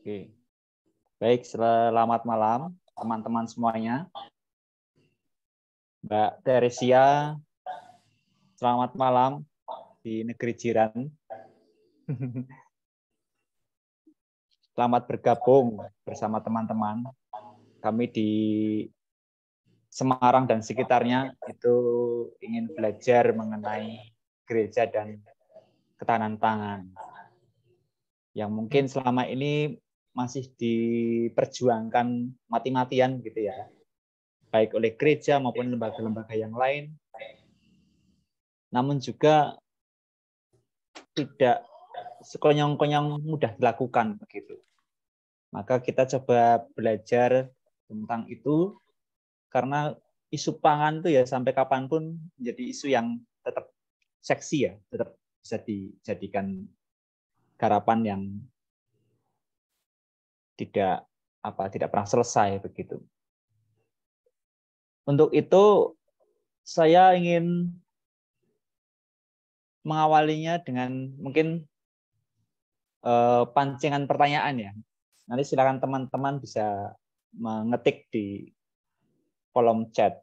Oke. Baik, selamat malam teman-teman semuanya. Mbak Teresia, selamat malam di negeri jiran. Selamat bergabung bersama teman-teman. Kami di Semarang dan sekitarnya itu ingin belajar mengenai gereja dan ketahanan pangan yang hmm. mungkin selama ini masih diperjuangkan mati-matian gitu ya baik oleh gereja maupun iya. lembaga-lembaga yang lain namun juga tidak sekonyong-konyong mudah dilakukan begitu maka kita coba belajar tentang itu karena isu pangan tuh ya sampai kapanpun menjadi isu yang tetap seksi ya tetap bisa dijadikan garapan yang tidak apa tidak pernah selesai begitu. Untuk itu saya ingin mengawalinya dengan mungkin eh, pancingan pertanyaan ya. Nanti silakan teman-teman bisa mengetik di kolom chat.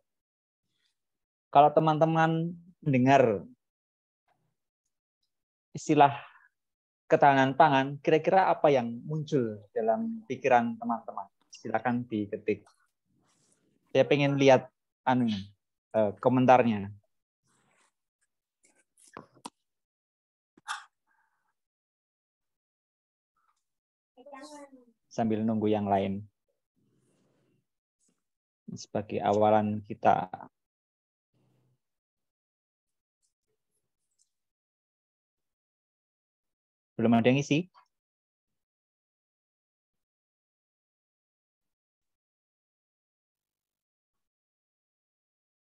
Kalau teman-teman mendengar istilah ketahanan pangan, kira-kira apa yang muncul dalam pikiran teman-teman? Silakan diketik. Saya pengen lihat anu uh, komentarnya. Sambil nunggu yang lain. Sebagai awalan kita Belum ada yang isi?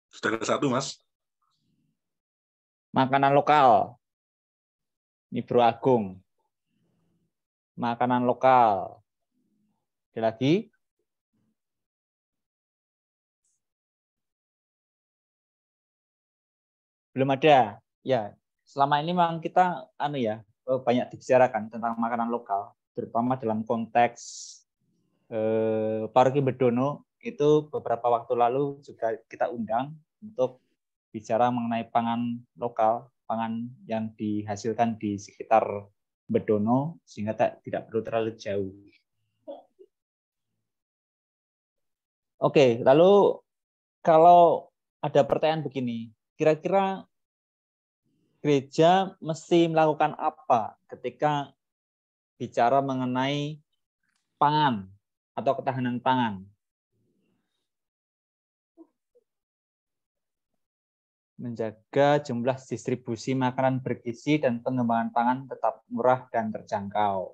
Sudah ada satu, Mas. Makanan lokal. Ini Bro Agung. Makanan lokal. Ada lagi? Belum ada. Ya, selama ini memang kita anu ya, Eh, banyak dibicarakan tentang makanan lokal, terutama dalam konteks eh, Paroki Bedono itu beberapa waktu lalu juga kita undang untuk bicara mengenai pangan lokal, pangan yang dihasilkan di sekitar Bedono sehingga tak, tidak perlu terlalu jauh. Oke, lalu kalau ada pertanyaan begini, kira-kira gereja mesti melakukan apa ketika bicara mengenai pangan atau ketahanan pangan? Menjaga jumlah distribusi makanan bergizi dan pengembangan pangan tetap murah dan terjangkau.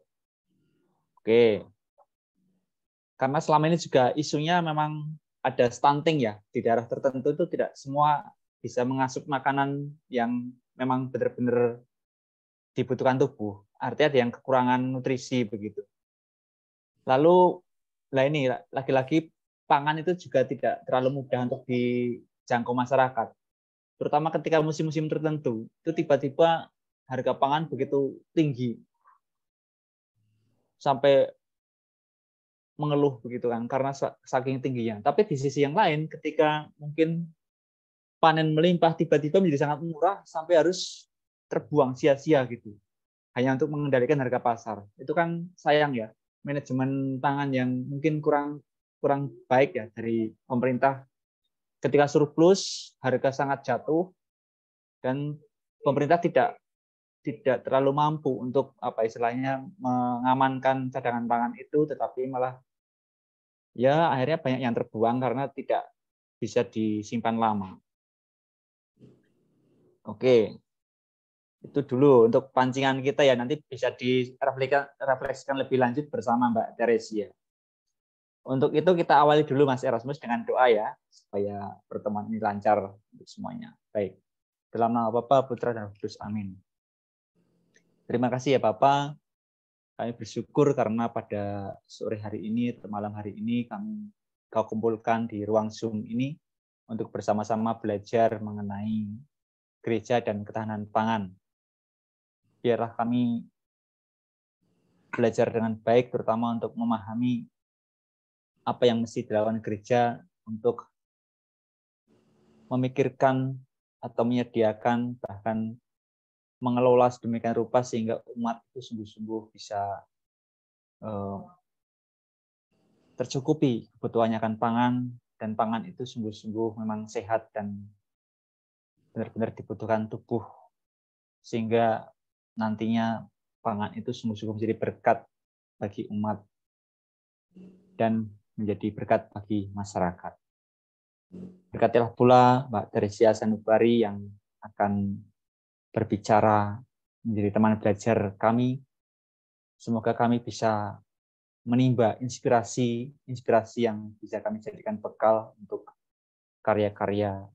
Oke. Karena selama ini juga isunya memang ada stunting ya. Di daerah tertentu itu tidak semua bisa mengasup makanan yang memang benar-benar dibutuhkan tubuh. Artinya ada yang kekurangan nutrisi begitu. Lalu, lah ini lagi-lagi pangan itu juga tidak terlalu mudah untuk dijangkau masyarakat. Terutama ketika musim-musim tertentu, itu tiba-tiba harga pangan begitu tinggi. Sampai mengeluh begitu kan karena saking tingginya. Tapi di sisi yang lain ketika mungkin panen melimpah tiba-tiba menjadi sangat murah sampai harus terbuang sia-sia gitu hanya untuk mengendalikan harga pasar itu kan sayang ya manajemen pangan yang mungkin kurang kurang baik ya dari pemerintah ketika surplus harga sangat jatuh dan pemerintah tidak tidak terlalu mampu untuk apa istilahnya mengamankan cadangan pangan itu tetapi malah ya akhirnya banyak yang terbuang karena tidak bisa disimpan lama Oke. Itu dulu untuk pancingan kita ya. Nanti bisa direfleksikan lebih lanjut bersama Mbak Teresia. Untuk itu kita awali dulu Mas Erasmus dengan doa ya. Supaya pertemuan ini lancar untuk semuanya. Baik. Dalam nama Bapa, Putra, dan Kudus. Amin. Terima kasih ya Bapak. Kami bersyukur karena pada sore hari ini atau malam hari ini kami kau kumpulkan di ruang Zoom ini untuk bersama-sama belajar mengenai gereja dan ketahanan pangan. Biarlah kami belajar dengan baik, terutama untuk memahami apa yang mesti dilakukan gereja untuk memikirkan atau menyediakan bahkan mengelola sedemikian rupa sehingga umat itu sungguh-sungguh bisa eh, tercukupi kebutuhannya akan pangan dan pangan itu sungguh-sungguh memang sehat dan benar-benar dibutuhkan tubuh sehingga nantinya pangan itu sungguh-sungguh menjadi berkat bagi umat dan menjadi berkat bagi masyarakat. Berkatilah pula Mbak Teresia Sanubari yang akan berbicara menjadi teman belajar kami. Semoga kami bisa menimba inspirasi-inspirasi yang bisa kami jadikan bekal untuk karya-karya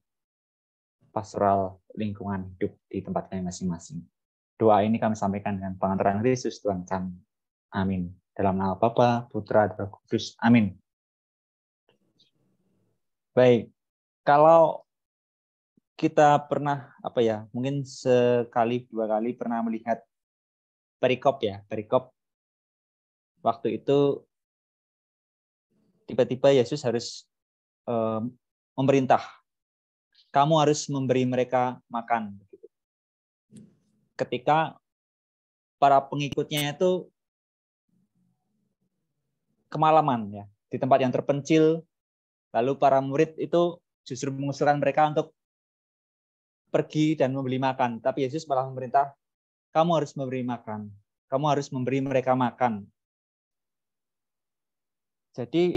pastoral lingkungan hidup di tempat kami masing-masing. Doa ini kami sampaikan dengan pengantaran Yesus Tuhan kami. Amin. Dalam nama Bapa, Putra, dan Kudus. Amin. Baik, kalau kita pernah apa ya, mungkin sekali dua kali pernah melihat perikop ya, perikop waktu itu tiba-tiba Yesus harus um, memerintah kamu harus memberi mereka makan. Gitu. Ketika para pengikutnya itu kemalaman ya di tempat yang terpencil, lalu para murid itu justru mengusulkan mereka untuk pergi dan membeli makan. Tapi Yesus malah memerintah, kamu harus memberi makan. Kamu harus memberi mereka makan. Jadi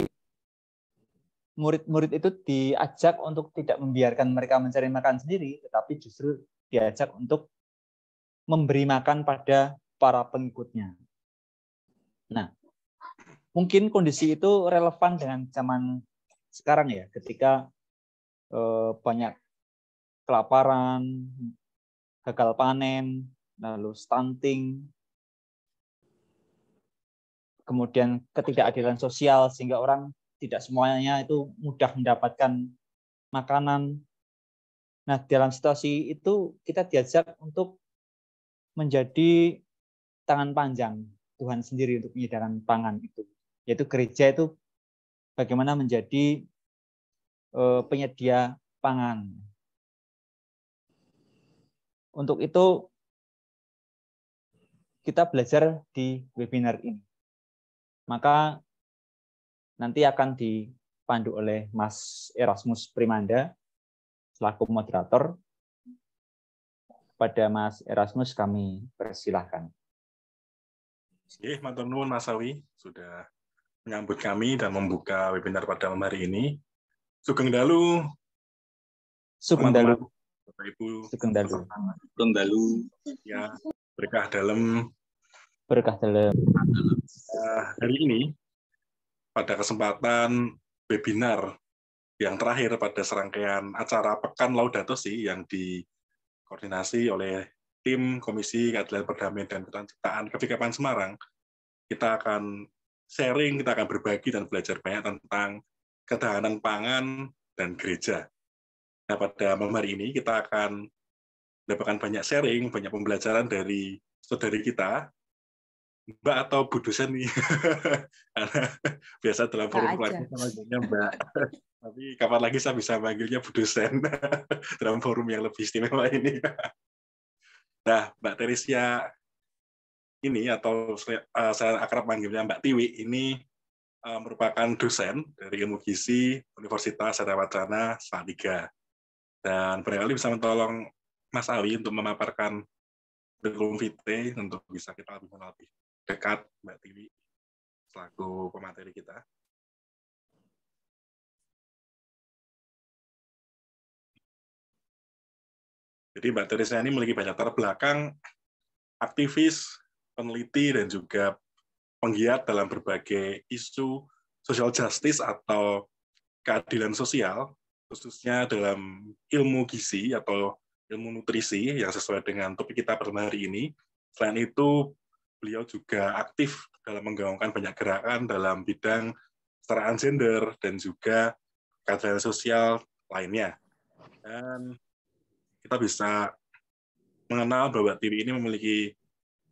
murid-murid itu diajak untuk tidak membiarkan mereka mencari makan sendiri, tetapi justru diajak untuk memberi makan pada para pengikutnya. Nah, mungkin kondisi itu relevan dengan zaman sekarang ya, ketika eh, banyak kelaparan, gagal panen, lalu stunting, kemudian ketidakadilan sosial sehingga orang tidak semuanya itu mudah mendapatkan makanan. Nah, dalam situasi itu kita diajak untuk menjadi tangan panjang Tuhan sendiri untuk penyediaan pangan itu. Yaitu gereja itu bagaimana menjadi eh, penyedia pangan. Untuk itu kita belajar di webinar ini. Maka nanti akan dipandu oleh Mas Erasmus Primanda selaku moderator. pada Mas Erasmus kami persilahkan. Oke, mantan nuwun Mas Awi sudah menyambut kami dan membuka webinar pada malam hari ini. Sugeng dalu. Sugeng dalu. Bapak Ibu. Sugeng dalu. Sugeng dalu. Ya, berkah dalam. Berkah dalam. Uh, hari ini pada kesempatan webinar yang terakhir pada serangkaian acara Pekan Laudato Si yang dikoordinasi oleh tim Komisi Keadilan Perdamaian dan Penciptaan Kevikapan Semarang, kita akan sharing, kita akan berbagi dan belajar banyak tentang ketahanan pangan dan gereja. Nah, pada malam hari ini kita akan mendapatkan banyak sharing, banyak pembelajaran dari saudari kita Mbak atau Bu dosen nih. Karena biasa dalam forum keluarga manggilnya Mbak. Tapi kapan lagi saya bisa manggilnya Bu dosen dalam forum yang lebih istimewa ini. nah, Mbak Teresia ini atau saya eh, akrab manggilnya Mbak Tiwi ini eh, merupakan dosen dari Ilmu Gizi Universitas Sarawacana Saliga. Dan barangkali bisa menolong Mas Awi untuk memaparkan kurikulum vitae untuk bisa kita lebih mengenal dekat Mbak Tiwi selaku pemateri kita. Jadi Mbak Teresa ini memiliki banyak latar belakang aktivis, peneliti, dan juga penggiat dalam berbagai isu social justice atau keadilan sosial, khususnya dalam ilmu gizi atau ilmu nutrisi yang sesuai dengan topik kita pada hari ini. Selain itu, beliau juga aktif dalam menggaungkan banyak gerakan dalam bidang kesetaraan gender dan juga keadilan sosial lainnya. Dan kita bisa mengenal bahwa TV ini memiliki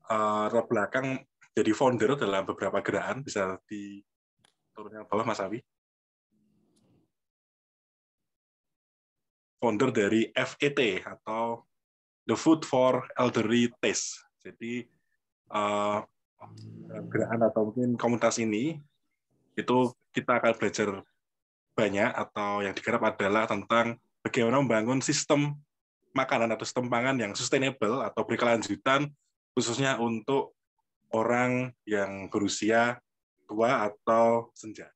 uh, belakang jadi founder dalam beberapa gerakan bisa di turunnya bawah Mas Awi. Founder dari FET atau The Food for Elderly test Jadi Eh, gerakan atau mungkin komunitas ini itu kita akan belajar banyak atau yang digarap adalah tentang bagaimana membangun sistem makanan atau sistem pangan yang sustainable atau berkelanjutan khususnya untuk orang yang berusia tua atau senja.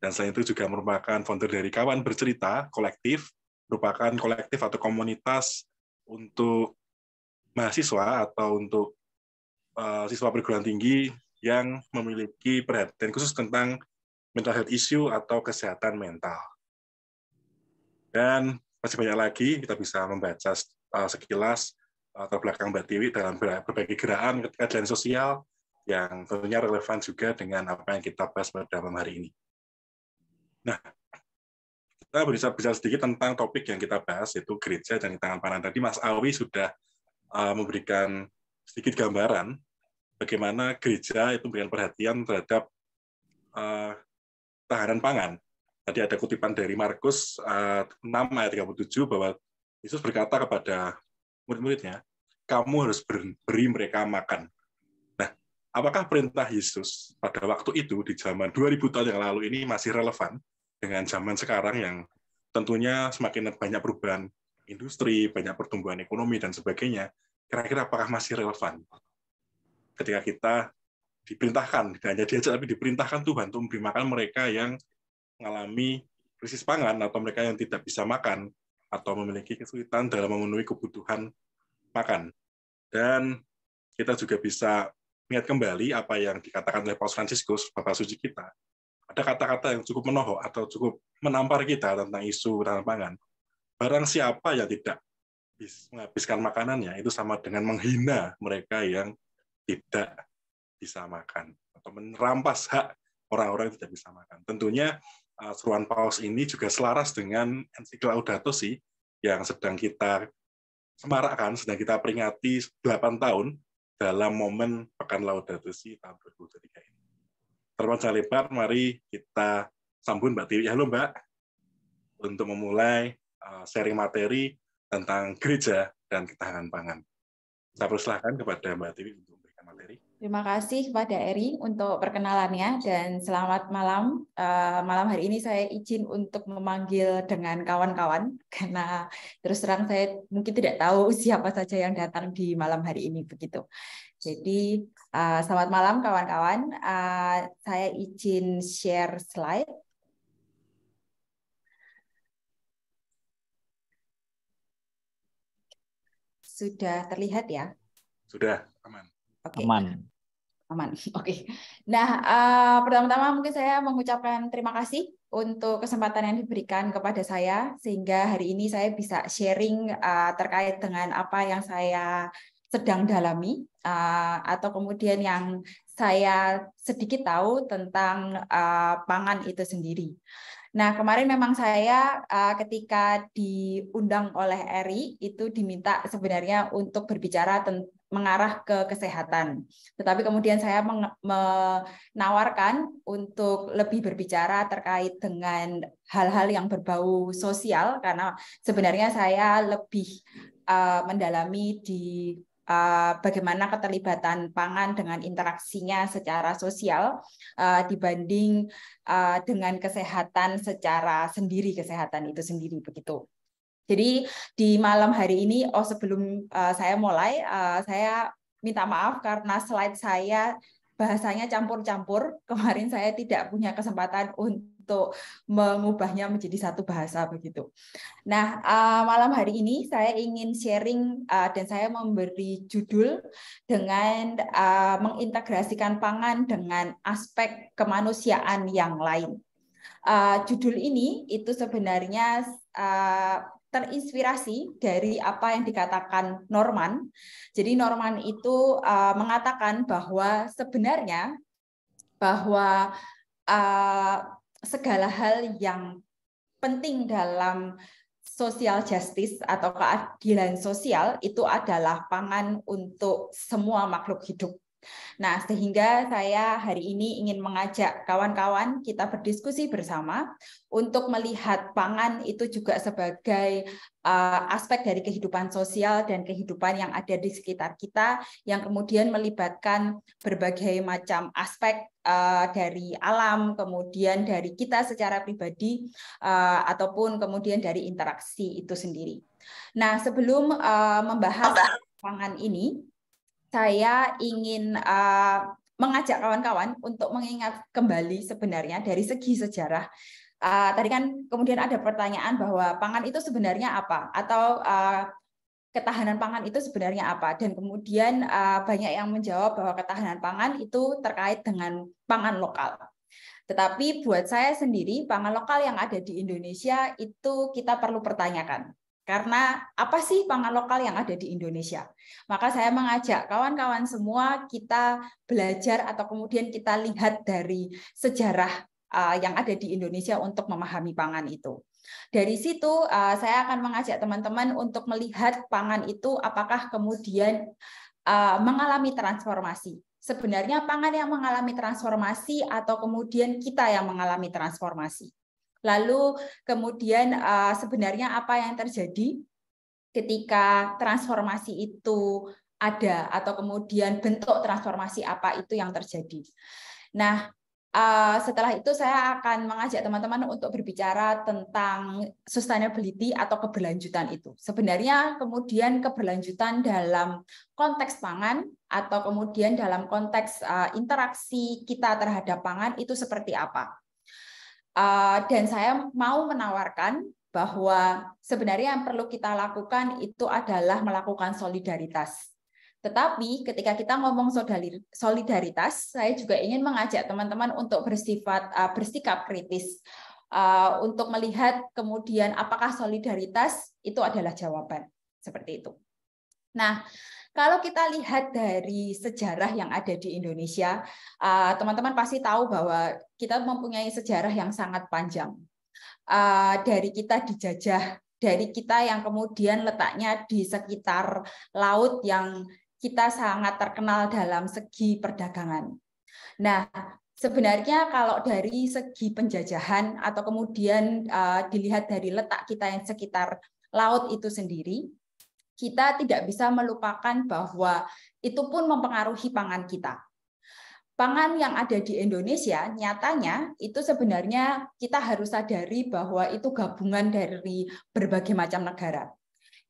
Dan selain itu juga merupakan founder dari Kawan Bercerita Kolektif, merupakan kolektif atau komunitas untuk mahasiswa atau untuk Eh, siswa perguruan tinggi yang memiliki perhatian khusus tentang mental health issue atau kesehatan mental. Dan masih banyak lagi kita bisa membaca eh, sekilas eh, atau belakang Mbak Tiwi dalam berbagai gerakan kegiatan sosial yang tentunya relevan juga dengan apa yang kita bahas pada malam hari ini. Nah, kita bisa bicara sedikit tentang topik yang kita bahas, yaitu gereja dan tangan panah Tadi Mas Awi sudah memberikan sedikit gambaran bagaimana gereja itu memberikan perhatian terhadap uh, tahanan pangan. Tadi ada kutipan dari Markus uh, eh, 6 ayat 37 bahwa Yesus berkata kepada murid-muridnya, kamu harus beri mereka makan. Nah, apakah perintah Yesus pada waktu itu di zaman 2000 tahun yang lalu ini masih relevan dengan zaman sekarang yang tentunya semakin banyak perubahan industri, banyak pertumbuhan ekonomi dan sebagainya kira-kira apakah masih relevan ketika kita diperintahkan, tidak hanya diajak tapi diperintahkan Tuhan untuk memberi makan mereka yang mengalami krisis pangan atau mereka yang tidak bisa makan atau memiliki kesulitan dalam memenuhi kebutuhan makan. Dan kita juga bisa ingat kembali apa yang dikatakan oleh Paus Franciscus, Bapak Suci kita. Ada kata-kata yang cukup menohok atau cukup menampar kita tentang isu tentang pangan. Barang siapa yang tidak menghabiskan makanannya itu sama dengan menghina mereka yang tidak bisa makan atau merampas hak orang-orang yang tidak bisa makan. Tentunya uh, seruan paus ini juga selaras dengan ensiklik Laudato yang sedang kita semarakkan, sedang kita peringati 8 tahun dalam momen Pekan Laudato Si tahun 2023 ini. Terima lebar, mari kita sambung Mbak Tiwi. Halo Mbak, untuk memulai uh, sharing materi tentang gereja dan ketahanan pangan. Saya persilahkan kepada Mbak Tiwi untuk memberikan materi. Terima kasih kepada Eri untuk perkenalannya dan selamat malam. Eh, malam hari ini saya izin untuk memanggil dengan kawan-kawan karena terus terang saya mungkin tidak tahu siapa saja yang datang di malam hari ini begitu. Jadi eh, selamat malam kawan-kawan. Eh, saya izin share slide. sudah terlihat ya? Sudah, aman. Okay. Aman. Aman, oke. Okay. Nah, uh, pertama-tama mungkin saya mengucapkan terima kasih untuk kesempatan yang diberikan kepada saya, sehingga hari ini saya bisa sharing uh, terkait dengan apa yang saya sedang dalami, uh, atau kemudian yang saya sedikit tahu tentang uh, pangan itu sendiri. Nah, kemarin memang saya uh, ketika diundang oleh Eri itu diminta sebenarnya untuk berbicara mengarah ke kesehatan. Tetapi kemudian saya menawarkan untuk lebih berbicara terkait dengan hal-hal yang berbau sosial karena sebenarnya saya lebih uh, mendalami di Eh, bagaimana keterlibatan pangan dengan interaksinya secara sosial eh, dibanding eh, dengan kesehatan secara sendiri kesehatan itu sendiri begitu. Jadi di malam hari ini, oh sebelum saya mulai, saya minta maaf karena slide saya bahasanya campur-campur. Kemarin saya tidak punya kesempatan untuk untuk mengubahnya menjadi satu bahasa begitu. Nah, eh, malam hari ini saya ingin sharing eh, dan saya memberi judul dengan eh, mengintegrasikan pangan dengan aspek kemanusiaan yang lain. judul ini itu sebenarnya terinspirasi dari apa yang dikatakan Norman. Jadi Norman itu uh, mengatakan bahwa sebenarnya bahwa uh, segala hal yang penting dalam social justice atau keadilan sosial itu adalah pangan untuk semua makhluk hidup Nah, sehingga saya hari ini ingin mengajak kawan-kawan kita berdiskusi bersama untuk melihat pangan itu juga sebagai uh, aspek dari kehidupan sosial dan kehidupan yang ada di sekitar kita yang kemudian melibatkan berbagai macam aspek uh, dari alam, kemudian dari kita secara pribadi uh, ataupun kemudian dari interaksi itu sendiri. Nah, sebelum uh, membahas pangan ini, saya ingin uh, mengajak kawan-kawan untuk mengingat kembali sebenarnya dari segi sejarah. Uh, tadi kan kemudian ada pertanyaan bahwa pangan itu sebenarnya apa atau uh, ketahanan pangan itu sebenarnya apa dan kemudian uh, banyak yang menjawab bahwa ketahanan pangan itu terkait dengan pangan lokal. Tetapi buat saya sendiri pangan lokal yang ada di Indonesia itu kita perlu pertanyakan karena apa sih pangan lokal yang ada di Indonesia? Maka saya mengajak kawan-kawan semua kita belajar atau kemudian kita lihat dari sejarah eh, yang ada di Indonesia untuk memahami pangan itu. Dari situ eh, saya akan mengajak teman-teman untuk melihat pangan itu apakah kemudian eh, mengalami transformasi. Sebenarnya pangan yang mengalami transformasi atau kemudian kita yang mengalami transformasi. Lalu kemudian uh, sebenarnya apa yang terjadi ketika transformasi itu ada atau kemudian bentuk transformasi apa itu yang terjadi. Nah, eh, setelah itu saya akan mengajak teman-teman untuk berbicara tentang sustainability atau keberlanjutan itu. Sebenarnya kemudian keberlanjutan dalam konteks pangan atau kemudian dalam konteks eh, interaksi kita terhadap pangan itu seperti apa. Eh, dan saya mau menawarkan bahwa sebenarnya yang perlu kita lakukan itu adalah melakukan solidaritas. Tetapi ketika kita ngomong solidaritas, saya juga ingin mengajak teman-teman untuk bersifat eh, bersikap kritis eh, untuk melihat kemudian apakah solidaritas itu adalah jawaban seperti itu. Nah, kalau kita lihat dari sejarah yang ada di Indonesia, eh, teman-teman pasti tahu bahwa kita mempunyai sejarah yang sangat panjang. Eh, dari kita dijajah, dari kita yang kemudian letaknya di sekitar laut yang kita sangat terkenal dalam segi perdagangan. Nah, sebenarnya kalau dari segi penjajahan atau kemudian eh, dilihat dari letak kita yang sekitar laut itu sendiri, kita tidak bisa melupakan bahwa itu pun mempengaruhi pangan kita. Pangan yang ada di Indonesia nyatanya itu sebenarnya kita harus sadari bahwa itu gabungan dari berbagai macam negara.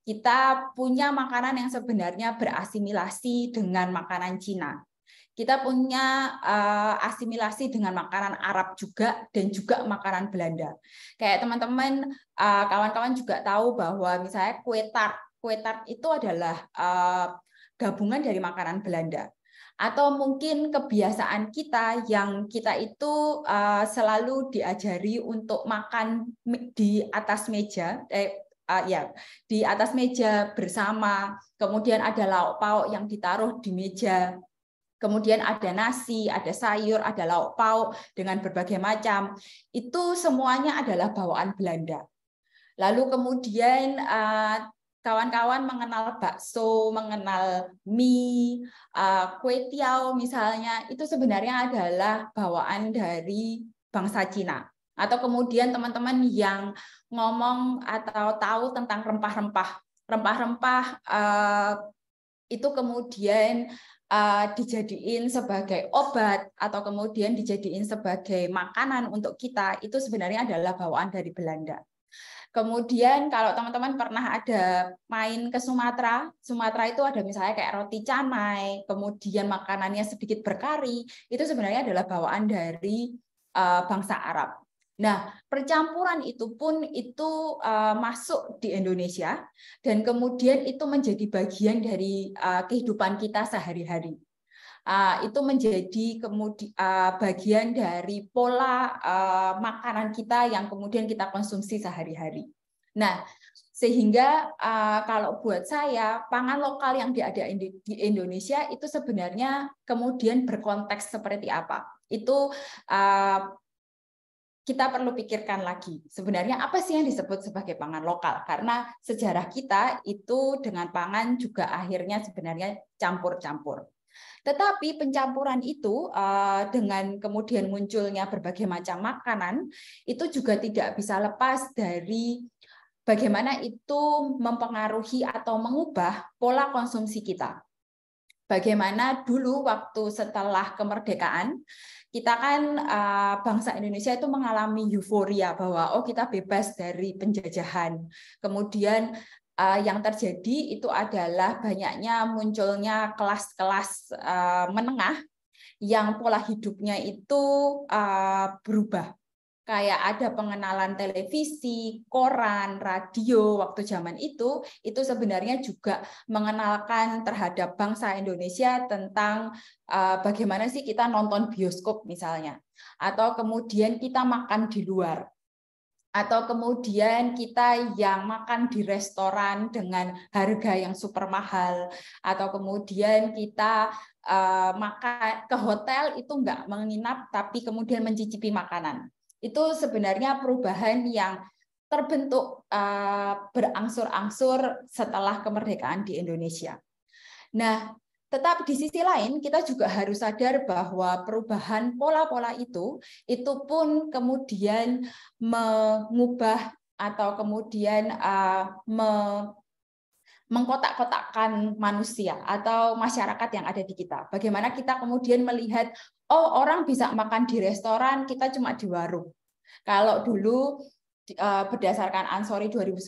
Kita punya makanan yang sebenarnya berasimilasi dengan makanan Cina. Kita punya uh, asimilasi dengan makanan Arab juga dan juga makanan Belanda. Kayak teman-teman kawan eh, kawan-kawan juga tahu bahwa misalnya kue tart kue tart itu adalah uh, gabungan dari makanan Belanda atau mungkin kebiasaan kita yang kita itu uh, selalu diajari untuk makan di atas meja eh uh, ya di atas meja bersama kemudian ada lauk pauk yang ditaruh di meja kemudian ada nasi ada sayur ada lauk pauk dengan berbagai macam itu semuanya adalah bawaan Belanda lalu kemudian uh, kawan-kawan mengenal bakso, mengenal mie, uh, kue tiao misalnya, itu sebenarnya adalah bawaan dari bangsa Cina. Atau kemudian teman-teman yang ngomong atau tahu tentang rempah-rempah. Rempah-rempah uh, itu kemudian uh, dijadiin sebagai obat atau kemudian dijadiin sebagai makanan untuk kita, itu sebenarnya adalah bawaan dari Belanda. Kemudian kalau teman-teman pernah ada main ke Sumatera, Sumatera itu ada misalnya kayak roti canai, kemudian makanannya sedikit berkari, itu sebenarnya adalah bawaan dari uh, bangsa Arab. Nah, percampuran itu pun itu uh, masuk di Indonesia dan kemudian itu menjadi bagian dari uh, kehidupan kita sehari-hari. Ah, itu menjadi kemudian ah, bagian dari pola ah, makanan kita yang kemudian kita konsumsi sehari-hari. Nah, sehingga kalau buat saya pangan lokal yang diada di, Indonesia itu sebenarnya kemudian berkonteks seperti apa itu kita perlu pikirkan lagi sebenarnya apa sih yang disebut sebagai pangan lokal karena sejarah kita itu dengan pangan juga akhirnya sebenarnya campur-campur tetapi pencampuran itu eh, dengan kemudian munculnya berbagai macam makanan itu juga tidak bisa lepas dari bagaimana itu mempengaruhi atau mengubah pola konsumsi kita. Bagaimana dulu waktu setelah kemerdekaan kita kan eh, bangsa Indonesia itu mengalami euforia bahwa oh kita bebas dari penjajahan. Kemudian uh, yang terjadi itu adalah banyaknya munculnya kelas-kelas uh, menengah yang pola hidupnya itu uh, berubah. Kayak ada pengenalan televisi, koran, radio waktu zaman itu, itu sebenarnya juga mengenalkan terhadap bangsa Indonesia tentang uh, bagaimana sih kita nonton bioskop misalnya, atau kemudian kita makan di luar atau kemudian kita yang makan di restoran dengan harga yang super mahal, atau kemudian kita uh, makan ke hotel itu nggak menginap tapi kemudian mencicipi makanan. Itu sebenarnya perubahan yang terbentuk uh, berangsur-angsur setelah kemerdekaan di Indonesia. Nah, tetapi di sisi lain, kita juga harus sadar bahwa perubahan pola-pola itu, itu pun kemudian mengubah atau kemudian uh, me mengkotak-kotakkan manusia atau masyarakat yang ada di kita. Bagaimana kita kemudian melihat, oh orang bisa makan di restoran, kita cuma di warung. Kalau dulu ah, berdasarkan Ansori 2009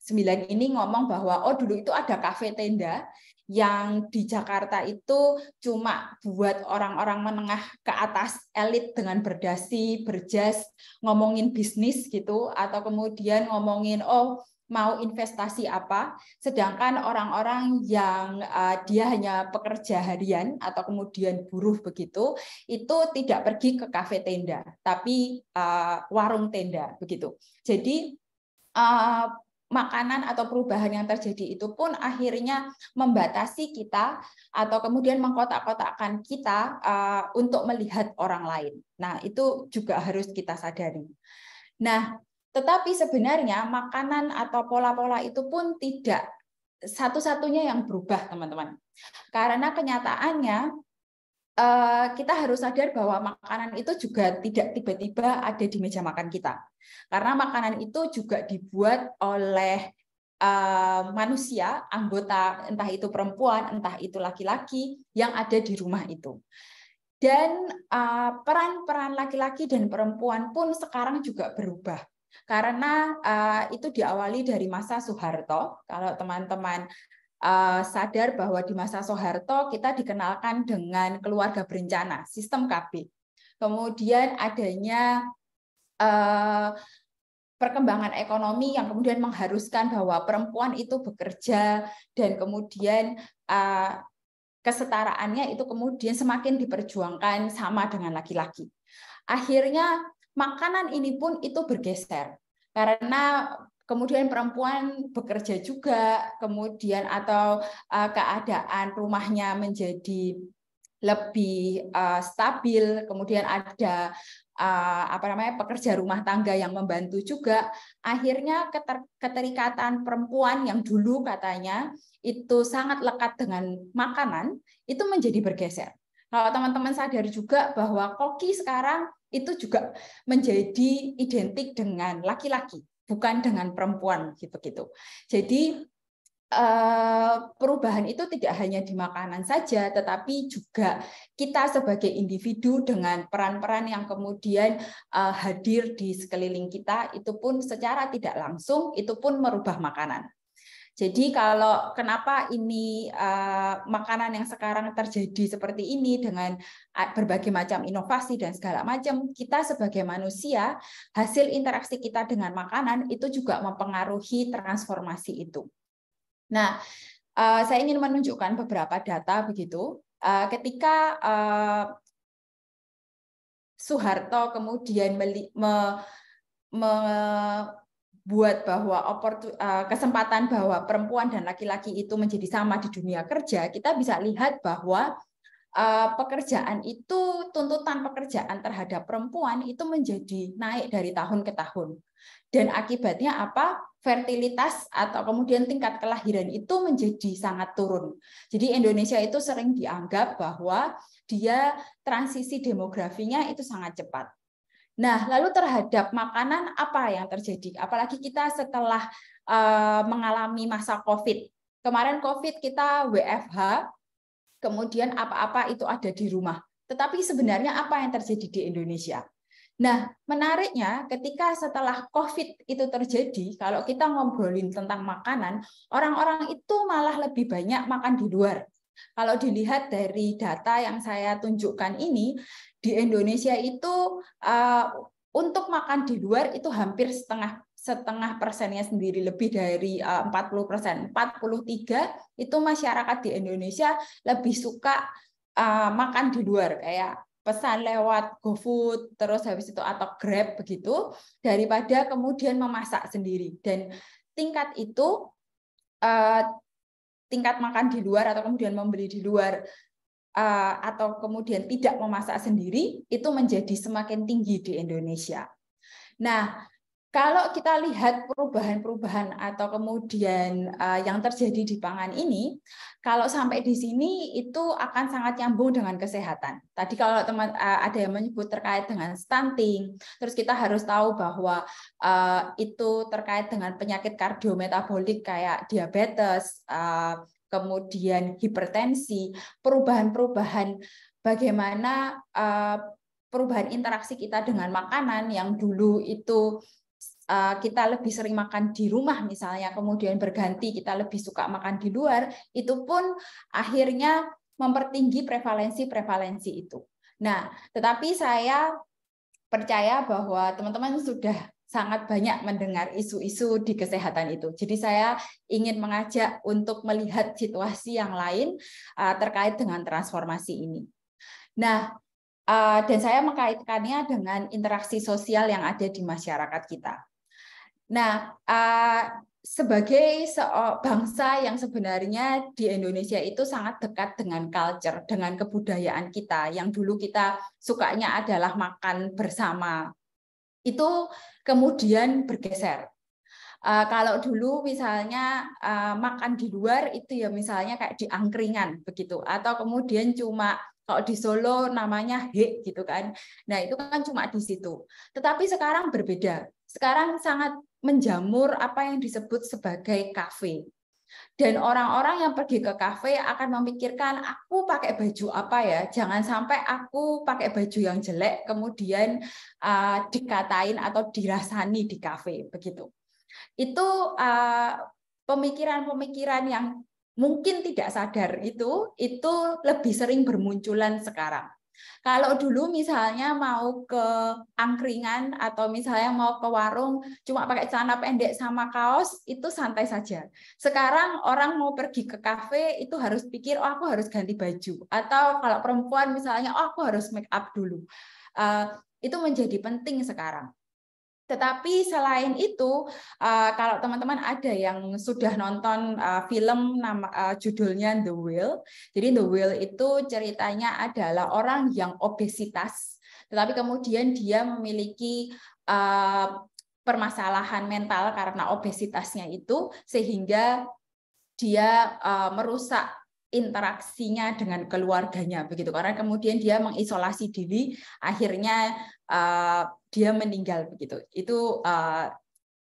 9 ini ngomong bahwa oh dulu itu ada kafe tenda yang di Jakarta itu cuma buat orang-orang menengah ke atas elit dengan berdasi, berjas, ngomongin bisnis gitu atau kemudian ngomongin oh mau investasi apa, sedangkan orang-orang yang uh, dia hanya pekerja harian atau kemudian buruh begitu, itu tidak pergi ke kafe tenda, tapi uh, warung tenda begitu. Jadi uh, makanan atau perubahan yang terjadi itu pun akhirnya membatasi kita atau kemudian mengkotak-kotakkan kita eh, untuk melihat orang lain. Nah, itu juga harus kita sadari. Nah, tetapi sebenarnya makanan atau pola-pola itu pun tidak satu-satunya yang berubah, teman-teman. Karena kenyataannya Eh, kita harus sadar bahwa makanan itu juga tidak tiba-tiba ada di meja makan kita. Karena makanan itu juga dibuat oleh eh, manusia, anggota entah itu perempuan, entah itu laki-laki yang ada di rumah itu. Dan eh, peran-peran laki-laki dan perempuan pun sekarang juga berubah karena itu diawali dari masa Soeharto. Kalau teman-teman Eh, sadar bahwa di masa Soeharto kita dikenalkan dengan keluarga berencana, sistem KB. Kemudian adanya eh, perkembangan ekonomi yang kemudian mengharuskan bahwa perempuan itu bekerja dan kemudian eh, kesetaraannya itu kemudian semakin diperjuangkan sama dengan laki-laki. Akhirnya makanan ini pun itu bergeser karena kemudian perempuan bekerja juga, kemudian atau uh, keadaan rumahnya menjadi lebih uh, stabil, kemudian ada uh, apa namanya pekerja rumah tangga yang membantu juga, akhirnya keter keterikatan perempuan yang dulu katanya itu sangat lekat dengan makanan itu menjadi bergeser. Kalau teman-teman sadar juga bahwa koki sekarang itu juga menjadi identik dengan laki-laki bukan dengan perempuan gitu-gitu. Jadi eh, perubahan itu tidak hanya di makanan saja, tetapi juga kita sebagai individu dengan peran-peran yang kemudian eh, hadir di sekeliling kita itu pun secara tidak langsung itu pun merubah makanan. Jadi kalau kenapa ini uh, makanan yang sekarang terjadi seperti ini dengan eh, berbagai macam inovasi dan segala macam, kita sebagai manusia hasil interaksi kita dengan makanan itu juga mempengaruhi transformasi itu. Nah, uh, saya ingin menunjukkan beberapa data begitu. Uh, ketika uh, Soeharto kemudian me, me, buat bahwa eh, kesempatan bahwa perempuan dan laki-laki itu menjadi sama di dunia kerja, kita bisa lihat bahwa eh, pekerjaan itu tuntutan pekerjaan terhadap perempuan itu menjadi naik dari tahun ke tahun. Dan akibatnya apa? Fertilitas atau kemudian tingkat kelahiran itu menjadi sangat turun. Jadi Indonesia itu sering dianggap bahwa dia transisi demografinya itu sangat cepat. Nah, lalu terhadap makanan apa yang terjadi? Apalagi kita setelah uh, mengalami masa COVID. Kemarin COVID kita WFH, kemudian apa-apa itu ada di rumah. Tetapi sebenarnya apa yang terjadi di Indonesia? Nah, menariknya ketika setelah COVID itu terjadi, kalau kita ngobrolin tentang makanan, orang-orang itu malah lebih banyak makan di luar. Kalau dilihat dari data yang saya tunjukkan ini, di Indonesia itu uh, untuk makan di luar itu hampir setengah setengah persennya sendiri lebih dari 40 eh, persen 43 itu masyarakat di Indonesia lebih suka uh, makan di luar kayak pesan lewat GoFood terus habis itu atau Grab begitu daripada kemudian memasak sendiri dan tingkat itu uh, tingkat makan di luar atau kemudian membeli di luar eh, atau kemudian tidak memasak sendiri itu menjadi semakin tinggi di Indonesia. Nah, kalau kita lihat perubahan-perubahan atau kemudian uh, yang terjadi di pangan ini, kalau sampai di sini itu akan sangat nyambung dengan kesehatan. Tadi kalau teman uh, ada yang menyebut terkait dengan stunting, terus kita harus tahu bahwa uh, itu terkait dengan penyakit kardiometabolik kayak diabetes, uh, kemudian hipertensi, perubahan-perubahan bagaimana uh, perubahan interaksi kita dengan makanan yang dulu itu Eh, kita lebih sering makan di rumah misalnya, kemudian berganti kita lebih suka makan di luar, itu pun akhirnya mempertinggi prevalensi-prevalensi itu. Nah, tetapi saya percaya bahwa teman-teman sudah sangat banyak mendengar isu-isu di kesehatan itu. Jadi saya ingin mengajak untuk melihat situasi yang lain eh, terkait dengan transformasi ini. Nah, eh, dan saya mengkaitkannya dengan interaksi sosial yang ada di masyarakat kita. Nah, uh, sebagai bangsa yang sebenarnya di Indonesia itu sangat dekat dengan culture, dengan kebudayaan kita yang dulu kita sukanya adalah makan bersama. Itu kemudian bergeser. Uh, kalau dulu misalnya uh, makan di luar itu ya misalnya kayak di angkringan begitu atau kemudian cuma kalau di Solo namanya he gitu kan. Nah, itu kan cuma di situ. Tetapi sekarang berbeda. Sekarang sangat menjamur apa yang disebut sebagai kafe. Dan orang-orang yang pergi ke kafe akan memikirkan, aku pakai baju apa ya? Jangan sampai aku pakai baju yang jelek, kemudian uh, dikatain atau dirasani di kafe, begitu. Itu pemikiran ah, pemikiran-pemikiran yang mungkin tidak sadar itu itu lebih sering bermunculan sekarang. Kalau dulu misalnya mau ke angkringan atau misalnya mau ke warung cuma pakai celana pendek sama kaos itu santai saja. Sekarang orang mau pergi ke kafe itu harus pikir oh aku harus ganti baju atau kalau perempuan misalnya oh aku harus make up dulu. Uh, itu menjadi penting sekarang. Tetapi selain itu, eh, kalau teman-teman ada yang sudah nonton eh, film nama eh, judulnya The Will, Jadi The Will itu ceritanya adalah orang yang obesitas, tetapi kemudian dia memiliki permasalahan mental karena obesitasnya itu sehingga dia merusak interaksinya dengan keluarganya begitu karena kemudian dia mengisolasi diri akhirnya uh, dia meninggal begitu. Itu uh,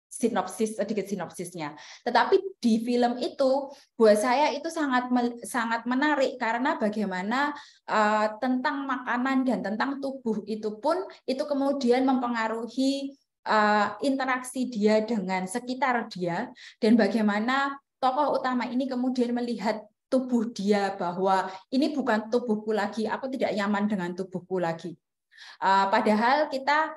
sinopsis sedikit sinopsisnya. Tetapi di film itu buat saya itu sangat sangat menarik karena bagaimana uh, tentang makanan dan tentang tubuh itu pun itu kemudian mempengaruhi uh, interaksi dia dengan sekitar dia dan bagaimana tokoh utama ini kemudian melihat tubuh dia bahwa ini bukan tubuhku lagi, aku tidak nyaman dengan tubuhku lagi. Uh, padahal kita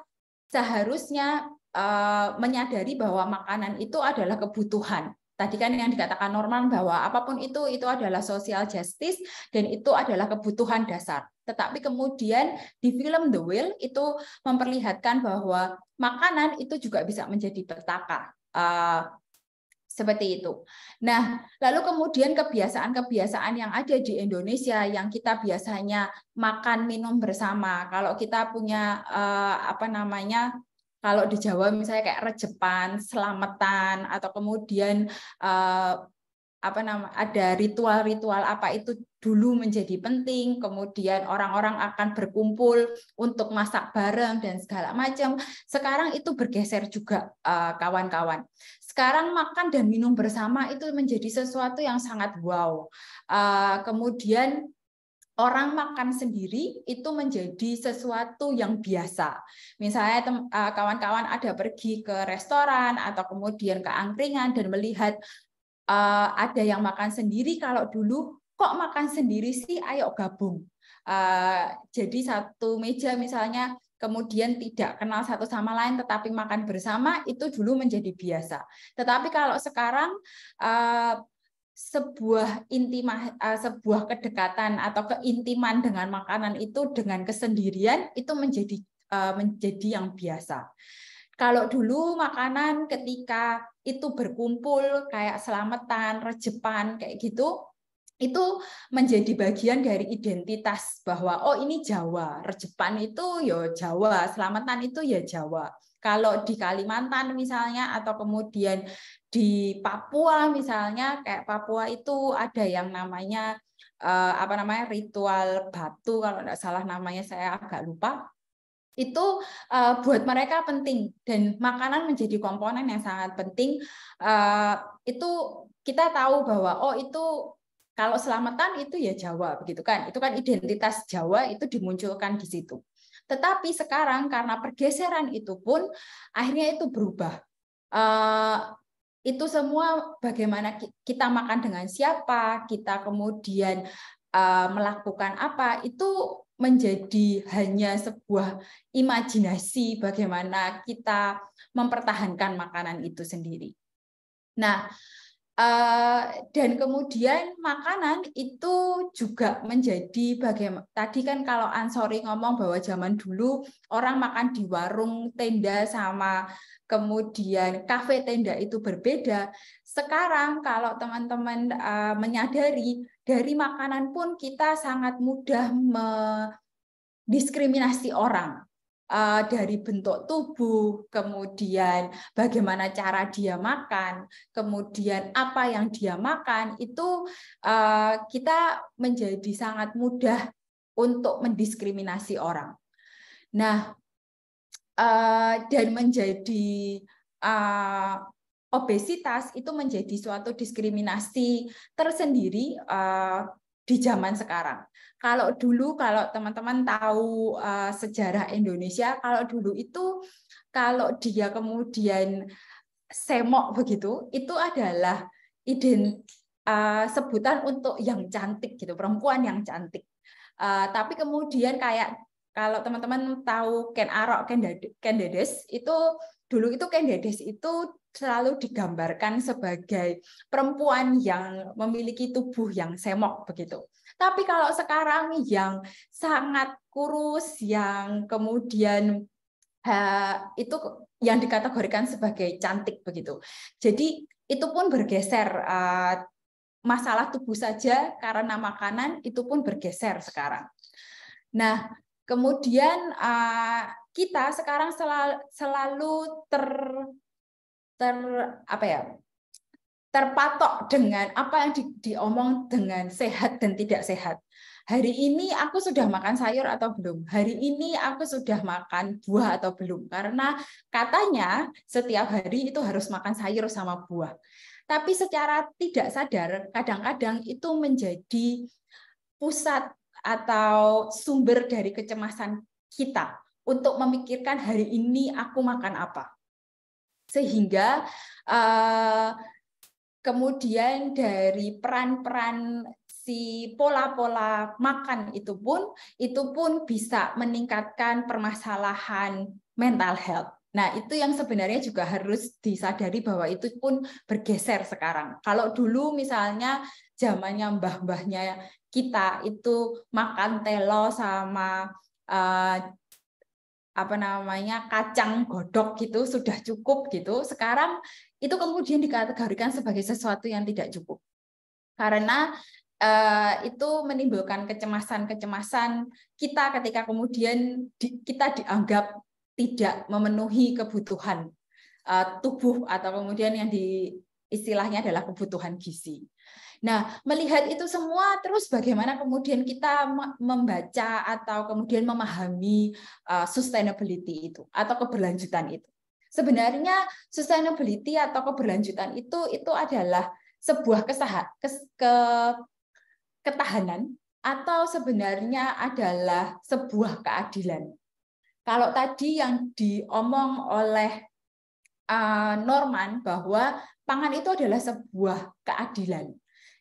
seharusnya eh, menyadari bahwa makanan itu adalah kebutuhan. Tadi kan yang dikatakan Norman bahwa apapun itu itu adalah social justice dan itu adalah kebutuhan dasar. Tetapi kemudian di film The Will itu memperlihatkan bahwa makanan itu juga bisa menjadi petaka. Uh, seperti itu. Nah, lalu kemudian kebiasaan-kebiasaan yang ada di Indonesia yang kita biasanya makan minum bersama. Kalau kita punya eh, apa namanya? Kalau di Jawa misalnya kayak rejepan, selamatan atau kemudian eh, apa nama ada ritual-ritual apa itu dulu menjadi penting kemudian orang-orang akan berkumpul untuk masak bareng dan segala macam sekarang itu bergeser juga eh, kawan-kawan sekarang makan dan minum bersama itu menjadi sesuatu yang sangat wow eh, kemudian orang makan sendiri itu menjadi sesuatu yang biasa. Misalnya eh, kawan-kawan ada pergi ke restoran atau kemudian ke angkringan dan melihat uh, ada yang makan sendiri kalau dulu kok makan sendiri sih ayo gabung uh, jadi satu meja misalnya kemudian tidak kenal satu sama lain tetapi makan bersama itu dulu menjadi biasa. Tetapi kalau sekarang uh, sebuah intima, sebuah kedekatan atau keintiman dengan makanan itu dengan kesendirian itu menjadi menjadi yang biasa. Kalau dulu makanan ketika itu berkumpul kayak selamatan, rejepan kayak gitu, itu menjadi bagian dari identitas bahwa oh ini Jawa, rejepan itu ya Jawa, selamatan itu ya Jawa. Kalau di Kalimantan misalnya atau kemudian di Papua misalnya kayak Papua itu ada yang namanya eh, apa namanya ritual batu kalau tidak salah namanya saya agak lupa itu uh, buat mereka penting dan makanan menjadi komponen yang sangat penting uh, itu kita tahu bahwa oh itu kalau selamatan itu ya Jawa begitu kan itu kan identitas Jawa itu dimunculkan di situ tetapi sekarang karena pergeseran itu pun akhirnya itu berubah uh, itu semua bagaimana kita makan dengan siapa kita kemudian uh, melakukan apa itu menjadi hanya sebuah imajinasi bagaimana kita mempertahankan makanan itu sendiri. Nah, eh, dan kemudian makanan itu juga menjadi bagaimana tadi kan kalau Ansori ngomong bahwa zaman dulu orang makan di warung tenda sama kemudian kafe tenda itu berbeda. Sekarang kalau teman-teman eh, menyadari dari makanan pun kita sangat mudah mendiskriminasi orang. Eh, dari bentuk tubuh, kemudian bagaimana cara dia makan, kemudian apa yang dia makan, itu eh, kita menjadi sangat mudah untuk mendiskriminasi orang. Nah, eh, dan menjadi obesitas itu menjadi suatu diskriminasi tersendiri uh, di zaman sekarang. Kalau dulu kalau teman-teman tahu uh, sejarah Indonesia, kalau dulu itu kalau dia kemudian semok begitu, itu adalah iden uh, eh, sebutan untuk yang cantik gitu, perempuan yang cantik. Uh, tapi kemudian kayak kalau teman-teman tahu Ken Arok, Ken dedes itu dulu itu Ken dedes itu selalu digambarkan sebagai perempuan yang memiliki tubuh yang semok begitu. Tapi kalau sekarang yang sangat kurus, yang kemudian uh, itu yang dikategorikan sebagai cantik begitu. Jadi itu pun bergeser uh, masalah tubuh saja karena makanan itu pun bergeser sekarang. Nah, kemudian uh, kita sekarang selalu, selalu ter ter apa ya terpatok dengan apa yang di, diomong dengan sehat dan tidak sehat. Hari ini aku sudah makan sayur atau belum? Hari ini aku sudah makan buah atau belum? Karena katanya setiap hari itu harus makan sayur sama buah. Tapi secara tidak sadar kadang-kadang itu menjadi pusat atau sumber dari kecemasan kita untuk memikirkan hari ini aku makan apa sehingga uh, kemudian dari peran-peran si pola-pola makan itu pun itu pun bisa meningkatkan permasalahan mental health. Nah, itu yang sebenarnya juga harus disadari bahwa itu pun bergeser sekarang. Kalau dulu misalnya zamannya mbah-mbahnya kita itu makan telo sama uh, apa namanya kacang godok gitu sudah cukup gitu sekarang itu kemudian dikategorikan sebagai sesuatu yang tidak cukup karena uh, itu menimbulkan kecemasan-kecemasan kita ketika kemudian di, kita dianggap tidak memenuhi kebutuhan uh, tubuh atau kemudian yang di istilahnya adalah kebutuhan gizi Nah, melihat itu semua terus bagaimana kemudian kita membaca atau kemudian memahami eh, sustainability itu atau keberlanjutan itu. Sebenarnya sustainability atau keberlanjutan itu itu adalah sebuah kesahat, kes, ke, ketahanan atau sebenarnya adalah sebuah keadilan. Kalau tadi yang diomong oleh eh, Norman bahwa pangan itu adalah sebuah keadilan.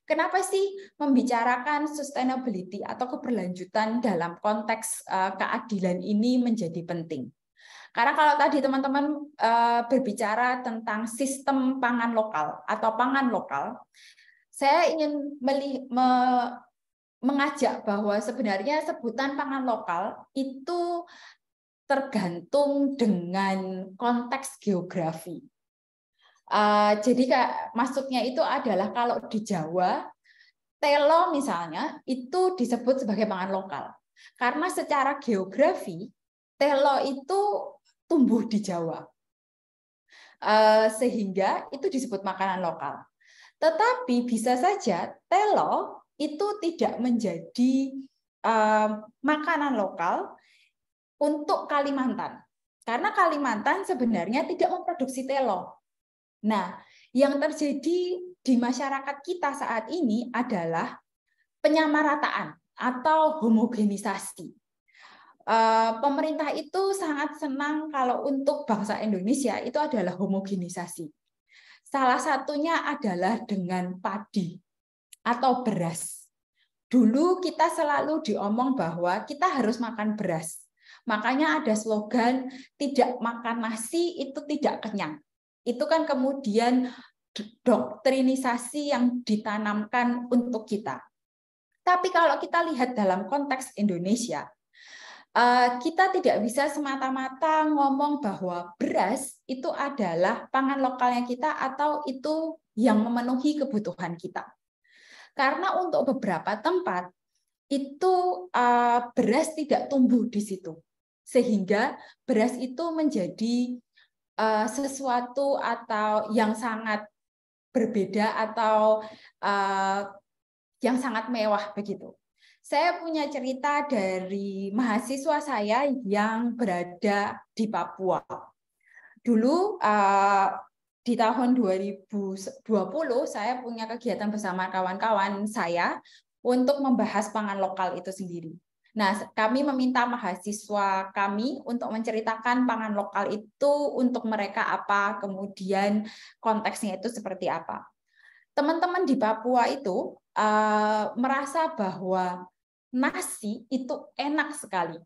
Kenapa sih membicarakan sustainability atau keberlanjutan dalam konteks eh, keadilan ini menjadi penting? Karena kalau tadi teman-teman eh, berbicara tentang sistem pangan lokal atau pangan lokal, saya ingin mengajak bahwa sebenarnya sebutan pangan lokal itu tergantung dengan konteks geografi. Eh, jadi kak, maksudnya itu adalah kalau di Jawa telo misalnya itu disebut sebagai pangan lokal karena secara geografi telo itu tumbuh di Jawa eh, sehingga itu disebut makanan lokal. Tetapi bisa saja telo itu tidak menjadi eh, makanan lokal untuk Kalimantan karena Kalimantan sebenarnya tidak memproduksi telo Nah, yang terjadi di masyarakat kita saat ini adalah penyamarataan atau homogenisasi. Eh, pemerintah itu sangat senang kalau untuk bangsa Indonesia itu adalah homogenisasi. Salah satunya adalah dengan padi atau beras. Dulu kita selalu diomong bahwa kita harus makan beras. Makanya ada slogan tidak makan nasi itu tidak kenyang itu kan kemudian doktrinisasi yang ditanamkan untuk kita. Tapi kalau kita lihat dalam konteks Indonesia, eh, kita tidak bisa semata-mata ngomong bahwa beras itu adalah pangan lokalnya kita atau itu yang memenuhi kebutuhan kita. Karena untuk beberapa tempat itu eh, beras tidak tumbuh di situ. Sehingga beras itu menjadi uh, sesuatu atau yang sangat berbeda atau uh, yang sangat mewah begitu. Saya punya cerita dari mahasiswa saya yang berada di Papua. Dulu eh, di tahun 2020 saya punya kegiatan bersama kawan-kawan saya untuk membahas pangan lokal itu sendiri. Nah, kami meminta mahasiswa kami untuk menceritakan pangan lokal itu untuk mereka apa, kemudian konteksnya itu seperti apa. Teman-teman di Papua itu uh, merasa bahwa nasi itu enak sekali.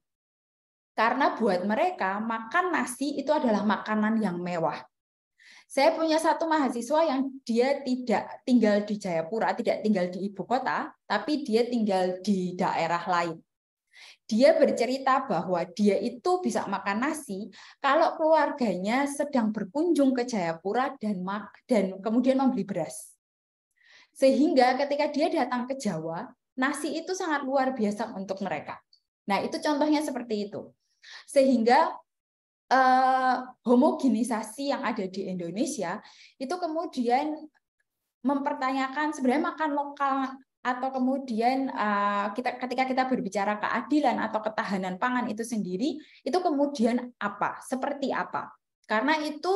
Karena buat mereka makan nasi itu adalah makanan yang mewah. Saya punya satu mahasiswa yang dia tidak tinggal di Jayapura, tidak tinggal di ibu kota, tapi dia tinggal di daerah lain. Dia bercerita bahwa dia itu bisa makan nasi kalau keluarganya sedang berkunjung ke Jayapura dan dan kemudian membeli beras. Sehingga ketika dia datang ke Jawa, nasi itu sangat luar biasa untuk mereka. Nah, itu contohnya seperti itu. Sehingga eh, homogenisasi yang ada di Indonesia itu kemudian mempertanyakan sebenarnya makan lokal atau kemudian eh, kita ketika kita berbicara keadilan atau ketahanan pangan itu sendiri itu kemudian apa seperti apa karena itu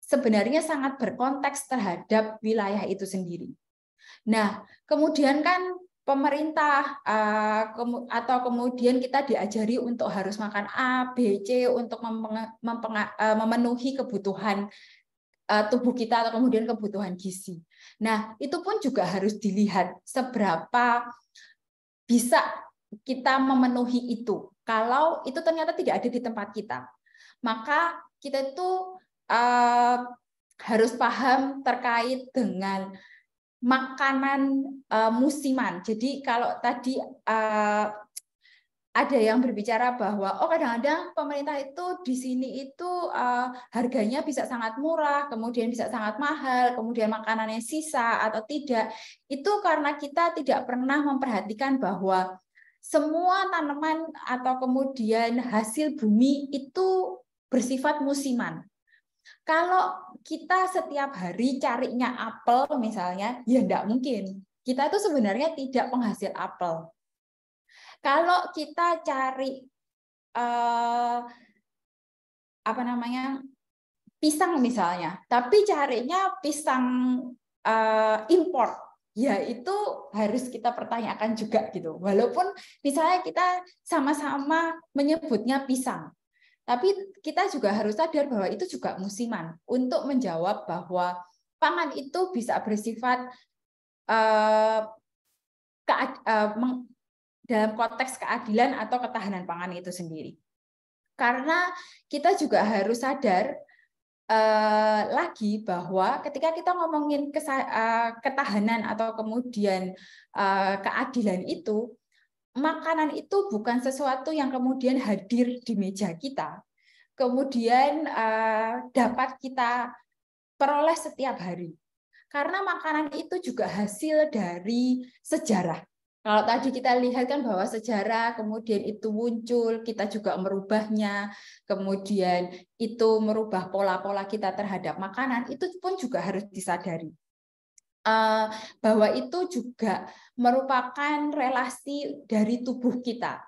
sebenarnya sangat berkonteks terhadap wilayah itu sendiri nah kemudian kan pemerintah eh, atau kemudian kita diajari untuk harus makan A, B, C untuk eh, memenuhi kebutuhan tubuh kita atau kemudian kebutuhan gizi. Nah, itu pun juga harus dilihat seberapa bisa kita memenuhi itu. Kalau itu ternyata tidak ada di tempat kita, maka kita itu uh, harus paham terkait dengan makanan uh, musiman. Jadi kalau tadi uh, ada yang berbicara bahwa oh kadang-kadang pemerintah itu di sini itu uh, harganya bisa sangat murah, kemudian bisa sangat mahal, kemudian makanannya sisa atau tidak. Itu karena kita tidak pernah memperhatikan bahwa semua tanaman atau kemudian hasil bumi itu bersifat musiman. Kalau kita setiap hari carinya apel misalnya, ya tidak mungkin. Kita itu sebenarnya tidak penghasil apel kalau kita cari uh, apa namanya pisang misalnya, tapi carinya pisang uh, impor, ya itu harus kita pertanyakan juga gitu. Walaupun misalnya kita sama-sama menyebutnya pisang, tapi kita juga harus sadar bahwa itu juga musiman untuk menjawab bahwa pangan itu bisa bersifat uh, eh, ke, meng, dalam konteks keadilan atau ketahanan pangan itu sendiri. Karena kita juga harus sadar eh, lagi bahwa ketika kita ngomongin kesa- eh, ketahanan atau kemudian eh, keadilan itu, makanan itu bukan sesuatu yang kemudian hadir di meja kita, kemudian eh, dapat kita peroleh setiap hari. Karena makanan itu juga hasil dari sejarah kalau tadi kita lihat kan bahwa sejarah kemudian itu muncul, kita juga merubahnya, kemudian itu merubah pola-pola kita terhadap makanan, itu pun juga harus disadari. Eh, bahwa itu juga merupakan relasi dari tubuh kita.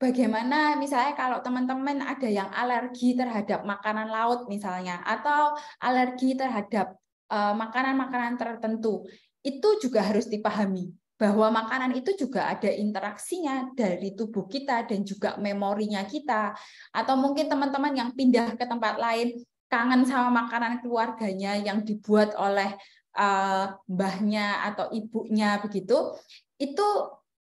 Bagaimana misalnya kalau teman-teman ada yang alergi terhadap makanan laut misalnya, atau alergi terhadap eh, makanan -makanan tertentu, itu juga harus dipahami bahwa makanan itu juga ada interaksinya dari tubuh kita dan juga memorinya kita. Atau mungkin teman-teman yang pindah ke tempat lain kangen sama makanan keluarganya yang dibuat oleh uh, mbahnya atau ibunya begitu. Itu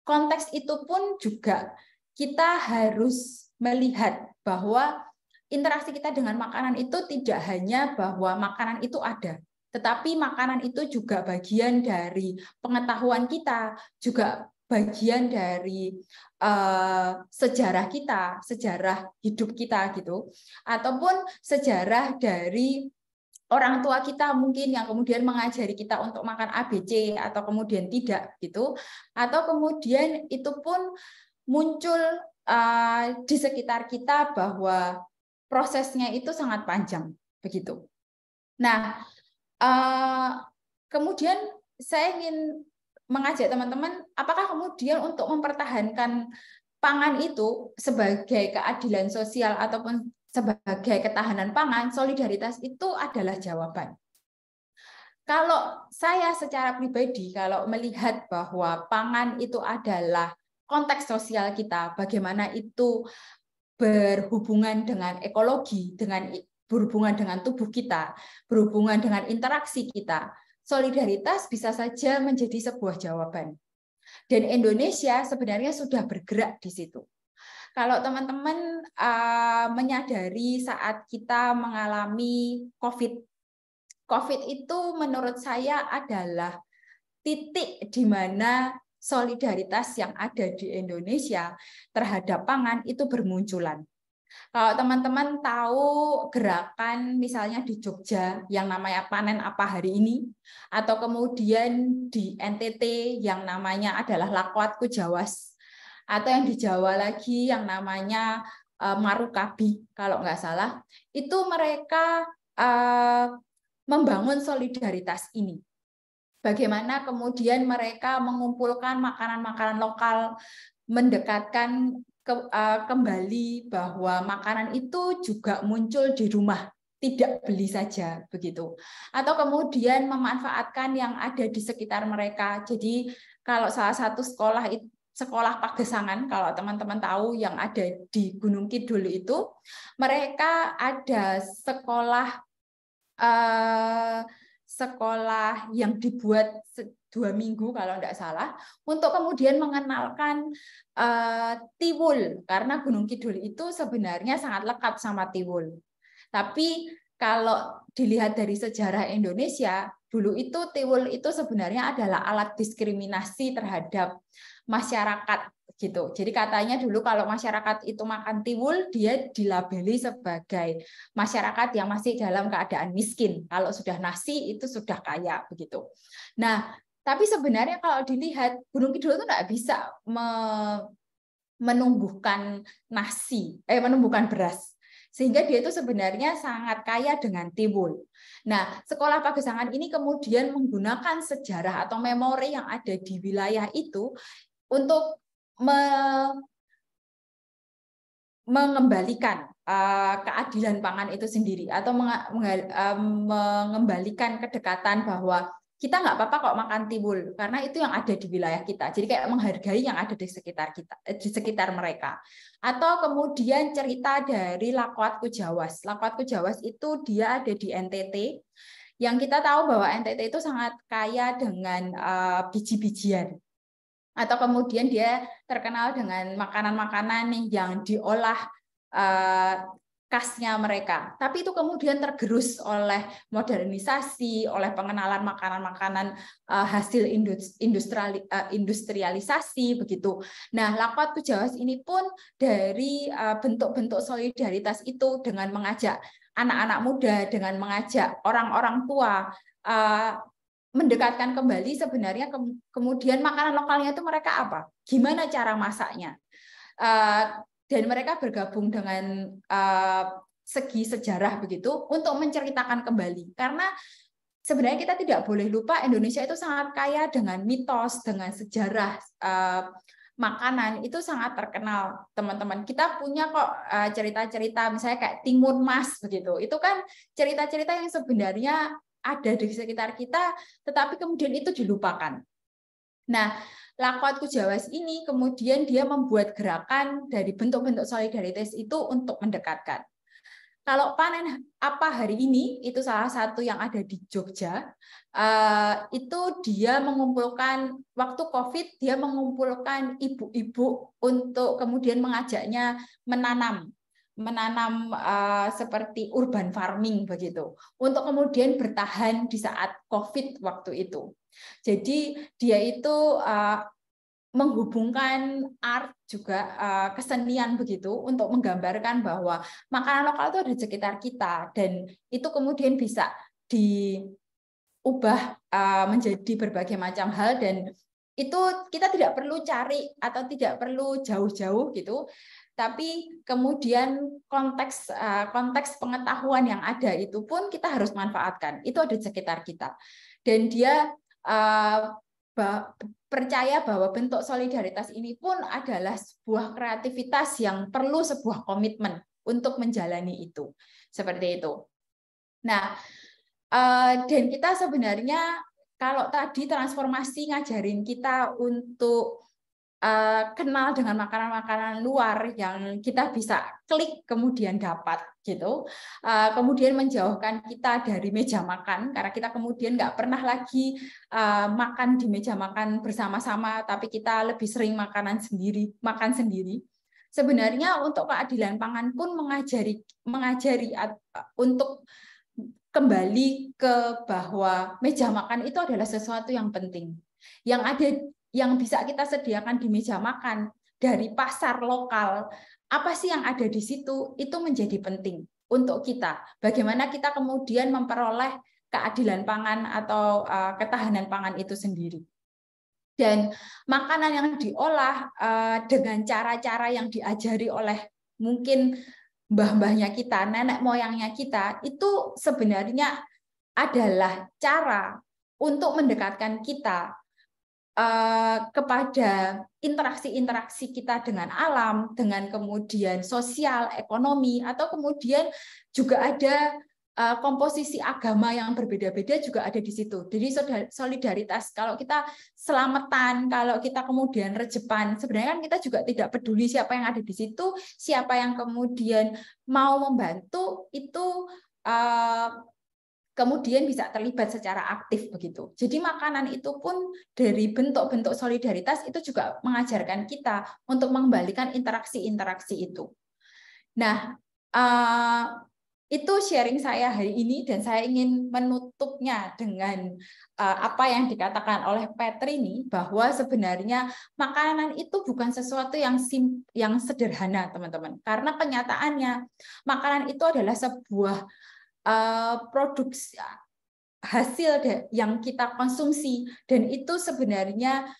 konteks itu pun juga kita harus melihat bahwa interaksi kita dengan makanan itu tidak hanya bahwa makanan itu ada, tetapi makanan itu juga bagian dari pengetahuan kita, juga bagian dari uh, sejarah kita, sejarah hidup kita gitu, ataupun sejarah dari orang tua kita mungkin yang kemudian mengajari kita untuk makan ABC atau kemudian tidak gitu, atau kemudian itu pun muncul uh, di sekitar kita bahwa prosesnya itu sangat panjang begitu. Nah, Eh, kemudian saya ingin mengajak teman-teman, apakah kemudian untuk mempertahankan pangan itu sebagai keadilan sosial ataupun sebagai ketahanan pangan, solidaritas itu adalah jawaban. Kalau saya secara pribadi, kalau melihat bahwa pangan itu adalah konteks sosial kita, bagaimana itu berhubungan dengan ekologi, dengan berhubungan dengan tubuh kita, berhubungan dengan interaksi kita. Solidaritas bisa saja menjadi sebuah jawaban. Dan Indonesia sebenarnya sudah bergerak di situ. Kalau teman-teman uh, menyadari saat kita mengalami COVID, COVID itu menurut saya adalah titik di mana solidaritas yang ada di Indonesia terhadap pangan itu bermunculan. Kalau teman-teman tahu gerakan misalnya di Jogja yang namanya panen apa hari ini, atau kemudian di NTT yang namanya adalah lakwatku Jawas, atau yang di Jawa lagi yang namanya eh, Marukabi kalau nggak salah, itu mereka eh, membangun solidaritas ini. Bagaimana kemudian mereka mengumpulkan makanan-makanan lokal, mendekatkan ke, uh, kembali bahwa makanan itu juga muncul di rumah tidak beli saja begitu atau kemudian memanfaatkan yang ada di sekitar mereka jadi kalau salah satu sekolah sekolah Pagesangan kalau teman-teman tahu yang ada di Gunung Kidul itu mereka ada sekolah eh, sekolah yang dibuat dua minggu kalau tidak salah untuk kemudian mengenalkan uh, tiwul karena Gunung Kidul itu sebenarnya sangat lekat sama tiwul. Tapi kalau dilihat dari sejarah Indonesia dulu itu tiwul itu sebenarnya adalah alat diskriminasi terhadap masyarakat gitu. Jadi katanya dulu kalau masyarakat itu makan tiwul dia dilabeli sebagai masyarakat yang masih dalam keadaan miskin. Kalau sudah nasi itu sudah kaya begitu. Nah, tapi sebenarnya kalau dilihat Gunung Kidul itu nggak bisa me menumbuhkan nasi, eh menumbuhkan beras. Sehingga dia itu sebenarnya sangat kaya dengan timbul. Nah, sekolah Pagesangan ini kemudian menggunakan sejarah atau memori yang ada di wilayah itu untuk me mengembalikan eh, keadilan pangan itu sendiri atau mengembalikan kedekatan bahwa kita nggak apa-apa kok makan timbul karena itu yang ada di wilayah kita. Jadi kayak menghargai yang ada di sekitar kita, eh, di sekitar mereka. Atau kemudian cerita dari Lakwatku Kujawas. Lakwat Kujawas itu dia ada di NTT yang kita tahu bahwa NTT itu sangat kaya dengan uh, biji-bijian. Atau kemudian dia terkenal dengan makanan-makanan nih yang diolah uh, khasnya mereka. Tapi itu kemudian tergerus oleh modernisasi, oleh pengenalan makanan-makanan eh, hasil industri eh, industrialisasi begitu. Nah, Lakwat Pujawas ini pun dari eh, bentuk-bentuk solidaritas itu dengan mengajak anak-anak muda, dengan mengajak orang-orang tua mendekatkan kembali sebenarnya kemudian makanan lokalnya itu mereka apa? Gimana cara masaknya? dan mereka bergabung dengan uh, segi sejarah begitu untuk menceritakan kembali karena sebenarnya kita tidak boleh lupa Indonesia itu sangat kaya dengan mitos dengan sejarah uh, makanan itu sangat terkenal teman-teman kita punya kok eh, cerita-cerita uh, misalnya kayak timun mas begitu itu kan cerita-cerita yang sebenarnya ada di sekitar kita tetapi kemudian itu dilupakan nah lakwatku kujawas ini kemudian dia membuat gerakan dari bentuk-bentuk solidaritas itu untuk mendekatkan. Kalau panen apa hari ini itu salah satu yang ada di Jogja. Eh, itu dia mengumpulkan waktu COVID dia mengumpulkan ibu-ibu untuk kemudian mengajaknya menanam menanam eh, seperti urban farming begitu untuk kemudian bertahan di saat COVID waktu itu. Jadi dia itu uh, menghubungkan art juga uh, kesenian begitu untuk menggambarkan bahwa makanan lokal itu ada di sekitar kita dan itu kemudian bisa diubah uh, menjadi berbagai macam hal dan itu kita tidak perlu cari atau tidak perlu jauh-jauh gitu tapi kemudian konteks konteks pengetahuan yang ada itu pun kita harus manfaatkan itu ada di sekitar kita dan dia Eh, percaya bahwa bentuk solidaritas ini pun adalah sebuah kreativitas yang perlu sebuah komitmen untuk menjalani itu. Seperti itu. Nah, eh, dan kita sebenarnya kalau tadi transformasi ngajarin kita untuk Eh, kenal dengan makanan-makanan luar yang kita bisa klik kemudian dapat gitu eh, kemudian menjauhkan kita dari meja makan karena kita kemudian nggak pernah lagi eh, makan di meja makan bersama-sama tapi kita lebih sering makanan sendiri makan sendiri sebenarnya untuk keadilan pangan pun mengajari mengajari untuk kembali ke bahwa meja makan itu adalah sesuatu yang penting yang ada yang bisa kita sediakan di meja makan dari pasar lokal, apa sih yang ada di situ itu menjadi penting untuk kita. Bagaimana kita kemudian memperoleh keadilan pangan atau eh, ketahanan pangan itu sendiri. Dan makanan yang diolah eh, dengan cara-cara yang diajari oleh mungkin mbah-mbahnya kita, nenek moyangnya kita, itu sebenarnya adalah cara untuk mendekatkan kita Eh, kepada interaksi-interaksi kita dengan alam, dengan kemudian sosial, ekonomi, atau kemudian juga ada eh, komposisi agama yang berbeda-beda juga ada di situ. Jadi solidaritas kalau kita selamatan, kalau kita kemudian rejepan, sebenarnya kan kita juga tidak peduli siapa yang ada di situ, siapa yang kemudian mau membantu itu eh, kemudian bisa terlibat secara aktif begitu. Jadi makanan itu pun dari bentuk-bentuk solidaritas itu juga mengajarkan kita untuk mengembalikan interaksi-interaksi itu. Nah, uh, itu sharing saya hari ini dan saya ingin menutupnya dengan uh, apa yang dikatakan oleh Petri ini bahwa sebenarnya makanan itu bukan sesuatu yang sim yang sederhana teman-teman karena kenyataannya makanan itu adalah sebuah Eh, produksi hasil yang kita konsumsi dan itu sebenarnya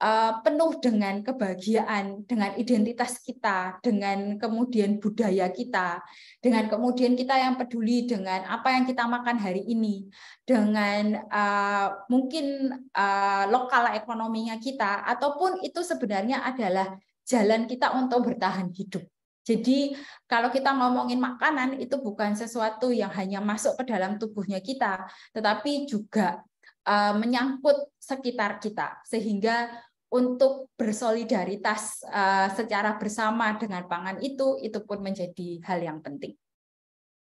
eh, penuh dengan kebahagiaan, dengan identitas kita, dengan kemudian budaya kita, dengan kemudian kita yang peduli dengan apa yang kita makan hari ini, dengan uh, mungkin uh, lokal ekonominya kita, ataupun itu sebenarnya adalah jalan kita untuk bertahan hidup. Jadi kalau kita ngomongin makanan itu bukan sesuatu yang hanya masuk ke dalam tubuhnya kita, tetapi juga uh, menyangkut sekitar kita. Sehingga untuk bersolidaritas uh, secara bersama dengan pangan itu itu pun menjadi hal yang penting.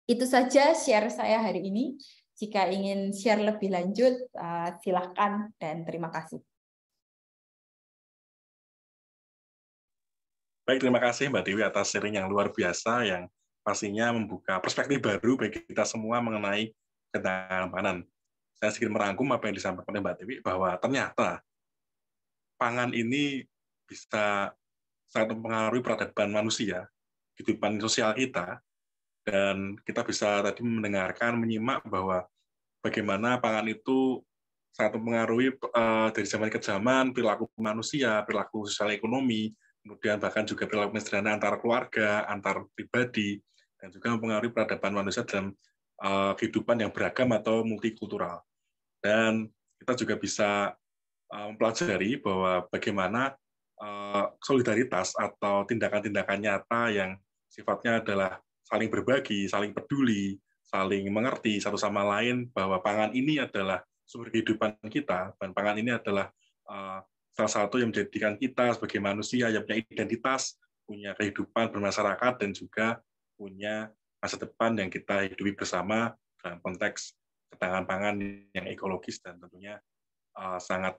Itu saja share saya hari ini. Jika ingin share lebih lanjut, uh, eh, silahkan dan terima kasih. Baik, terima kasih Mbak Dewi atas sharing yang luar biasa yang pastinya membuka perspektif baru bagi kita semua mengenai ketahanan pangan. Saya sedikit merangkum apa yang disampaikan oleh Mbak Dewi bahwa ternyata pangan ini bisa sangat mempengaruhi peradaban manusia, kehidupan sosial kita, dan kita bisa tadi mendengarkan, menyimak bahwa bagaimana pangan itu sangat mempengaruhi eh, dari zaman ke zaman perilaku manusia, perilaku sosial ekonomi, kemudian bahkan juga perilaku sederhana antar keluarga, antar pribadi, dan juga mempengaruhi peradaban manusia dalam eh, kehidupan yang beragam atau multikultural. Dan kita juga bisa eh, mempelajari bahwa bagaimana eh, solidaritas atau tindakan-tindakan nyata yang sifatnya adalah saling berbagi, saling peduli, saling mengerti satu sama lain bahwa pangan ini adalah sumber kehidupan kita, dan pangan ini adalah salah satu yang menjadikan kita sebagai manusia yang punya identitas, punya kehidupan bermasyarakat, dan juga punya masa depan yang kita hidupi bersama dalam konteks ketahanan pangan yang ekologis dan tentunya uh, sangat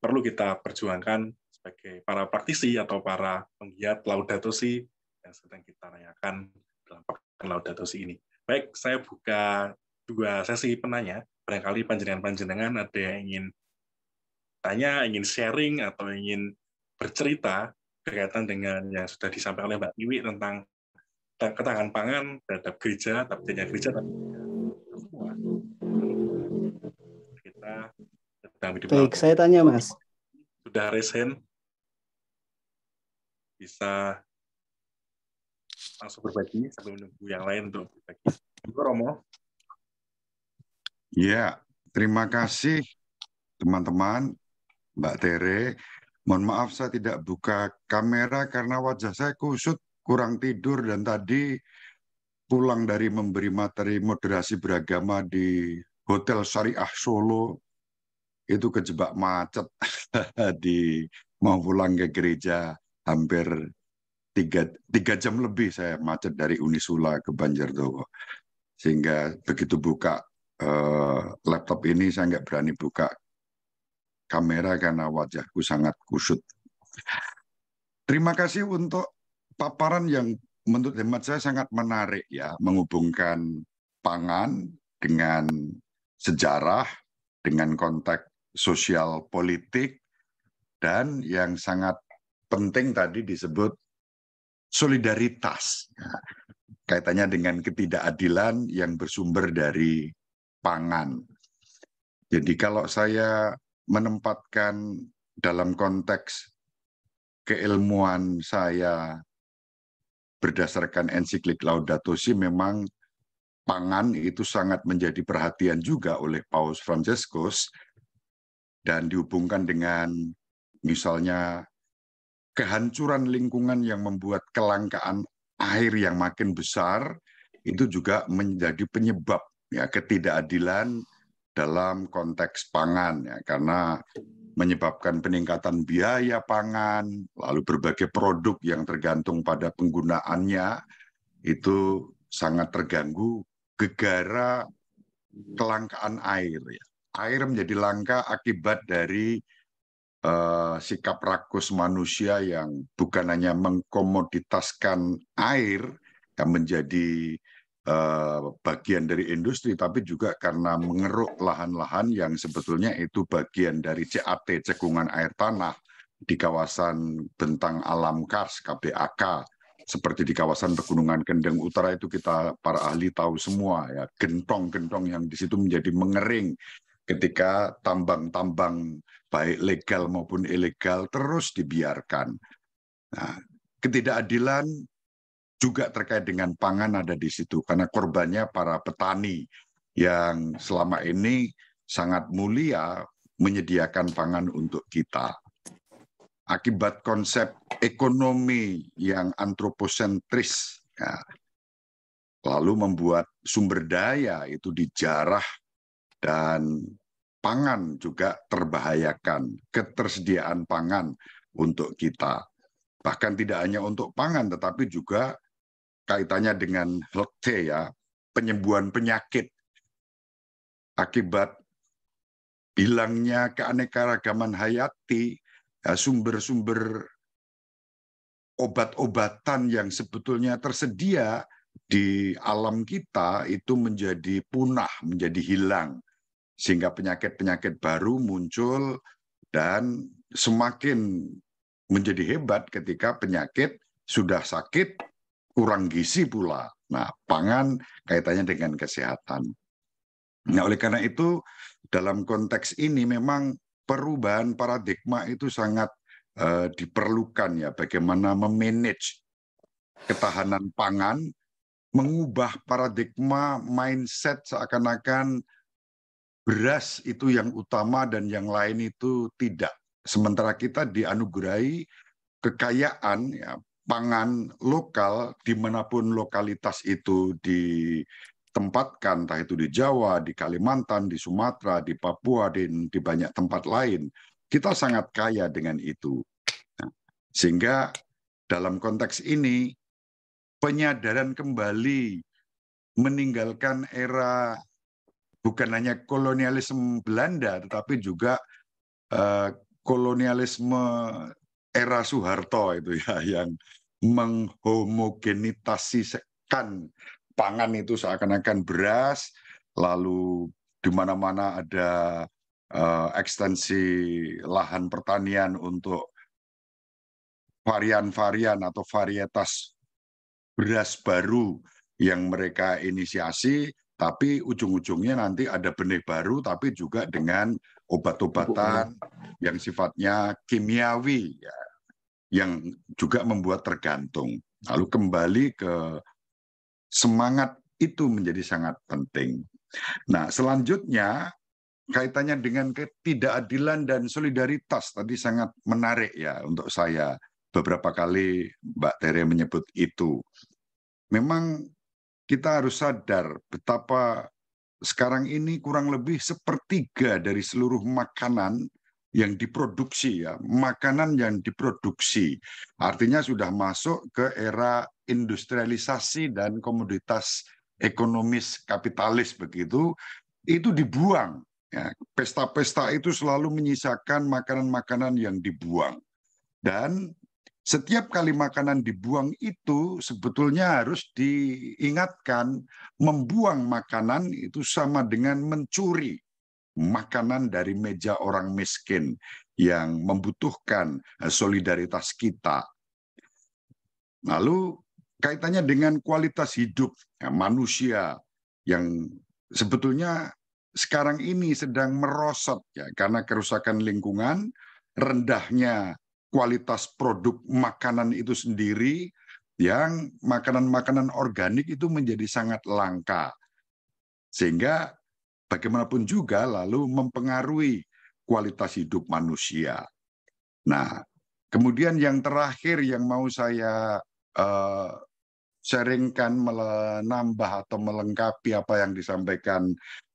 perlu kita perjuangkan sebagai para praktisi atau para penggiat Laudato Si yang sedang kita rayakan dalam pekan Laudato Si ini. Baik, saya buka dua sesi penanya. Barangkali panjenengan-panjenengan ada yang ingin tanya, ingin sharing, atau ingin bercerita berkaitan dengan yang sudah disampaikan oleh Mbak Iwi tentang ketahanan pangan terhadap gereja, tapi tidak gereja, tapi Kita sedang hidup. Baik, saya tanya Mas. Sudah resen Bisa langsung berbagi sambil menunggu yang lain untuk berbagi. Tunggu, Romo. Ya, terima kasih teman-teman Mbak Tere. Mohon maaf saya tidak buka kamera karena wajah saya kusut, kurang tidur dan tadi pulang dari memberi materi moderasi beragama di Hotel Syariah Solo itu kejebak macet di mau pulang ke gereja hampir tiga, tiga jam lebih saya macet dari Unisula ke Banjardowo. Sehingga begitu buka uh, laptop ini saya nggak berani buka kamera karena wajahku sangat kusut. Terima kasih untuk paparan yang menurut hemat saya sangat menarik ya, menghubungkan pangan dengan sejarah, dengan konteks sosial politik, dan yang sangat penting tadi disebut solidaritas. Kaitannya dengan ketidakadilan yang bersumber dari pangan. Jadi kalau saya menempatkan dalam konteks keilmuan saya berdasarkan ensiklik Laudato Si memang pangan itu sangat menjadi perhatian juga oleh Paus Franciscus dan dihubungkan dengan misalnya kehancuran lingkungan yang membuat kelangkaan air yang makin besar itu juga menjadi penyebab ya ketidakadilan dalam konteks pangan ya karena menyebabkan peningkatan biaya pangan, lalu berbagai produk yang tergantung pada penggunaannya itu sangat terganggu gegara kelangkaan air. ya Air menjadi langka akibat dari uh, sikap rakus manusia yang bukan hanya mengkomoditaskan air yang menjadi Eh, bagian dari industri, tapi juga karena mengeruk lahan-lahan yang sebetulnya itu bagian dari CAT, cekungan air tanah, di kawasan bentang alam Kars, KBAK, seperti di kawasan Pegunungan Kendeng Utara itu kita para ahli tahu semua ya gentong-gentong yang di situ menjadi mengering ketika tambang-tambang baik legal maupun ilegal terus dibiarkan. Nah, ketidakadilan juga terkait dengan pangan ada di situ karena korbannya para petani yang selama ini sangat mulia menyediakan pangan untuk kita. Akibat konsep ekonomi yang antroposentris, ya, lalu membuat sumber daya itu dijarah dan pangan juga terbahayakan, ketersediaan pangan untuk kita. Bahkan tidak hanya untuk pangan, tetapi juga kaitannya dengan lekte ya, penyembuhan penyakit akibat hilangnya keanekaragaman hayati, ya, sumber-sumber obat-obatan yang sebetulnya tersedia di alam kita itu menjadi punah, menjadi hilang. Sehingga penyakit-penyakit baru muncul dan semakin menjadi hebat ketika penyakit sudah sakit kurang gizi pula. Nah, pangan kaitannya dengan kesehatan. Nah, oleh karena itu dalam konteks ini memang perubahan paradigma itu sangat uh, diperlukan ya bagaimana memanage ketahanan pangan, mengubah paradigma mindset seakan-akan beras itu yang utama dan yang lain itu tidak. Sementara kita dianugerahi kekayaan ya, pangan lokal dimanapun lokalitas itu ditempatkan, entah itu di Jawa, di Kalimantan, di Sumatera, di Papua, di, di banyak tempat lain, kita sangat kaya dengan itu. Nah, sehingga dalam konteks ini penyadaran kembali meninggalkan era bukan hanya kolonialisme Belanda, tetapi juga eh, kolonialisme era Soeharto itu ya yang menghomogenitasikan pangan itu seakan-akan beras, lalu di mana-mana ada uh, ekstensi lahan pertanian untuk varian-varian atau varietas beras baru yang mereka inisiasi, tapi ujung-ujungnya nanti ada benih baru, tapi juga dengan obat-obatan yang sifatnya kimiawi. Ya yang juga membuat tergantung. Lalu kembali ke semangat itu menjadi sangat penting. Nah, selanjutnya kaitannya dengan ketidakadilan dan solidaritas tadi sangat menarik ya untuk saya. Beberapa kali Mbak Tere menyebut itu. Memang kita harus sadar betapa sekarang ini kurang lebih sepertiga dari seluruh makanan yang diproduksi ya, makanan yang diproduksi. Artinya sudah masuk ke era industrialisasi dan komoditas ekonomis kapitalis begitu itu dibuang. Ya, pesta-pesta itu selalu menyisakan makanan-makanan yang dibuang. Dan setiap kali makanan dibuang itu sebetulnya harus diingatkan membuang makanan itu sama dengan mencuri makanan dari meja orang miskin yang membutuhkan eh, solidaritas kita. Lalu kaitannya dengan kualitas hidup ya, manusia yang sebetulnya sekarang ini sedang merosot ya karena kerusakan lingkungan, rendahnya kualitas produk makanan itu sendiri yang makanan-makanan organik itu menjadi sangat langka. Sehingga bagaimanapun juga lalu mempengaruhi kualitas hidup manusia. Nah, kemudian yang terakhir yang mau saya uh, sharingkan menambah atau melengkapi apa yang disampaikan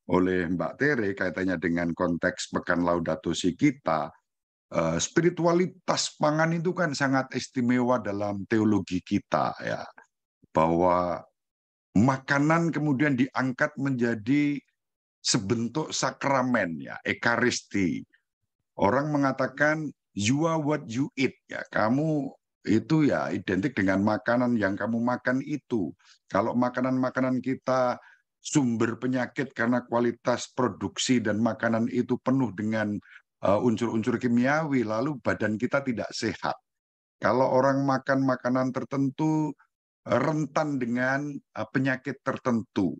oleh Mbak Tere kaitannya dengan konteks pekan Laudato Si kita eh, spiritualitas pangan itu kan sangat istimewa dalam teologi kita ya bahwa makanan kemudian diangkat menjadi sebentuk sakramen ya, ekaristi. Orang mengatakan you are what you eat ya. Kamu itu ya identik dengan makanan yang kamu makan itu. Kalau makanan-makanan kita sumber penyakit karena kualitas produksi dan makanan itu penuh dengan eh, unsur-unsur kimiawi, lalu badan kita tidak sehat. Kalau orang makan makanan tertentu rentan dengan eh, penyakit tertentu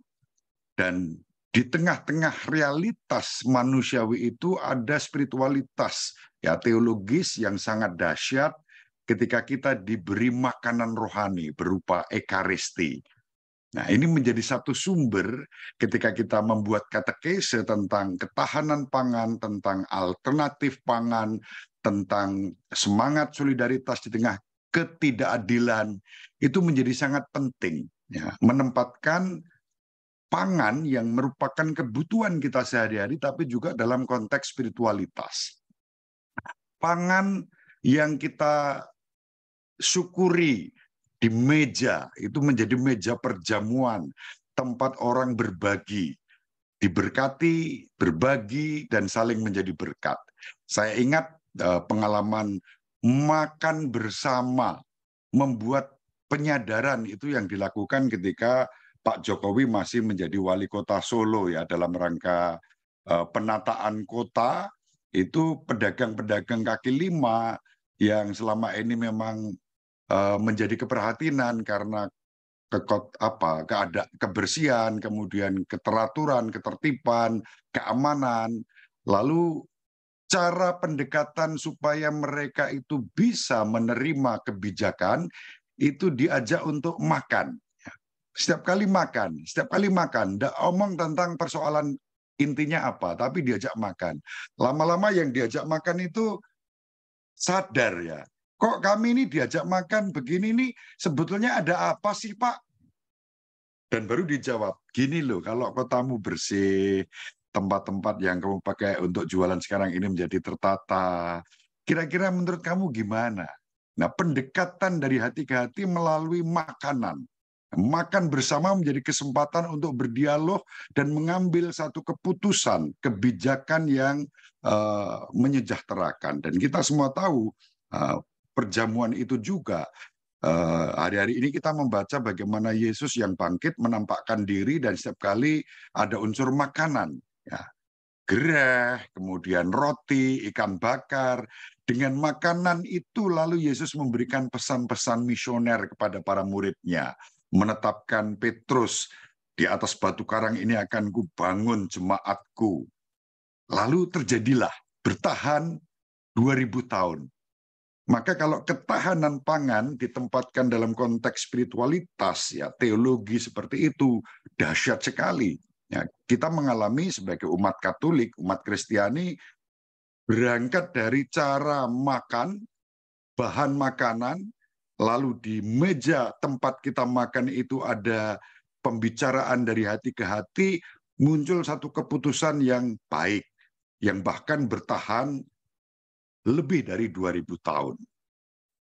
dan di tengah-tengah realitas manusiawi itu ada spiritualitas ya teologis yang sangat dahsyat ketika kita diberi makanan rohani berupa ekaristi. Nah, ini menjadi satu sumber ketika kita membuat katekese tentang ketahanan pangan, tentang alternatif pangan, tentang semangat solidaritas di tengah ketidakadilan, itu menjadi sangat penting. Ya, menempatkan pangan yang merupakan kebutuhan kita sehari-hari, tapi juga dalam konteks spiritualitas. Pangan yang kita syukuri di meja itu menjadi meja perjamuan, tempat orang berbagi, diberkati, berbagi, dan saling menjadi berkat. Saya ingat eh, pengalaman makan bersama membuat penyadaran itu yang dilakukan ketika Pak Jokowi masih menjadi wali kota Solo ya dalam rangka eh, penataan kota itu pedagang-pedagang kaki lima yang selama ini memang eh, menjadi keprihatinan karena kekot apa keada kebersihan kemudian keteraturan ketertiban keamanan lalu cara pendekatan supaya mereka itu bisa menerima kebijakan itu diajak untuk makan setiap kali makan, setiap kali makan, tidak omong tentang persoalan intinya apa, tapi diajak makan. Lama-lama yang diajak makan itu sadar ya. Kok kami ini diajak makan begini nih, sebetulnya ada apa sih Pak? Dan baru dijawab, gini loh, kalau kotamu bersih, tempat-tempat yang kamu pakai untuk jualan sekarang ini menjadi tertata, kira-kira menurut kamu gimana? Nah, pendekatan dari hati ke hati melalui makanan Makan bersama menjadi kesempatan untuk berdialog dan mengambil satu keputusan, kebijakan yang uh, menyejahterakan. Dan kita semua tahu uh, perjamuan itu juga eh, hari-hari uh, ini kita membaca bagaimana Yesus yang bangkit menampakkan diri dan setiap kali ada unsur makanan, ya, gereh, kemudian roti, ikan bakar. Dengan makanan itu lalu Yesus memberikan pesan-pesan misioner kepada para muridnya menetapkan Petrus di atas batu karang ini akan kubangun jemaatku. Lalu terjadilah bertahan 2000 tahun. Maka kalau ketahanan pangan ditempatkan dalam konteks spiritualitas ya teologi seperti itu dahsyat sekali. Ya, kita mengalami sebagai umat Katolik, umat Kristiani berangkat dari cara makan, bahan makanan, lalu di meja tempat kita makan itu ada pembicaraan dari hati ke hati, muncul satu keputusan yang baik, yang bahkan bertahan lebih dari 2000 tahun.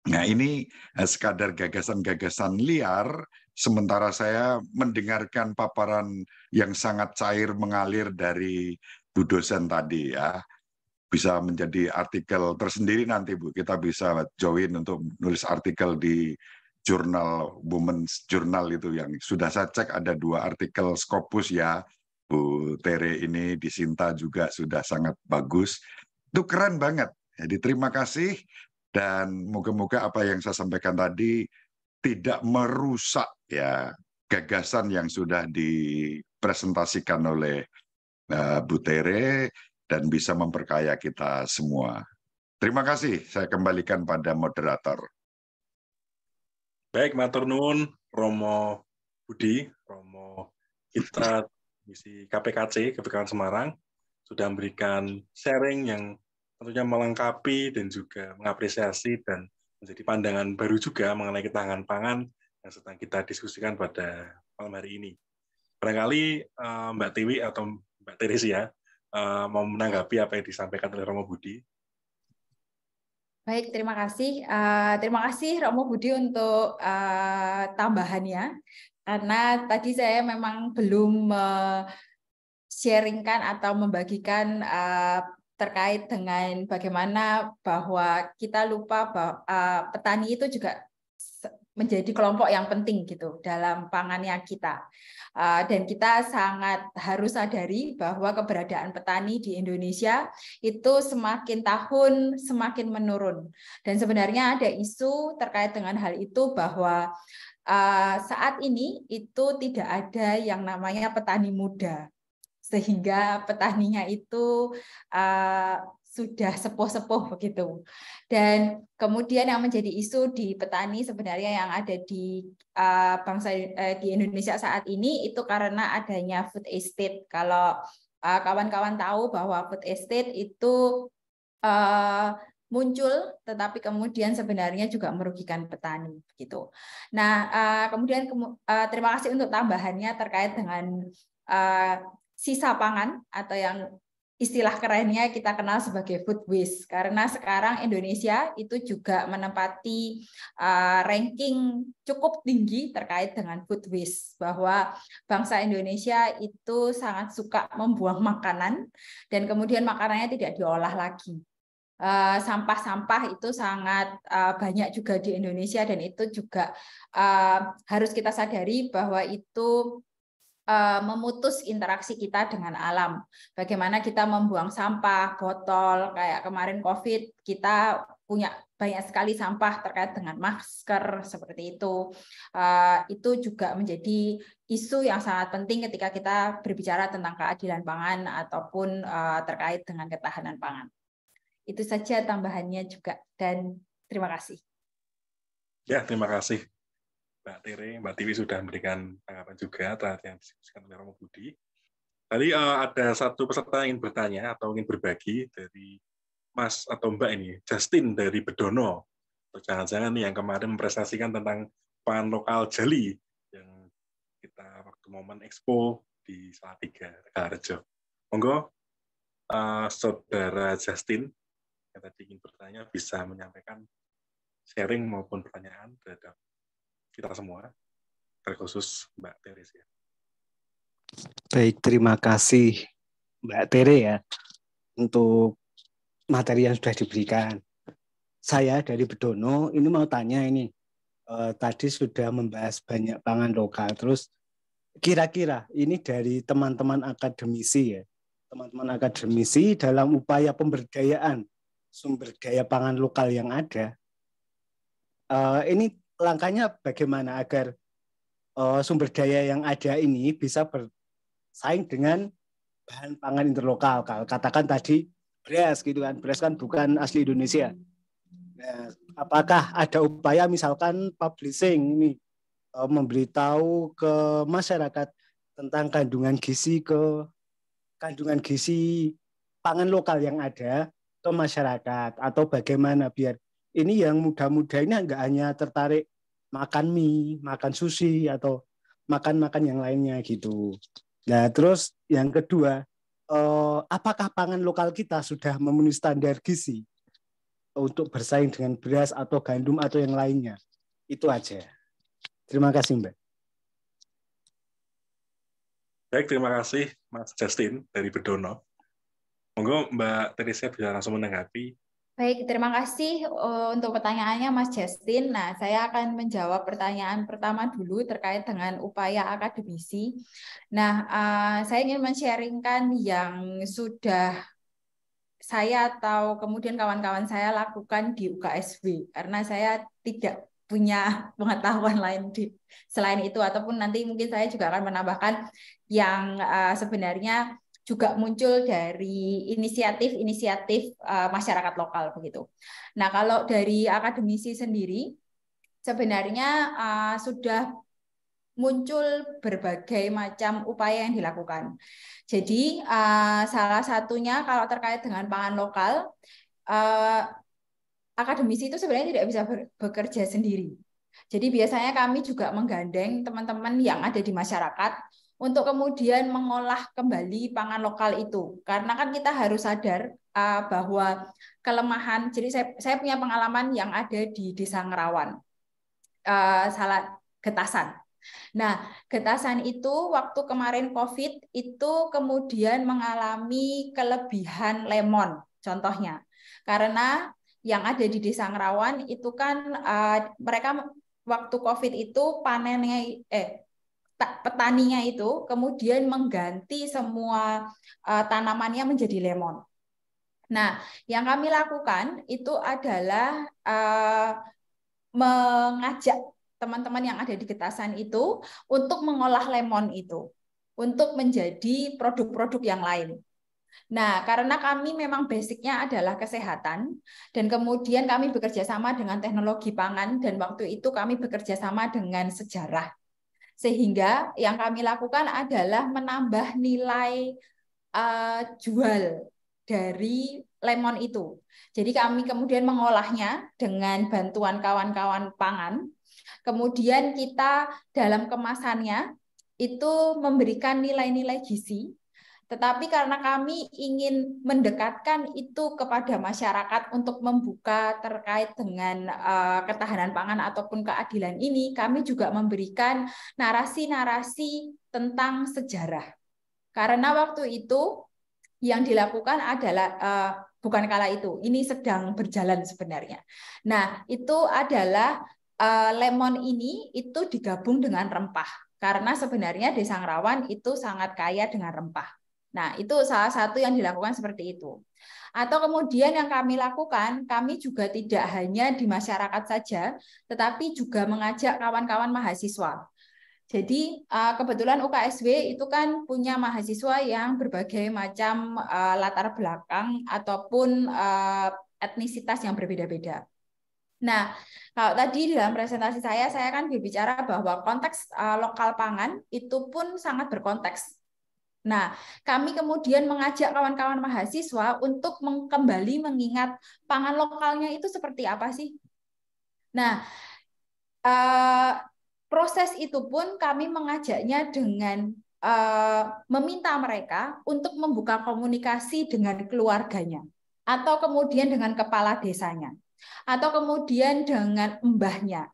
Nah ini eh, sekadar gagasan-gagasan liar, sementara saya mendengarkan paparan yang sangat cair mengalir dari Bu dosen tadi ya bisa menjadi artikel tersendiri nanti Bu. Kita bisa join untuk nulis artikel di jurnal Women's Journal itu yang sudah saya cek ada dua artikel Scopus ya. Bu Tere ini di Sinta juga sudah sangat bagus. Itu keren banget. Jadi terima kasih dan moga-moga apa yang saya sampaikan tadi tidak merusak ya gagasan yang sudah dipresentasikan oleh uh, Bu Tere dan bisa memperkaya kita semua. Terima kasih, saya kembalikan pada moderator. Baik, Matur Nun, Romo Budi, Romo Kitra, misi KPKC Kebekalan Semarang sudah memberikan sharing yang tentunya melengkapi dan juga mengapresiasi dan menjadi pandangan baru juga mengenai ketahanan pangan yang sedang kita diskusikan pada malam hari ini. Barangkali eh, Mbak Tiwi atau Mbak Teresia ya, Eh, mau menanggapi apa yang disampaikan oleh Romo Budi. Baik, terima kasih. Uh, terima kasih Romo Budi untuk uh, tambahannya. Karena tadi saya memang belum uh, sharingkan atau membagikan uh, terkait dengan bagaimana bahwa kita lupa bahwa uh, petani itu juga menjadi kelompok yang penting gitu dalam pangannya kita. Eh, dan kita sangat harus sadari bahwa keberadaan petani di Indonesia itu semakin tahun semakin menurun. Dan sebenarnya ada isu terkait dengan hal itu bahwa eh, saat ini itu tidak ada yang namanya petani muda sehingga petaninya itu eh, sudah sepuh-sepuh begitu. Dan kemudian yang menjadi isu di petani sebenarnya yang ada di uh, bangsa uh, di Indonesia saat ini itu karena adanya food estate. Kalau kawan eh, kawan-kawan tahu bahwa food estate itu uh, muncul tetapi kemudian sebenarnya juga merugikan petani gitu. Nah, uh, kemudian kemu uh, terima kasih untuk tambahannya terkait dengan uh, sisa pangan atau yang istilah kerennya kita kenal sebagai food waste karena sekarang Indonesia itu juga menempati uh, ranking cukup tinggi terkait dengan food waste bahwa bangsa Indonesia itu sangat suka membuang makanan dan kemudian makanannya tidak diolah lagi sampah eh, sampah-sampah itu sangat uh, banyak juga di Indonesia dan itu juga uh, harus kita sadari bahwa itu Eh, memutus interaksi kita dengan alam. Bagaimana kita membuang sampah, botol, kayak kemarin COVID, kita punya banyak sekali sampah terkait dengan masker seperti itu. Eh, itu juga menjadi isu yang sangat penting ketika kita berbicara tentang keadilan pangan ataupun eh, terkait dengan ketahanan pangan. Itu saja tambahannya juga dan terima kasih. Ya, terima kasih. Mbak Tere, Mbak Tiwi sudah memberikan tanggapan juga terhadap yang didiskusikan oleh Romo Budi. Tadi eh, ada satu peserta yang ingin bertanya atau ingin berbagi dari Mas atau Mbak ini, Justin dari Bedono. Jangan-jangan yang kemarin mempresentasikan tentang pan lokal jeli yang kita waktu momen expo di Salatiga, Karjo. Monggo, eh, saudara Justin yang tadi ingin bertanya bisa menyampaikan sharing maupun pertanyaan terhadap kita semua, terkhusus Mbak Teres ya. Baik, terima kasih Mbak Tere ya untuk materi yang sudah diberikan. Saya dari Bedono ini mau tanya ini eh, tadi sudah membahas banyak pangan lokal terus kira-kira ini dari teman-teman akademisi ya teman-teman akademisi dalam upaya pemberdayaan sumber daya pangan lokal yang ada. Uh, ini langkahnya bagaimana agar uh, sumber daya yang ada ini bisa bersaing dengan bahan pangan interlokal. Katakan tadi beras gitu kan, beras kan bukan asli Indonesia. Nah, apakah ada upaya misalkan publishing ini uh, eh, memberitahu ke masyarakat tentang kandungan gizi ke kandungan gizi pangan lokal yang ada ke masyarakat atau bagaimana biar ini yang muda-muda ini nggak hanya tertarik makan mie, makan sushi atau makan-makan yang lainnya gitu. Nah, terus yang kedua, eh, apakah pangan lokal kita sudah memenuhi standar gizi untuk bersaing dengan beras atau gandum atau yang lainnya? Itu aja. Terima kasih, Mbak. Baik, terima kasih Mas Justin dari Bedono. Monggo Mbak Teresa bisa langsung menanggapi Baik, terima kasih eh, untuk pertanyaannya Mas Justin. Nah, saya akan menjawab pertanyaan pertama dulu terkait dengan upaya akademisi. Nah, eh, saya ingin men-sharingkan yang sudah saya atau kemudian kawan-kawan saya lakukan di UKSB karena saya tidak punya pengetahuan lain di selain itu ataupun nanti mungkin saya juga akan menambahkan yang eh, sebenarnya juga muncul dari inisiatif-inisiatif eh, masyarakat lokal begitu. Nah, kalau dari akademisi sendiri sebenarnya eh, sudah muncul berbagai macam upaya yang dilakukan. Jadi eh, salah satunya kalau terkait dengan pangan lokal akademisi itu sebenarnya tidak bisa bekerja sendiri. Jadi biasanya kami juga menggandeng teman-teman yang ada di masyarakat untuk kemudian mengolah kembali pangan lokal itu. Karena kan kita harus sadar eh, bahwa kelemahan, jadi saya, saya punya pengalaman yang ada di desa Ngerawan, eh, salah getasan. Nah, getasan itu waktu kemarin COVID itu kemudian mengalami kelebihan lemon, contohnya. Karena yang ada di desa Ngerawan itu kan eh, mereka waktu COVID itu panennya, eh petaninya itu kemudian mengganti semua uh, tanamannya menjadi lemon. Nah, yang kami lakukan itu adalah uh, mengajak teman-teman yang ada di Getasan itu untuk mengolah lemon itu untuk menjadi produk-produk yang lain. Nah, karena kami memang basicnya adalah kesehatan, dan kemudian kami bekerja sama dengan teknologi pangan, dan waktu itu kami bekerja sama dengan sejarah sehingga yang kami lakukan adalah menambah nilai uh, jual dari lemon itu. Jadi kami kemudian mengolahnya dengan bantuan kawan-kawan pangan. Kemudian kita dalam kemasannya itu memberikan nilai-nilai gizi tetapi karena kami ingin mendekatkan itu kepada masyarakat untuk membuka terkait dengan eh, ketahanan pangan ataupun keadilan ini, kami juga memberikan narasi-narasi tentang sejarah. Karena waktu itu yang dilakukan adalah eh, bukan kala itu, ini sedang berjalan sebenarnya. Nah, itu adalah eh, lemon ini itu digabung dengan rempah karena sebenarnya Desa Ngerawan itu sangat kaya dengan rempah. Nah, itu salah satu yang dilakukan seperti itu. Atau kemudian yang kami lakukan, kami juga tidak hanya di masyarakat saja, tetapi juga mengajak kawan-kawan mahasiswa. Jadi eh, kebetulan UKSW itu kan punya mahasiswa yang berbagai macam eh, latar belakang ataupun eh, etnisitas yang berbeda-beda. Nah, kalau tadi dalam presentasi saya, saya kan berbicara bahwa konteks lokal pangan itu pun sangat berkonteks Nah, kami kemudian mengajak kawan-kawan mahasiswa untuk kembali mengingat pangan lokalnya itu seperti apa sih. Nah, uh, proses itu pun kami mengajaknya dengan uh, meminta mereka untuk membuka komunikasi dengan keluarganya atau kemudian dengan kepala desanya atau kemudian dengan mbahnya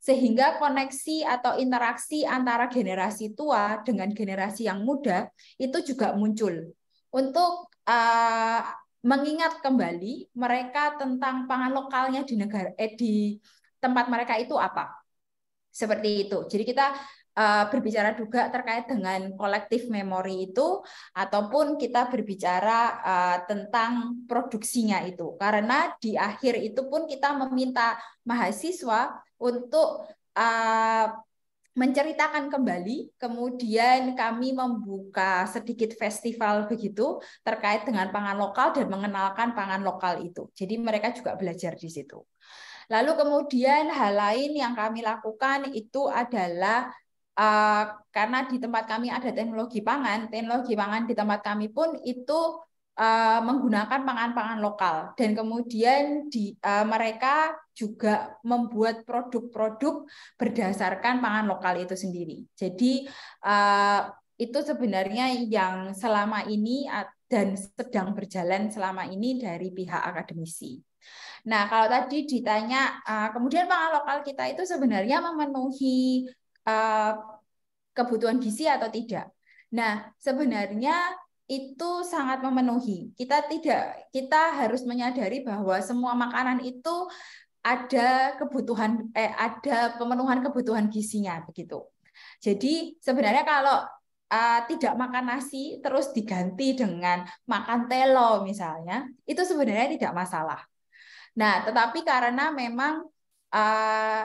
sehingga koneksi atau interaksi antara generasi tua dengan generasi yang muda itu juga muncul untuk uh, mengingat kembali mereka tentang pangan lokalnya di negara eh, di tempat mereka itu apa seperti itu jadi kita uh, berbicara juga terkait dengan kolektif memori itu ataupun kita berbicara uh, tentang produksinya itu karena di akhir itu pun kita meminta mahasiswa untuk uh, menceritakan kembali, kemudian kami membuka sedikit festival begitu terkait dengan pangan lokal dan mengenalkan pangan lokal itu. Jadi mereka juga belajar di situ. Lalu kemudian hal lain yang kami lakukan itu adalah ah, karena di tempat kami ada teknologi pangan, teknologi pangan di tempat kami pun itu Eh, menggunakan pangan-pangan lokal dan kemudian di uh, mereka juga membuat produk-produk berdasarkan pangan lokal itu sendiri. Jadi uh, itu sebenarnya yang selama ini dan sedang berjalan selama ini dari pihak akademisi. Nah, kalau tadi ditanya uh, kemudian pangan lokal kita itu sebenarnya memenuhi uh, kebutuhan gizi atau tidak. Nah, sebenarnya itu sangat memenuhi. Kita tidak kita harus menyadari bahwa semua makanan itu ada kebutuhan eh, ada pemenuhan kebutuhan gizinya begitu. Jadi sebenarnya kalau uh, tidak makan nasi terus diganti dengan makan telo misalnya, itu sebenarnya tidak masalah. Nah, tetapi karena memang uh,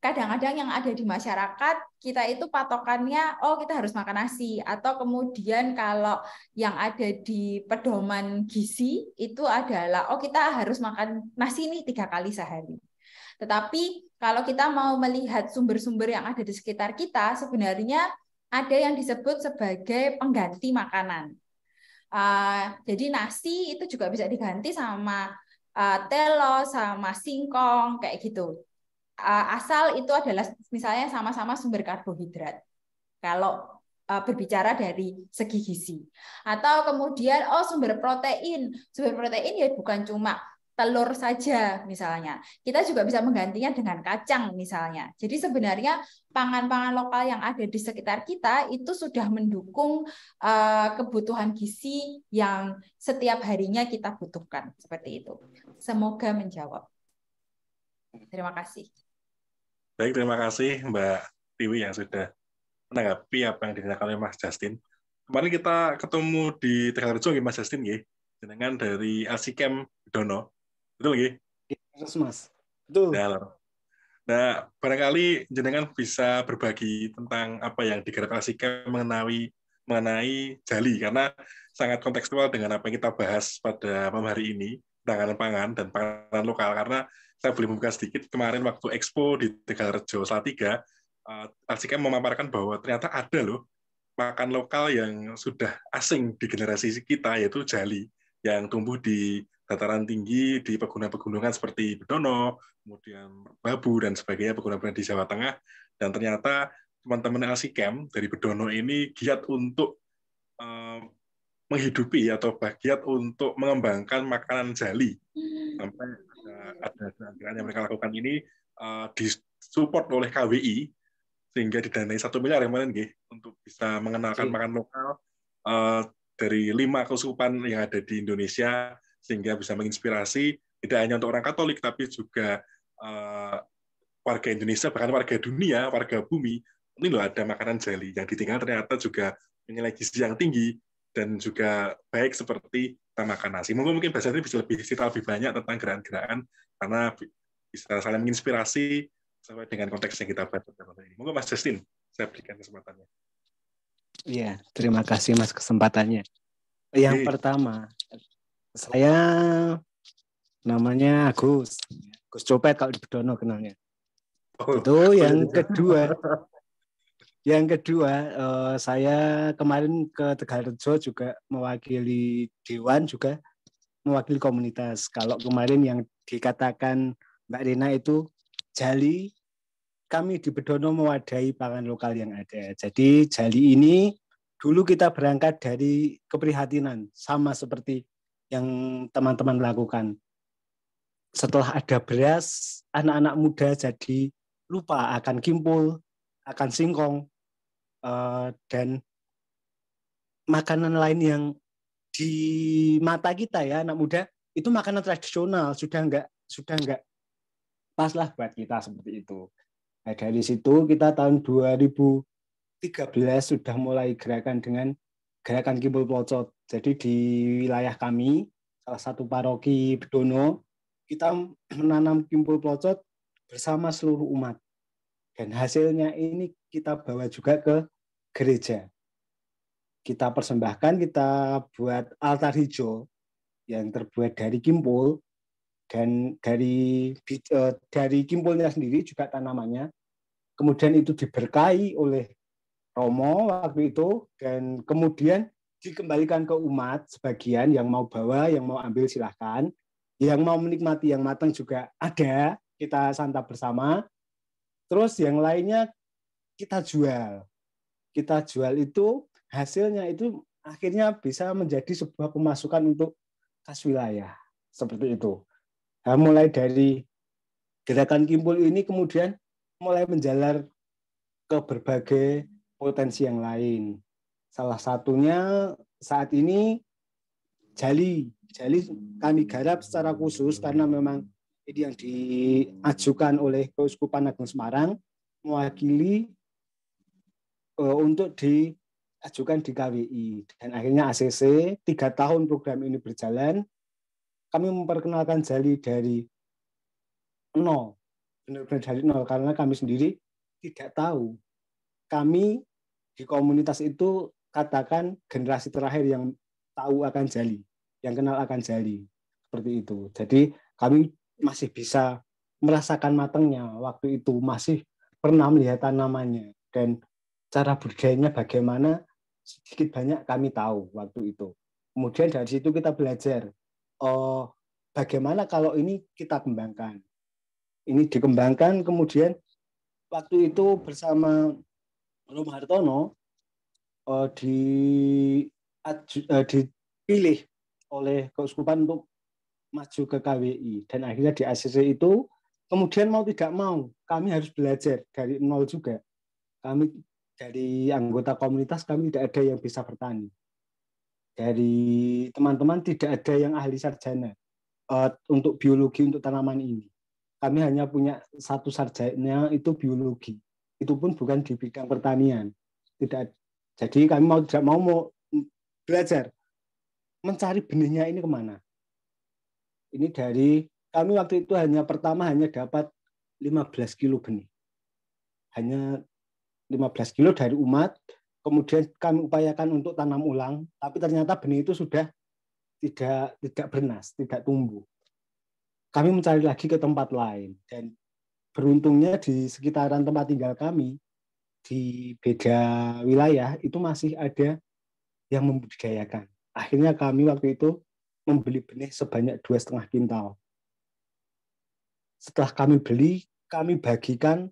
kadang-kadang yang ada di masyarakat kita itu patokannya oh kita harus makan nasi atau kemudian kalau yang ada di pedoman gizi itu adalah oh kita harus makan nasi ini tiga kali sehari. Tetapi kalau kita mau melihat sumber-sumber yang ada di sekitar kita sebenarnya ada yang disebut sebagai pengganti makanan. Uh, jadi nasi itu juga bisa diganti sama uh, telo, sama singkong kayak gitu. Eh, asal itu adalah misalnya sama-sama sumber karbohidrat. Kalau eh, berbicara dari segi gizi. Atau kemudian oh sumber protein. Sumber protein ya bukan cuma telur saja misalnya. Kita juga bisa menggantinya dengan kacang misalnya. Jadi sebenarnya pangan-pangan lokal yang ada di sekitar kita itu sudah mendukung eh, kebutuhan gizi yang setiap harinya kita butuhkan seperti itu. Semoga menjawab. Terima kasih. Baik, terima kasih Mbak Tiwi yang sudah menanggapi apa yang ditanyakan oleh Mas Justin. Kemarin kita ketemu di Tegarjo, Mas Justin, ya, dengan dari Asikem Dono. Betul, ya? Terus, Mas. Betul. Nah, nah, barangkali jenengan bisa berbagi tentang apa yang digarap Asikem mengenai mengenai jali, karena sangat kontekstual dengan apa yang kita bahas pada malam hari ini, tangan pangan dan pangan lokal, karena saya boleh membuka sedikit kemarin waktu Expo di tegal Tegalrejo Salatiga, uh, eh, RCKM memaparkan bahwa ternyata ada loh makan lokal yang sudah asing di generasi kita yaitu jali yang tumbuh di dataran tinggi di pegunungan-pegunungan seperti Bedono, kemudian Babu dan sebagainya pegunungan di Jawa Tengah dan ternyata teman-teman LCKM dari Bedono ini giat untuk uh, menghidupi atau giat untuk mengembangkan makanan jali hmm. sampai Eh, ada yang mereka lakukan ini uh, disupport oleh KWI sehingga didanai satu miliar yang kemarin untuk bisa mengenalkan makan lokal uh, dari lima kesukupan yang ada di Indonesia sehingga bisa menginspirasi tidak hanya untuk orang Katolik tapi juga uh, warga Indonesia bahkan warga dunia warga bumi ini loh ada makanan jeli yang ditinggal ternyata juga punya gizi yang tinggi dan juga baik seperti kita makan nasi. Mungkin mungkin Mbak ini bisa lebih cerita lebih banyak tentang gerakan-gerakan karena bisa saling menginspirasi sesuai dengan konteks yang kita bahas ini. Mungkin Mas Justin, saya berikan kesempatannya. Iya, terima kasih Mas kesempatannya. Yang pertama, saya namanya Gus, Gus Copet kalau di Bedono kenalnya. Oh. Itu yang kedua. Yang kedua, eh, saya kemarin ke Tegalrejo juga mewakili dewan juga mewakili komunitas. Kalau kemarin yang dikatakan Mbak Rina itu jali kami di Bedono mewadahi pangan lokal yang ada. Jadi jali ini dulu kita berangkat dari keprihatinan sama seperti yang teman-teman lakukan. Setelah ada beras, anak-anak muda jadi lupa akan kimpul, akan singkong, Eh, dan makanan lain yang di mata kita ya anak muda itu makanan tradisional sudah enggak sudah enggak pas lah buat kita seperti itu. Nah, dari situ kita tahun 2013 sudah mulai gerakan dengan gerakan Kimpul pelocot Jadi di wilayah kami, salah satu paroki Bedono, kita menanam Kimpul pelocot bersama seluruh umat. Dan hasilnya ini kita bawa juga ke gereja. Kita persembahkan, kita buat altar hijau yang terbuat dari kimpul dan dari eh, dari kimpulnya sendiri juga tanamannya. Kemudian itu diberkahi oleh Romo waktu itu dan kemudian dikembalikan ke umat sebagian yang mau bawa, yang mau ambil silahkan, yang mau menikmati yang matang juga ada kita santap bersama Terus yang lainnya kita jual. Kita jual itu hasilnya itu akhirnya bisa menjadi sebuah pemasukan untuk kas wilayah. Seperti itu. Nah, mulai dari gerakan kimpul ini kemudian mulai menjalar ke berbagai potensi yang lain. Salah satunya saat ini jali. Jali kami garap secara khusus karena memang jadi yang diajukan oleh Keuskupan Agung Semarang mewakili uh, untuk diajukan di KWI. Dan akhirnya ACC, tiga tahun program ini berjalan, kami memperkenalkan jali dari nol. Benar-benar dari nol, karena kami sendiri tidak tahu. Kami di komunitas itu katakan generasi terakhir yang tahu akan jali, yang kenal akan jali. Seperti itu. Jadi kami masih bisa merasakan matangnya waktu itu masih pernah melihat tanamannya dan cara budidayanya bagaimana sedikit banyak kami tahu waktu itu. Kemudian dari situ kita belajar oh bagaimana kalau ini kita kembangkan. Ini dikembangkan kemudian waktu itu bersama Rom Hartono oh, di eh, dipilih oleh keuskupan untuk maju ke KWI dan akhirnya di ACC itu kemudian mau tidak mau kami harus belajar dari nol juga kami dari anggota komunitas kami tidak ada yang bisa bertani dari teman-teman tidak ada yang ahli sarjana uh, untuk biologi untuk tanaman ini kami hanya punya satu sarjana itu biologi itu pun bukan di bidang pertanian tidak jadi kami mau tidak mau mau belajar mencari benihnya ini kemana ini dari kami waktu itu hanya pertama hanya dapat 15 kilo benih. Hanya 15 kilo dari umat, kemudian kami upayakan untuk tanam ulang, tapi ternyata benih itu sudah tidak tidak bernas, tidak tumbuh. Kami mencari lagi ke tempat lain dan beruntungnya di sekitaran tempat tinggal kami di beda wilayah itu masih ada yang membudidayakan. Akhirnya kami waktu itu membeli benih sebanyak dua setengah kintal. Setelah kami beli, kami bagikan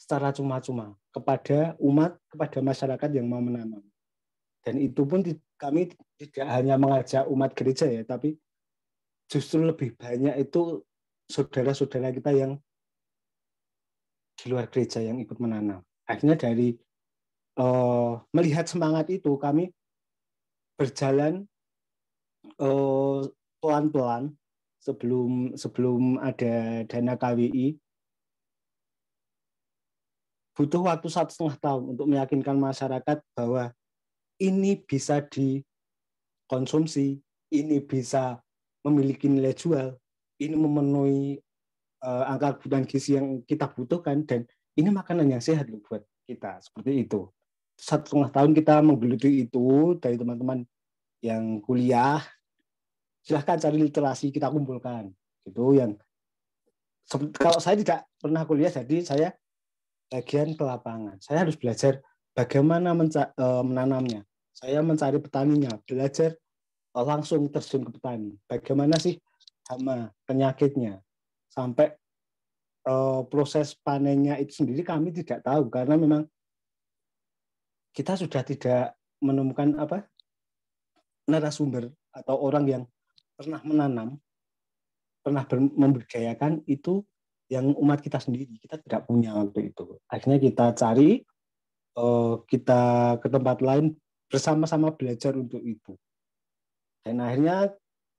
secara cuma-cuma kepada umat, kepada masyarakat yang mau menanam. Dan itu pun kami tidak hanya mengajak umat gereja ya, tapi justru lebih banyak itu saudara-saudara kita yang di luar gereja yang ikut menanam. Akhirnya dari uh, melihat semangat itu kami berjalan pelan eh, pelan-pelan sebelum sebelum ada dana KWI butuh waktu satu setengah tahun untuk meyakinkan masyarakat bahwa ini bisa dikonsumsi, ini bisa memiliki nilai jual, ini memenuhi uh, angka kebutuhan gizi yang kita butuhkan dan ini makanan yang sehat loh buat kita seperti itu. Satu setengah tahun kita menggeluti itu dari teman-teman yang kuliah silahkan cari literasi kita kumpulkan gitu yang kalau saya tidak pernah kuliah jadi saya bagian ke lapangan saya harus belajar bagaimana e, menanamnya saya mencari petaninya belajar e, langsung terjun ke petani bagaimana sih sama penyakitnya sampai e, proses panennya itu sendiri kami tidak tahu karena memang kita sudah tidak menemukan apa narasumber atau orang yang pernah menanam, pernah memberdayakan itu yang umat kita sendiri kita tidak punya waktu itu. Akhirnya kita cari, eh, kita ke tempat lain bersama-sama belajar untuk itu. Dan akhirnya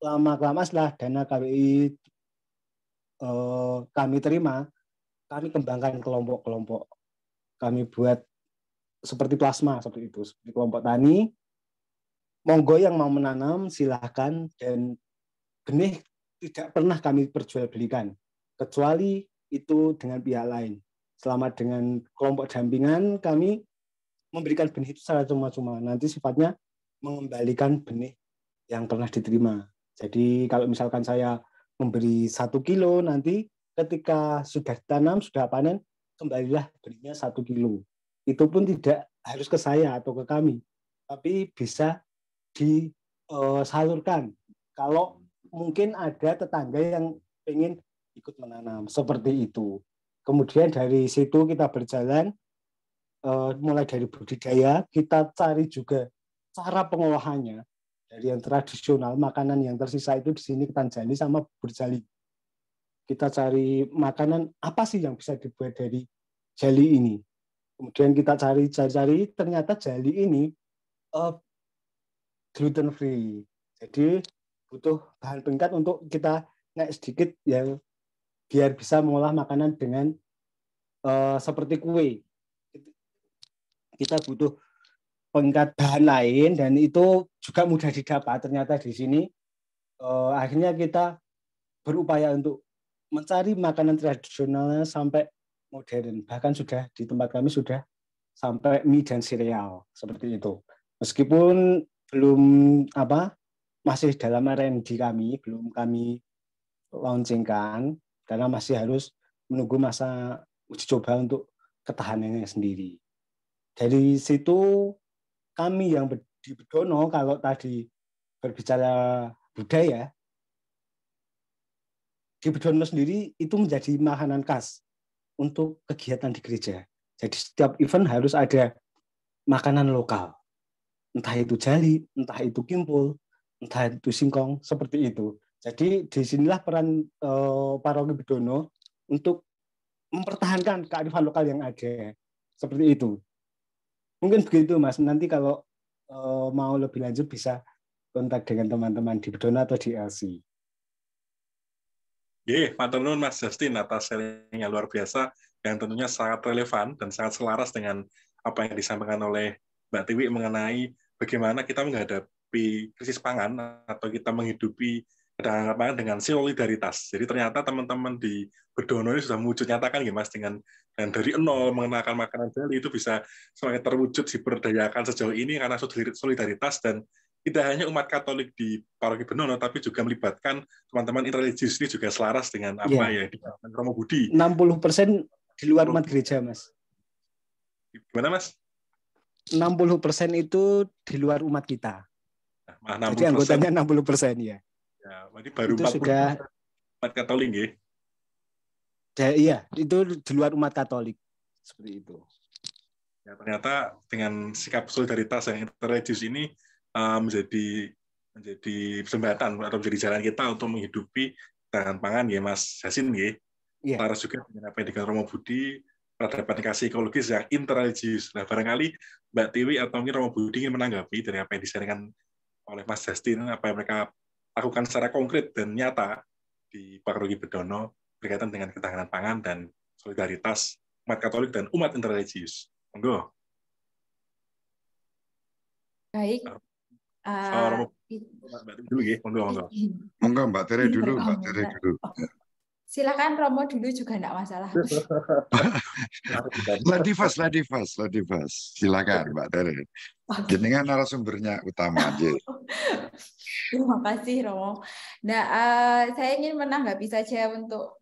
lama-lama setelah dana KWI eh, kami terima, kami kembangkan kelompok-kelompok. Kami buat seperti plasma seperti itu, seperti kelompok tani. Monggo yang mau menanam silahkan dan benih tidak pernah kami perjualbelikan kecuali itu dengan pihak lain. Selama dengan kelompok dampingan kami memberikan benih itu secara cuma-cuma. Nanti sifatnya mengembalikan benih yang pernah diterima. Jadi kalau misalkan saya memberi satu kilo nanti ketika sudah tanam sudah panen kembalilah benihnya satu kilo. Itu pun tidak harus ke saya atau ke kami, tapi bisa disalurkan. Eh, kalau mungkin ada tetangga yang ingin ikut menanam seperti itu. Kemudian dari situ kita berjalan eh, mulai dari budidaya, kita cari juga cara pengolahannya dari yang tradisional makanan yang tersisa itu di sini ketanjani sama bubur jali. Kita cari makanan apa sih yang bisa dibuat dari jali ini. Kemudian kita cari cari ternyata jali ini uh, gluten free. Jadi butuh bahan pengikat untuk kita naik sedikit yang biar bisa mengolah makanan dengan uh, seperti kue. Kita butuh pengikat bahan lain dan itu juga mudah didapat ternyata di sini. Uh, akhirnya kita berupaya untuk mencari makanan tradisionalnya sampai modern. Bahkan sudah di tempat kami sudah sampai mie dan sereal seperti itu. Meskipun belum apa masih dalam R&D kami, belum kami launchingkan karena masih harus menunggu masa uji coba untuk ketahanannya sendiri. Dari situ kami yang di Bedono kalau tadi berbicara budaya di Bedono sendiri itu menjadi makanan khas untuk kegiatan di gereja. Jadi setiap event harus ada makanan lokal. Entah itu jali, entah itu kimpul, entah itu singkong seperti itu. Jadi disinilah peran uh, eh, Paroki Bedono untuk mempertahankan kearifan lokal yang ada seperti itu. Mungkin begitu Mas. Nanti kalau uh, mau lebih lanjut bisa kontak dengan teman-teman di Bedono atau di LC. Ye, nuwun Mas Justin atas sharing yang luar biasa yang tentunya sangat relevan dan sangat selaras dengan apa yang disampaikan oleh Mbak Tiwi mengenai bagaimana kita menghadap menghadapi krisis pangan atau kita menghidupi ketahanan pangan dengan solidaritas. Jadi ternyata teman-teman di Bedono ini sudah mewujud nyatakan ya Mas dengan dan dari nol mengenakan makanan jeli itu bisa semakin terwujud diberdayakan sejauh ini karena solidaritas dan tidak hanya umat Katolik di Paroki Benono tapi juga melibatkan teman-teman interreligius ini juga selaras dengan apa ya, ya di Romo Budi. 60 persen di luar umat gereja, Mas. Gimana, Mas? 60 persen itu di luar umat kita. Nah, 60%. Jadi anggotanya 60 persen ya. Ya, berarti baru itu 40 sudah umat Katolik ya. Da, iya, itu di luar umat Katolik seperti itu. Ya, ternyata dengan sikap solidaritas yang interreligius ini uh, menjadi menjadi jembatan atau menjadi jalan kita untuk menghidupi tangan pangan ya Mas Hasin ya. Yeah. Laras juga dengan apa yang dikatakan Romo Budi, peradaban kasih ekologis yang interreligius. Nah, barangkali Mbak Tiwi atau mungkin Romo Budi ingin menanggapi dari apa yang disampaikan oleh Mas Justin apa yang mereka lakukan secara konkret dan nyata di Pak Rudi Bedono berkaitan dengan ketahanan pangan dan solidaritas umat Katolik dan umat interreligius. Monggo. Baik. Uh, dulu ya, monggo monggo. Monggo Mbak Tere dulu, Mbak Tere dulu. Oh silakan Romo dulu juga enggak masalah. Ladivas, Ladivas, Ladivas. Silakan Mbak Tere. Okay. narasumbernya utama aja. Terima kasih Romo. Nah, uh, saya ingin menanggapi saja untuk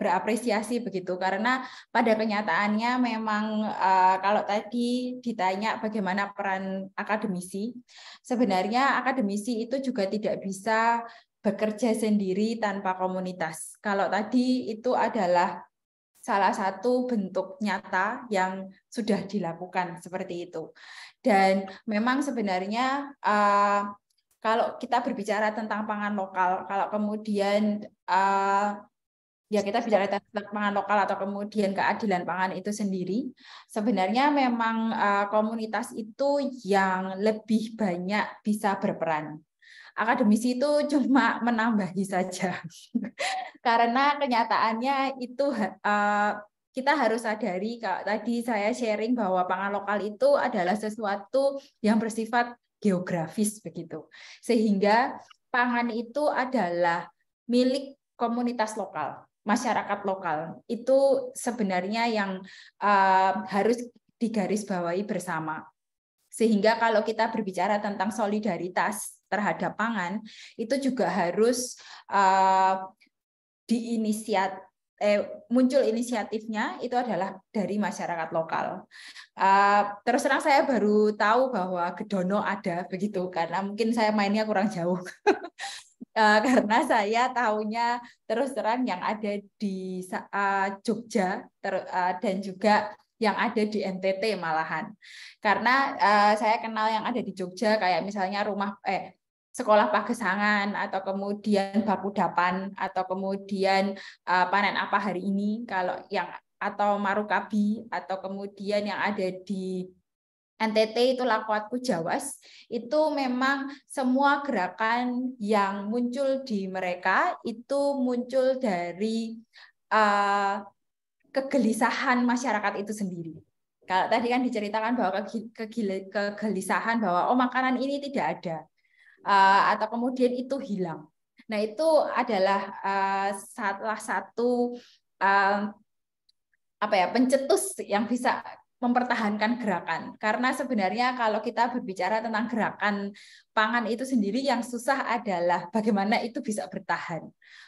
berapresiasi begitu karena pada kenyataannya memang uh, kalau tadi ditanya bagaimana peran akademisi sebenarnya akademisi itu juga tidak bisa bekerja sendiri tanpa komunitas. Kalau tadi itu adalah salah satu bentuk nyata yang sudah dilakukan seperti itu. Dan memang sebenarnya uh, kalau kita berbicara tentang pangan lokal, kalau kemudian uh, ya kita bicara tentang pangan lokal atau kemudian keadilan pangan itu sendiri, sebenarnya memang uh, komunitas itu yang lebih banyak bisa berperan akademisi itu cuma menambahi saja. Karena kenyataannya itu uh, kita harus sadari kalau tadi saya sharing bahwa pangan lokal itu adalah sesuatu yang bersifat geografis begitu. Sehingga pangan itu adalah milik komunitas lokal, masyarakat lokal. Itu sebenarnya yang uh, harus digarisbawahi bersama. Sehingga kalau kita berbicara tentang solidaritas terhadap pangan itu juga harus uh, diinisiat eh, muncul inisiatifnya itu adalah dari masyarakat lokal. Uh, terus terang saya baru tahu bahwa Gedono ada begitu karena mungkin saya mainnya kurang jauh. uh, karena saya tahunya terus terang yang ada di uh, Jogja ter, uh, dan juga yang ada di NTT malahan. Karena uh, saya kenal yang ada di Jogja kayak misalnya rumah eh sekolah pagesangan atau kemudian dapan atau kemudian uh, panen apa hari ini kalau yang atau marukabi atau kemudian yang ada di NTT itu lakuatku Jawas itu memang semua gerakan yang muncul di mereka itu muncul dari uh, kegelisahan masyarakat itu sendiri kalau tadi kan diceritakan bahwa kegelisahan bahwa oh makanan ini tidak ada Eh, atau kemudian itu hilang. Nah, itu adalah eh, salah satu eh, apa ya, pencetus yang bisa mempertahankan gerakan. Karena sebenarnya kalau kita berbicara tentang gerakan pangan itu sendiri yang susah adalah bagaimana itu bisa bertahan.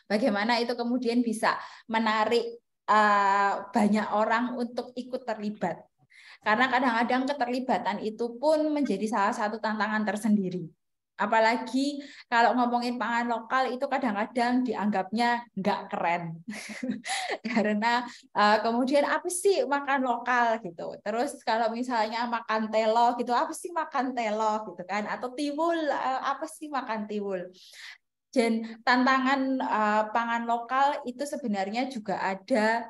Bagaimana itu kemudian bisa menarik banyak orang untuk ikut terlibat. Karena kadang-kadang keterlibatan itu pun menjadi salah satu tantangan tersendiri. Apalagi kalau ngomongin pangan lokal itu kadang-kadang dianggapnya nggak keren karena uh, kemudian apa sih makan lokal gitu. Terus kalau misalnya makan telo gitu, apa sih makan telo gitu kan? Atau tiwul, uh, apa sih makan tiwul? Dan tantangan uh, pangan lokal itu sebenarnya juga ada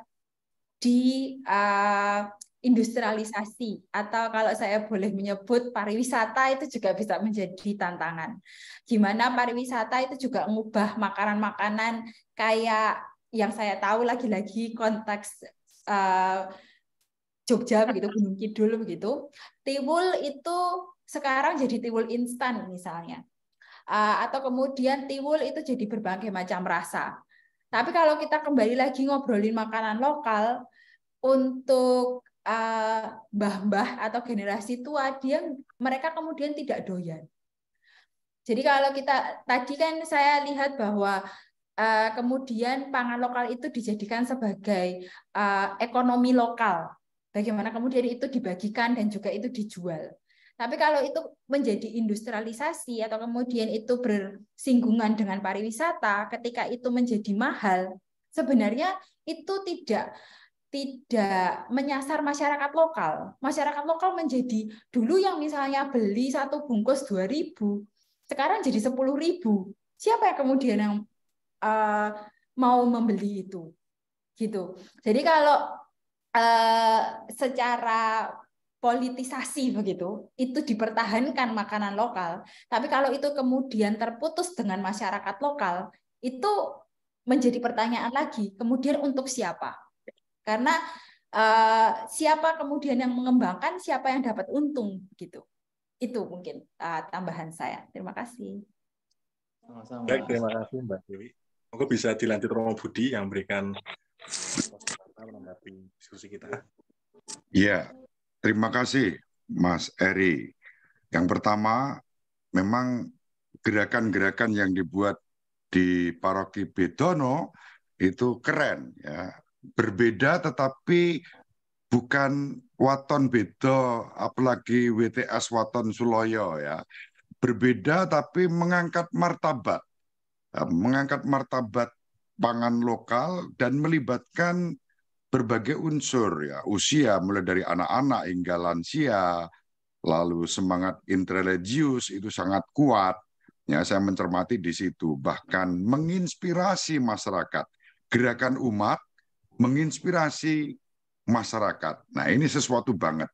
di uh, industrialisasi atau kalau saya boleh menyebut pariwisata itu juga bisa menjadi tantangan. Gimana pariwisata itu juga mengubah makanan-makanan kayak yang saya tahu lagi-lagi konteks uh, Jogja begitu Gunung Kidul begitu. Tiwul itu sekarang jadi tiwul instan misalnya. Uh, atau kemudian tiwul itu jadi berbagai macam rasa. Tapi kalau kita kembali lagi ngobrolin makanan lokal untuk Eh, mbah-mbah uh, atau generasi tua dia mereka kemudian tidak doyan. Jadi kalau kita tadi kan saya lihat bahwa uh, kemudian pangan lokal itu dijadikan sebagai uh, ekonomi lokal. Bagaimana kemudian itu dibagikan dan juga itu dijual. Tapi kalau itu menjadi industrialisasi atau kemudian itu bersinggungan dengan pariwisata, ketika itu menjadi mahal, sebenarnya itu tidak tidak menyasar masyarakat lokal. Masyarakat lokal menjadi dulu yang misalnya beli satu bungkus 2000, sekarang jadi 10.000. Siapa yang kemudian yang uh, mau membeli itu? Gitu. Jadi kalau uh, secara politisasi begitu, itu dipertahankan makanan lokal. Tapi kalau itu kemudian terputus dengan masyarakat lokal, itu menjadi pertanyaan lagi. Kemudian untuk siapa? Karena uh, siapa kemudian yang mengembangkan, siapa yang dapat untung gitu. Itu mungkin uh, tambahan saya. Terima kasih. Sama-sama. Baik, terima kasih Mbak Dewi. Mungkin bisa dilantik Romo Budi yang memberikan menanggapi diskusi kita. ya terima kasih Mas Eri. Yang pertama, memang gerakan-gerakan yang dibuat di paroki Bedono itu keren ya berbeda tetapi bukan waton beda apalagi WTS waton Suloyo ya. Berbeda tapi mengangkat martabat. Ya, mengangkat martabat pangan lokal dan melibatkan berbagai unsur ya usia mulai dari anak-anak hingga lansia lalu semangat interreligius itu sangat kuat ya saya mencermati di situ bahkan menginspirasi masyarakat gerakan umat menginspirasi masyarakat. Nah ini sesuatu banget.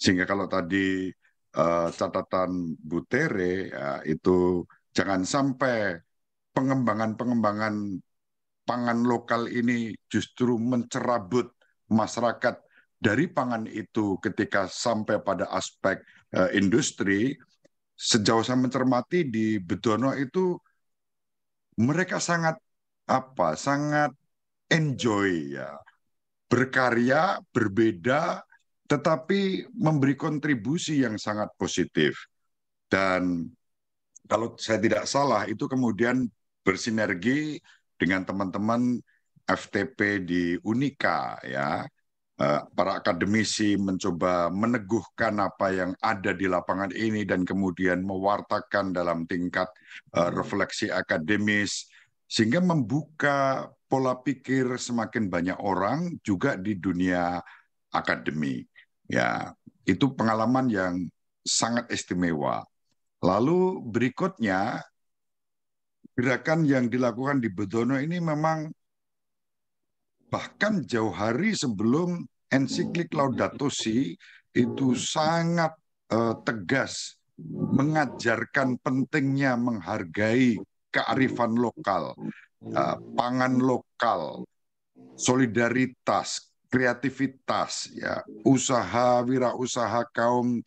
Sehingga kalau tadi uh, catatan Bu Tere ya, itu jangan sampai pengembangan-pengembangan pangan lokal ini justru mencerabut masyarakat dari pangan itu ketika sampai pada aspek uh, industri sejauh saya mencermati di Bedono itu mereka sangat apa sangat enjoy ya. Berkarya, berbeda, tetapi memberi kontribusi yang sangat positif. Dan kalau saya tidak salah, itu kemudian bersinergi dengan teman-teman FTP di Unika ya. Eh, para akademisi mencoba meneguhkan apa yang ada di lapangan ini dan kemudian mewartakan dalam tingkat eh, refleksi akademis sehingga membuka pola pikir semakin banyak orang juga di dunia akademik Ya, itu pengalaman yang sangat istimewa. Lalu berikutnya gerakan yang dilakukan di Bedono ini memang bahkan jauh hari sebelum ensiklik Laudato Si itu sangat uh, tegas mengajarkan pentingnya menghargai kearifan lokal, eh, pangan lokal, solidaritas, kreativitas, ya, usaha wirausaha kaum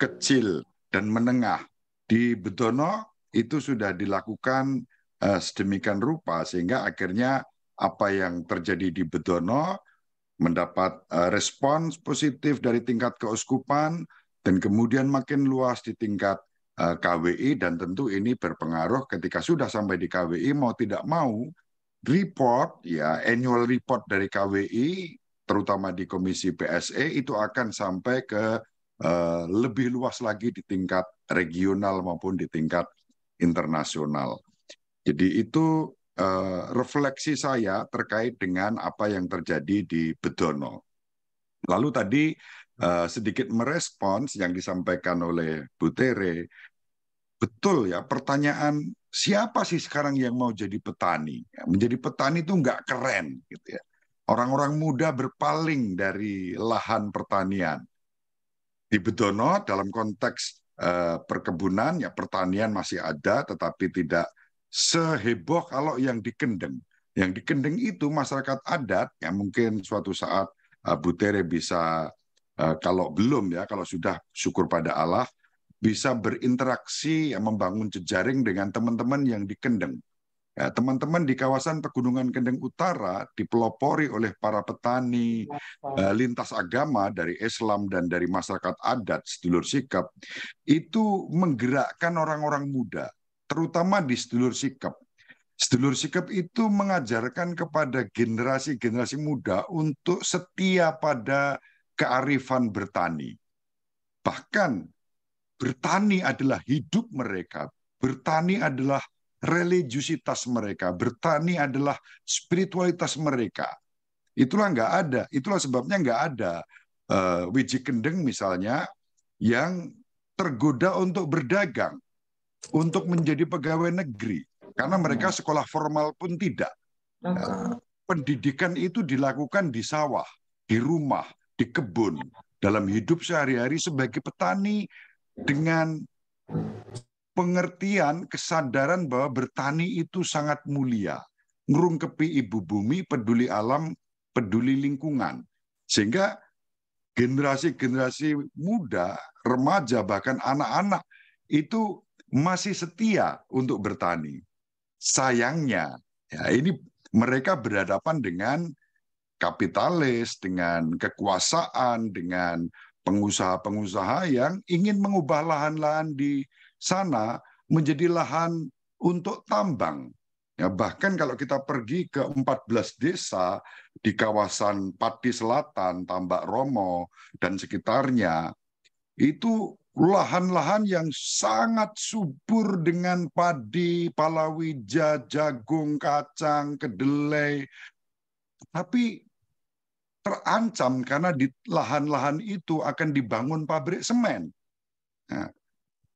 kecil dan menengah di Betono itu sudah dilakukan eh, sedemikian rupa sehingga akhirnya apa yang terjadi di Betono mendapat eh, respons positif dari tingkat keuskupan dan kemudian makin luas di tingkat Eh, KWI dan tentu ini berpengaruh ketika sudah sampai di KWI mau tidak mau report ya annual report dari KWI terutama di komisi PSE itu akan sampai ke uh, lebih luas lagi di tingkat regional maupun di tingkat internasional. Jadi itu uh, refleksi saya terkait dengan apa yang terjadi di Bedono. Lalu tadi Eh, sedikit merespons yang disampaikan oleh Butere. Betul ya, pertanyaan siapa sih sekarang yang mau jadi petani? Ya, menjadi petani itu nggak keren gitu ya. Orang-orang muda berpaling dari lahan pertanian. Di Bedono dalam konteks uh, perkebunan ya pertanian masih ada tetapi tidak seheboh kalau yang dikendeng. Yang dikendeng itu masyarakat adat yang mungkin suatu saat Butere eh, Bu bisa Eh, kalau belum ya, kalau sudah syukur pada Allah, bisa berinteraksi, ya, membangun jejaring dengan teman-teman yang di Kendeng. teman ya, teman-teman di kawasan Pegunungan Kendeng Utara dipelopori oleh para petani uh, lintas agama dari Islam dan dari masyarakat adat sedulur sikap itu menggerakkan orang-orang muda, terutama di sedulur sikap. Sedulur sikap itu mengajarkan kepada generasi-generasi muda untuk setia pada kearifan bertani. Bahkan bertani adalah hidup mereka, bertani adalah religiusitas mereka, bertani adalah spiritualitas mereka. Itulah nggak ada, itulah sebabnya nggak ada uh, wiji kendeng misalnya yang tergoda untuk berdagang, untuk menjadi pegawai negeri, karena mereka hmm. sekolah formal pun tidak. pendidikan itu dilakukan di sawah, di rumah, di kebun dalam hidup sehari-hari sebagai petani dengan pengertian kesadaran bahwa bertani itu sangat mulia ngerungkepi ibu bumi peduli alam peduli lingkungan sehingga generasi-generasi muda remaja bahkan anak-anak itu masih setia untuk bertani sayangnya ya ini mereka berhadapan dengan kapitalis, dengan kekuasaan, dengan pengusaha-pengusaha yang ingin mengubah lahan-lahan di sana menjadi lahan untuk tambang. Ya, bahkan kalau kita pergi ke 14 desa di kawasan Pati Selatan, Tambak Romo, dan sekitarnya, itu lahan-lahan yang sangat subur dengan padi, palawija, jagung, kacang, kedelai. Tapi terancam karena di lahan-lahan itu akan dibangun pabrik semen. Nah,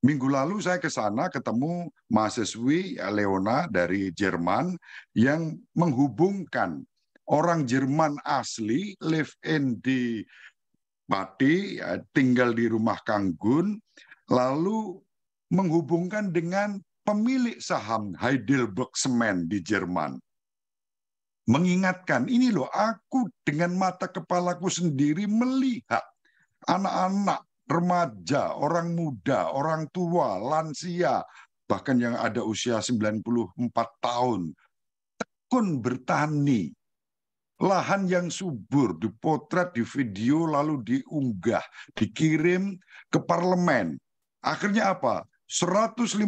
minggu lalu saya ke sana ketemu mahasiswi ya, Leona dari Jerman yang menghubungkan orang Jerman asli live in di Pati, ya, tinggal di rumah Kanggun, lalu menghubungkan dengan pemilik saham Heidelberg Semen di Jerman mengingatkan, ini loh aku dengan mata kepalaku sendiri melihat anak-anak, remaja, orang muda, orang tua, lansia, bahkan yang ada usia 94 tahun, tekun bertani, lahan yang subur dipotret di video lalu diunggah dikirim ke parlemen akhirnya apa 150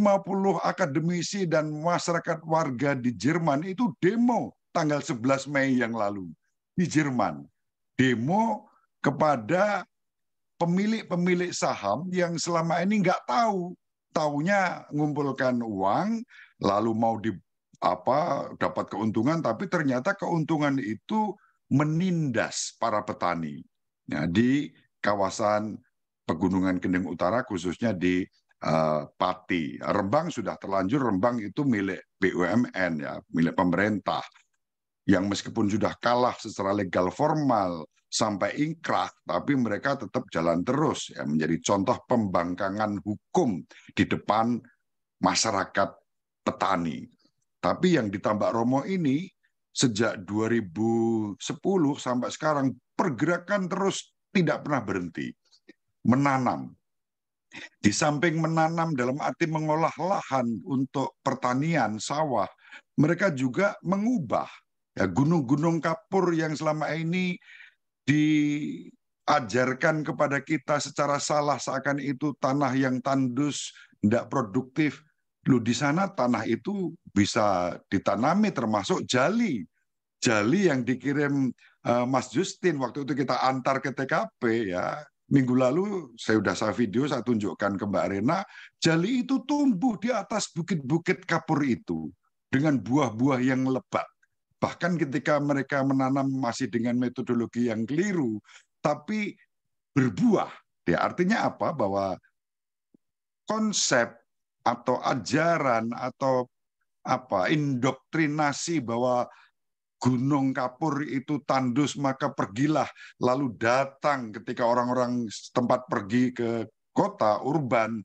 akademisi dan masyarakat warga di Jerman itu demo tanggal 11 Mei yang lalu di Jerman. Demo kepada pemilik-pemilik saham yang selama ini nggak tahu, taunya ngumpulkan uang, lalu mau di apa dapat keuntungan, tapi ternyata keuntungan itu menindas para petani ya, di kawasan Pegunungan Kendeng Utara, khususnya di uh, Pati. Rembang sudah terlanjur, Rembang itu milik BUMN ya, milik pemerintah yang meskipun sudah kalah secara legal formal sampai inkrah, tapi mereka tetap jalan terus ya menjadi contoh pembangkangan hukum di depan masyarakat petani. Tapi yang ditambah Romo ini sejak 2010 sampai sekarang pergerakan terus tidak pernah berhenti menanam. Di samping menanam dalam arti mengolah lahan untuk pertanian, sawah, mereka juga mengubah Ya, gunung-gunung kapur yang selama ini diajarkan kepada kita secara salah seakan itu tanah yang tandus, tidak produktif. Lu di sana tanah itu bisa ditanami termasuk jali. Jali yang dikirim uh, Mas Justin waktu itu kita antar ke TKP ya. Minggu lalu saya sudah saya video saya tunjukkan ke Mbak Rena, jali itu tumbuh di atas bukit-bukit kapur itu dengan buah-buah yang lebat. Bahkan ketika mereka menanam masih dengan metodologi yang keliru, tapi berbuah. Ya, artinya apa? Bahwa konsep atau ajaran atau apa indoktrinasi bahwa gunung kapur itu tandus maka pergilah lalu datang ketika orang-orang tempat pergi ke kota urban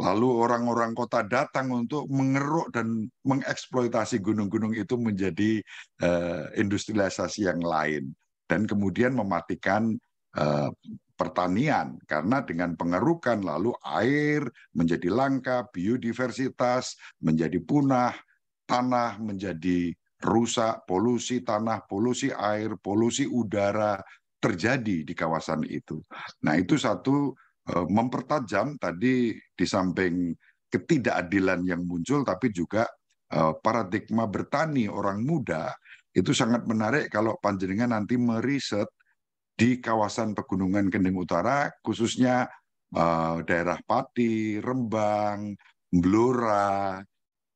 Lalu orang-orang kota datang untuk mengeruk dan mengeksploitasi gunung-gunung itu menjadi uh, industrialisasi yang lain dan kemudian mematikan uh, pertanian karena dengan pengerukan lalu air menjadi langka, biodiversitas menjadi punah, tanah menjadi rusak, polusi tanah, polusi air, polusi udara terjadi di kawasan itu. Nah, itu satu Eh, mempertajam tadi di samping ketidakadilan yang muncul, tapi juga eh, paradigma bertani orang muda itu sangat menarik kalau panjenengan nanti meriset di kawasan pegunungan Kendeng Utara, khususnya eh, daerah Pati, Rembang, Blora,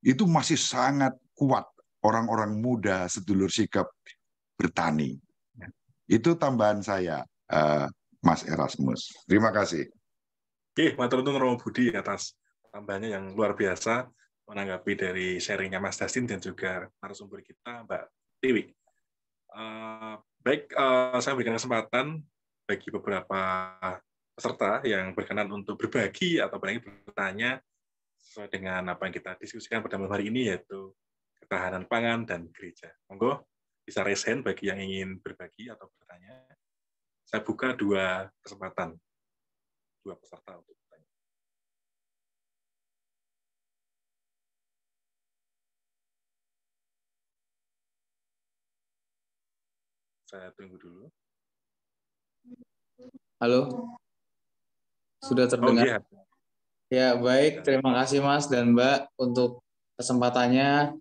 itu masih sangat kuat orang-orang muda sedulur sikap bertani. Itu tambahan saya, Mas Erasmus. Terima kasih. Oke, matur nuwun Romo Budi atas tambahnya yang luar biasa menanggapi dari sharingnya Mas Dasin dan juga narasumber kita Mbak Tiwi. Uh, baik, uh, saya berikan kesempatan bagi beberapa peserta yang berkenan untuk berbagi atau berani bertanya sesuai dengan apa yang kita diskusikan pada malam hari ini yaitu ketahanan pangan dan gereja. Monggo bisa resen bagi yang ingin berbagi atau bertanya. Saya buka dua kesempatan dua peserta untuk bertanya. Saya tunggu dulu. Halo. Sudah terdengar? Oh, iya. Ya, baik. Iya. Terima kasih Mas dan Mbak untuk kesempatannya.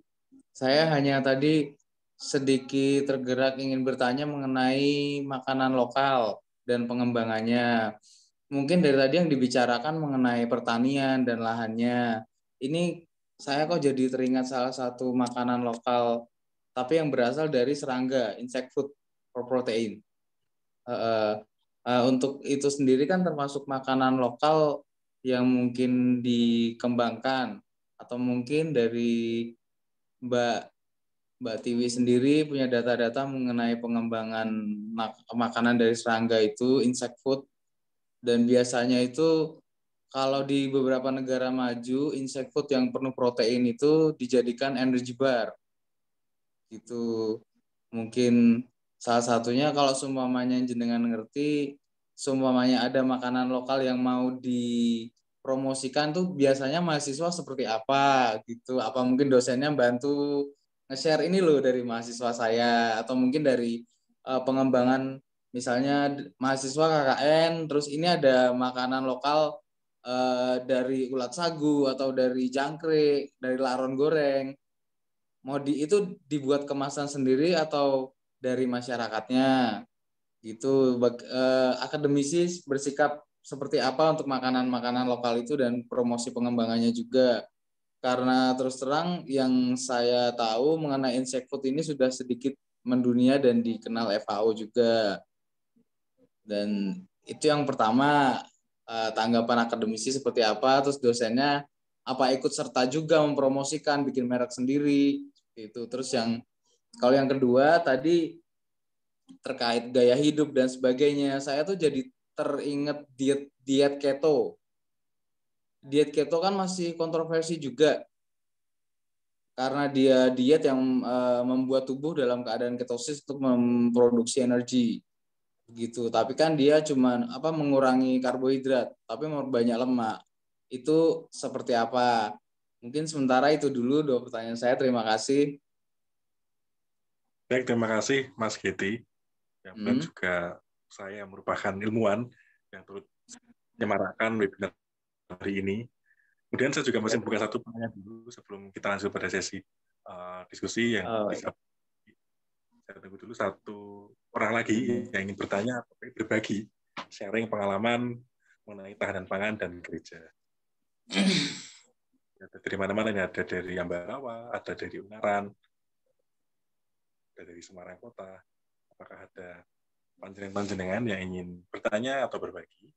Saya hanya tadi sedikit tergerak ingin bertanya mengenai makanan lokal dan pengembangannya mungkin dari tadi yang dibicarakan mengenai pertanian dan lahannya, ini saya kok jadi teringat salah satu makanan lokal tapi yang berasal dari serangga, insect food or protein. Uh, uh, untuk itu sendiri kan termasuk makanan lokal yang mungkin dikembangkan atau mungkin dari Mbak Mbak Tiwi sendiri punya data-data mengenai pengembangan makanan dari serangga itu insect food dan biasanya itu kalau di beberapa negara maju, insect food yang penuh protein itu dijadikan energy bar. Gitu. Mungkin salah satunya kalau seumpamanya jenengan ngerti, seumpamanya ada makanan lokal yang mau dipromosikan tuh biasanya mahasiswa seperti apa gitu. Apa mungkin dosennya bantu nge-share ini loh dari mahasiswa saya atau mungkin dari uh, pengembangan misalnya mahasiswa KKN terus ini ada makanan lokal uh, dari ulat sagu atau dari jangkrik dari laron goreng mau di itu dibuat kemasan sendiri atau dari masyarakatnya gitu Bag, eh, akademisi bersikap seperti apa untuk makanan-makanan lokal itu dan promosi pengembangannya juga karena terus terang yang saya tahu mengenai insect food ini sudah sedikit mendunia dan dikenal FAO juga dan itu yang pertama eh, tanggapan akademisi seperti apa, terus dosennya apa ikut serta juga mempromosikan, bikin merek sendiri itu. Terus yang kalau yang kedua tadi terkait gaya hidup dan sebagainya, saya tuh jadi teringat diet diet keto. Diet keto kan masih kontroversi juga karena dia diet yang eh, membuat tubuh dalam keadaan ketosis untuk memproduksi energi gitu tapi kan dia cuman apa mengurangi karbohidrat tapi mau banyak lemak itu seperti apa mungkin sementara itu dulu dua pertanyaan saya terima kasih baik terima kasih Mas Giti yang hmm. juga saya yang merupakan ilmuwan yang turut menyemarakan webinar hari ini kemudian saya juga masih buka satu pertanyaan dulu sebelum kita lanjut pada sesi uh, diskusi yang oh. Iya. Bisa. saya tunggu dulu satu orang lagi yang ingin bertanya atau berbagi sharing pengalaman mengenai tahanan pangan dan gereja. Ada dari mana-mana, ada dari Ambarawa, ada dari Ungaran, ada dari Semarang Kota. Apakah ada panjenengan-panjenengan yang ingin bertanya atau berbagi?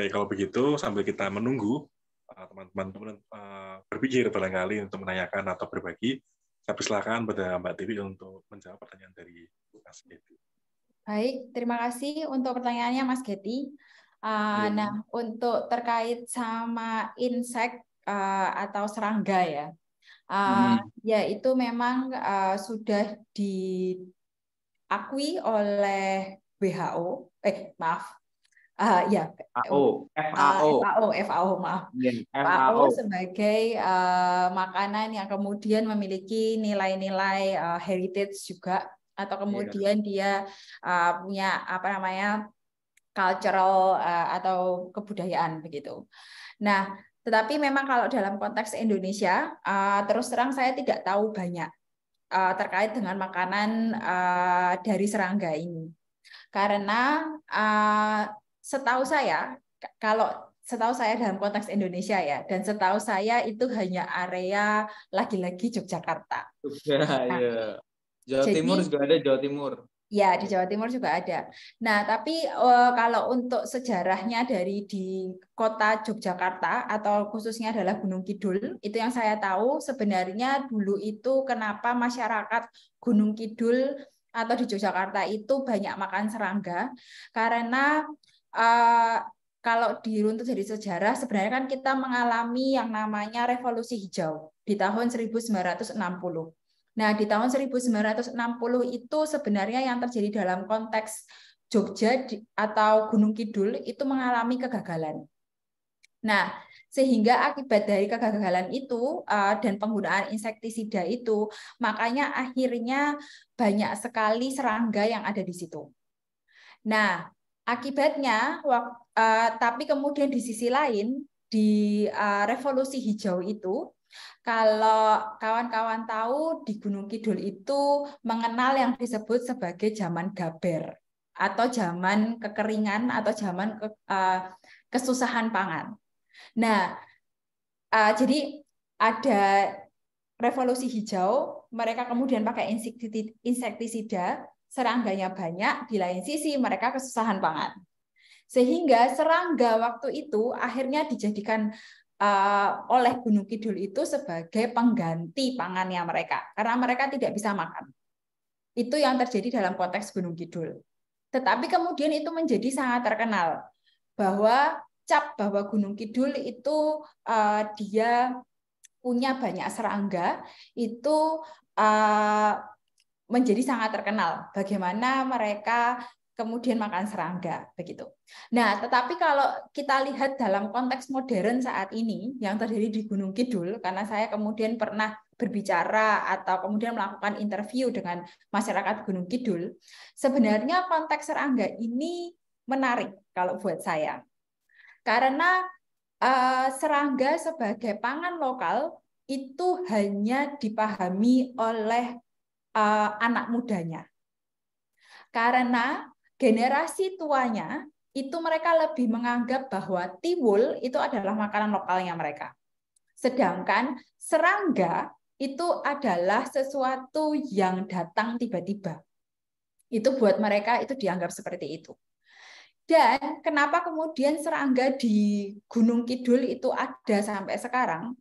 Baik, kalau begitu sambil kita menunggu Eh, teman-teman uh, berpikir barangkali untuk menanyakan atau berbagi, tapi silakan pada Mbak Dewi untuk menjawab pertanyaan dari Mas Geti. Baik, terima kasih untuk pertanyaannya Mas Geti. Uh, ya. Nah, untuk terkait sama insek uh, atau serangga ya, uh, hmm. ya itu memang uh, sudah diakui oleh WHO, eh maaf, Uh, ah, ya. FAO. FAO. Uh, FAO. FAO. Maaf. Yeah, FAO. FAO sebagai uh, makanan yang kemudian memiliki nilai-nilai uh, heritage juga atau kemudian yeah. dia uh, punya apa namanya cultural uh, atau kebudayaan begitu. Nah, tetapi memang kalau dalam konteks Indonesia, uh, terus terang saya tidak tahu banyak uh, terkait dengan makanan uh, dari serangga ini, karena uh, setahu saya kalau setahu saya dalam konteks Indonesia ya dan setahu saya itu hanya area lagi-lagi Yogyakarta. Iya, nah, iya. Jawa jadi, Timur juga ada Jawa Timur. Ya, di Jawa Timur juga ada. Nah, tapi eh, kalau untuk sejarahnya dari di kota Yogyakarta atau khususnya adalah Gunung Kidul, itu yang saya tahu sebenarnya dulu itu kenapa masyarakat Gunung Kidul atau di Yogyakarta itu banyak makan serangga karena uh, kalau diruntut dari sejarah, sebenarnya kan kita mengalami yang namanya revolusi hijau di tahun 1960. Nah, di tahun 1960 itu sebenarnya yang terjadi dalam konteks Jogja atau Gunung Kidul itu mengalami kegagalan. Nah, sehingga akibat dari kegagalan itu eh, dan penggunaan insektisida itu, makanya akhirnya banyak sekali serangga yang ada di situ. Nah, Akibatnya, uh, tapi kemudian di sisi lain di uh, revolusi hijau itu, kalau kawan-kawan tahu di Gunung Kidul itu mengenal yang disebut sebagai zaman gaber atau zaman kekeringan atau zaman ke, uh, kesusahan pangan. Nah, uh, jadi ada revolusi hijau, mereka kemudian pakai insektisida, serangganya banyak, di lain sisi mereka kesusahan pangan. Sehingga serangga waktu itu akhirnya dijadikan eh, oleh Gunung Kidul itu sebagai pengganti pangannya mereka karena mereka tidak bisa makan. Itu yang terjadi dalam konteks Gunung Kidul. Tetapi kemudian itu menjadi sangat terkenal bahwa cap bahwa Gunung Kidul itu uh, dia punya banyak serangga itu uh, menjadi sangat terkenal. Bagaimana mereka kemudian makan serangga begitu. Nah, tetapi kalau kita lihat dalam konteks modern saat ini yang terjadi di Gunung Kidul karena saya kemudian pernah berbicara atau kemudian melakukan interview dengan masyarakat Gunung Kidul, sebenarnya konteks serangga ini menarik kalau buat saya. Karena uh, serangga sebagai pangan lokal itu hanya dipahami oleh Eh, anak mudanya. Karena generasi tuanya itu mereka lebih menganggap bahwa tiwul itu adalah makanan lokalnya mereka. Sedangkan serangga itu adalah sesuatu yang datang tiba-tiba. Itu buat mereka itu dianggap seperti itu. Dan kenapa kemudian serangga di Gunung Kidul itu ada sampai sekarang?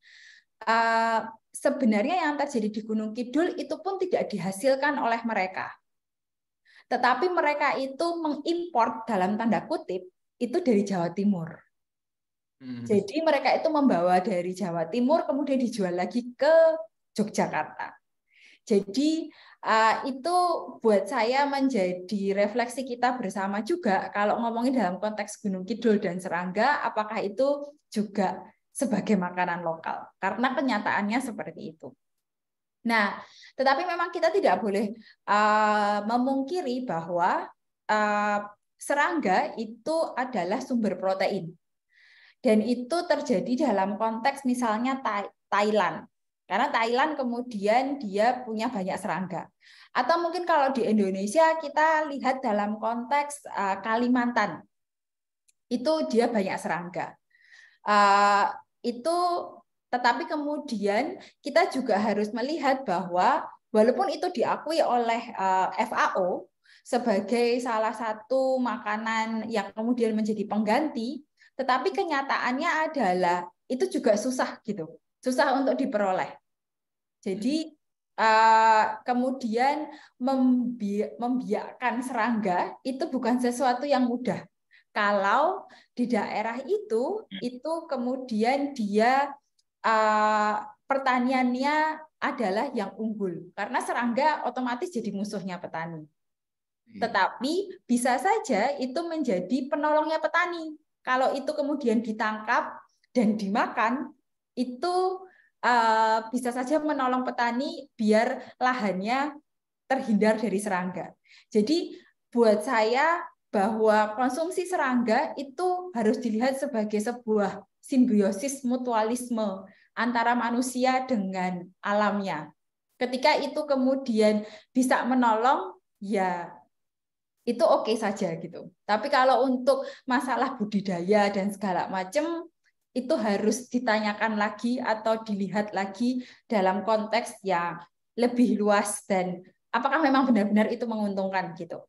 Eh, sebenarnya yang terjadi di Gunung Kidul itu pun tidak dihasilkan oleh mereka. Tetapi mereka itu mengimpor dalam tanda kutip itu dari Jawa Timur. Hmm. Jadi mereka itu membawa dari Jawa Timur kemudian dijual lagi ke Yogyakarta. Jadi eh, itu buat saya menjadi refleksi kita bersama juga kalau ngomongin dalam konteks Gunung Kidul dan serangga apakah itu juga sebagai makanan lokal karena kenyataannya seperti itu. Nah, tetapi memang kita tidak boleh uh, memungkiri bahwa uh, serangga itu adalah sumber protein. Dan itu terjadi dalam konteks misalnya Thailand. Karena Thailand kemudian dia punya banyak serangga. Atau mungkin kalau di Indonesia kita lihat dalam konteks uh, Kalimantan. Itu dia banyak serangga. Uh, itu tetapi kemudian kita juga harus melihat bahwa walaupun itu diakui oleh eh, FAO sebagai salah satu makanan yang kemudian menjadi pengganti, tetapi kenyataannya adalah itu juga susah gitu, susah untuk diperoleh. Jadi eh, kemudian membiakkan serangga itu bukan sesuatu yang mudah kalau di daerah itu hmm. itu kemudian dia uh, pertaniannya adalah yang unggul karena serangga otomatis jadi musuhnya petani. Hmm. Tetapi bisa saja itu menjadi penolongnya petani. Kalau itu kemudian ditangkap dan dimakan, itu eh, bisa saja menolong petani biar lahannya terhindar dari serangga. Jadi buat saya bahwa konsumsi serangga itu harus dilihat sebagai sebuah simbiosis mutualisme antara manusia dengan alamnya. Ketika itu kemudian bisa menolong, ya itu oke okay saja gitu. Tapi kalau untuk masalah budidaya dan segala macam itu harus ditanyakan lagi atau dilihat lagi dalam konteks yang lebih luas dan apakah memang benar-benar itu menguntungkan gitu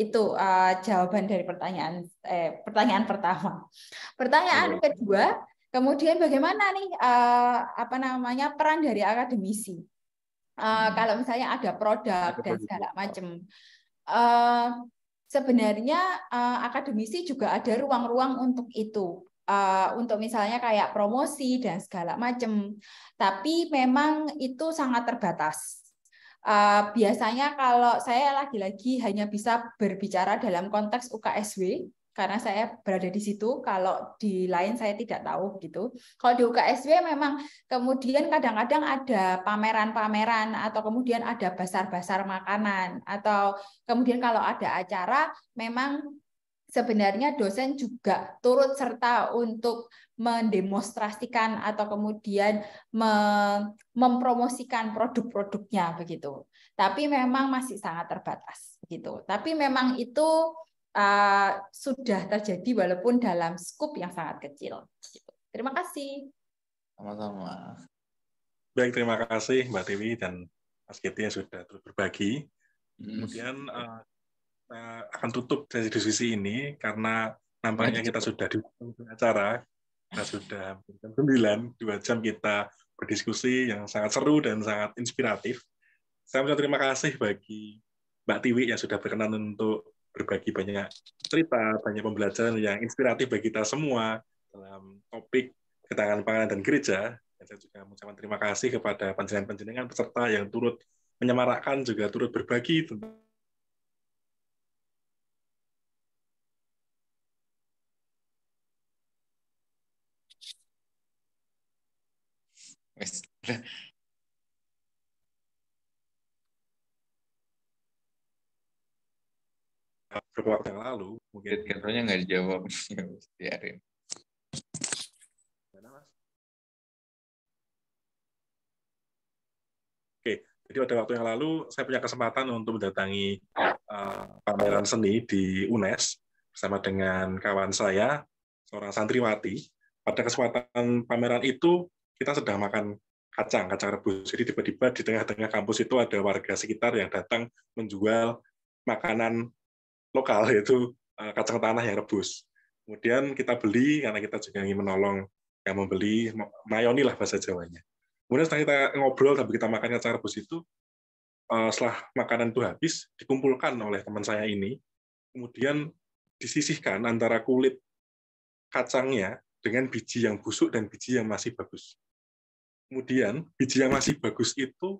itu uh, jawaban dari pertanyaan eh, pertanyaan pertama. Pertanyaan kedua, kemudian bagaimana nih uh, apa namanya peran dari akademisi? Uh, kalau misalnya ada produk dan segala macam, uh, sebenarnya uh, akademisi juga ada ruang-ruang untuk itu. Uh, untuk misalnya kayak promosi dan segala macam, tapi memang itu sangat terbatas Uh, biasanya kalau saya lagi-lagi hanya bisa berbicara dalam konteks UKSW karena saya berada di situ. Kalau di lain saya tidak tahu gitu. Kalau di UKSW memang kemudian kadang-kadang ada pameran-pameran atau kemudian ada basar-basar makanan atau kemudian kalau ada acara memang sebenarnya dosen juga turut serta untuk mendemonstrasikan atau kemudian mempromosikan produk-produknya begitu. Tapi memang masih sangat terbatas gitu. Tapi memang itu uh, sudah terjadi walaupun dalam skup yang sangat kecil. Gitu. Terima kasih. Sama-sama. Baik, terima kasih Mbak Dewi dan Mas Kiti yang sudah terus berbagi. Hmm. Kemudian uh, akan tutup sesi diskusi ini karena nampaknya kita sudah di acara Nah, sudah jam 9, dua jam kita berdiskusi yang sangat seru dan sangat inspiratif. Saya mau terima kasih bagi Mbak Tiwi yang sudah berkenan untuk berbagi banyak cerita, banyak pembelajaran yang inspiratif bagi kita semua dalam topik ketahanan pangan dan gereja. Dan saya juga mengucapkan terima kasih kepada panjenengan-panjenengan peserta yang turut menyemarakkan, juga turut berbagi tentang pues. Beberapa waktu yang lalu mungkin katanya nggak dijawab biarin. Oke, jadi pada waktu yang lalu saya punya kesempatan untuk mendatangi uh, pameran seni di UNES bersama dengan kawan saya seorang santriwati. Pada kesempatan pameran itu kita sedang makan kacang, kacang rebus. Jadi tiba-tiba di tengah-tengah kampus itu ada warga sekitar yang datang menjual makanan lokal yaitu eh, kacang tanah yang rebus. Kemudian kita beli karena kita juga ingin menolong yang membeli mayoni lah bahasa Jawanya. Kemudian setelah kita ngobrol tapi kita makan kacang rebus itu eh, setelah makanan itu habis dikumpulkan oleh teman saya ini, kemudian disisihkan antara kulit kacangnya dengan biji yang busuk dan biji yang masih bagus kemudian biji yang masih bagus itu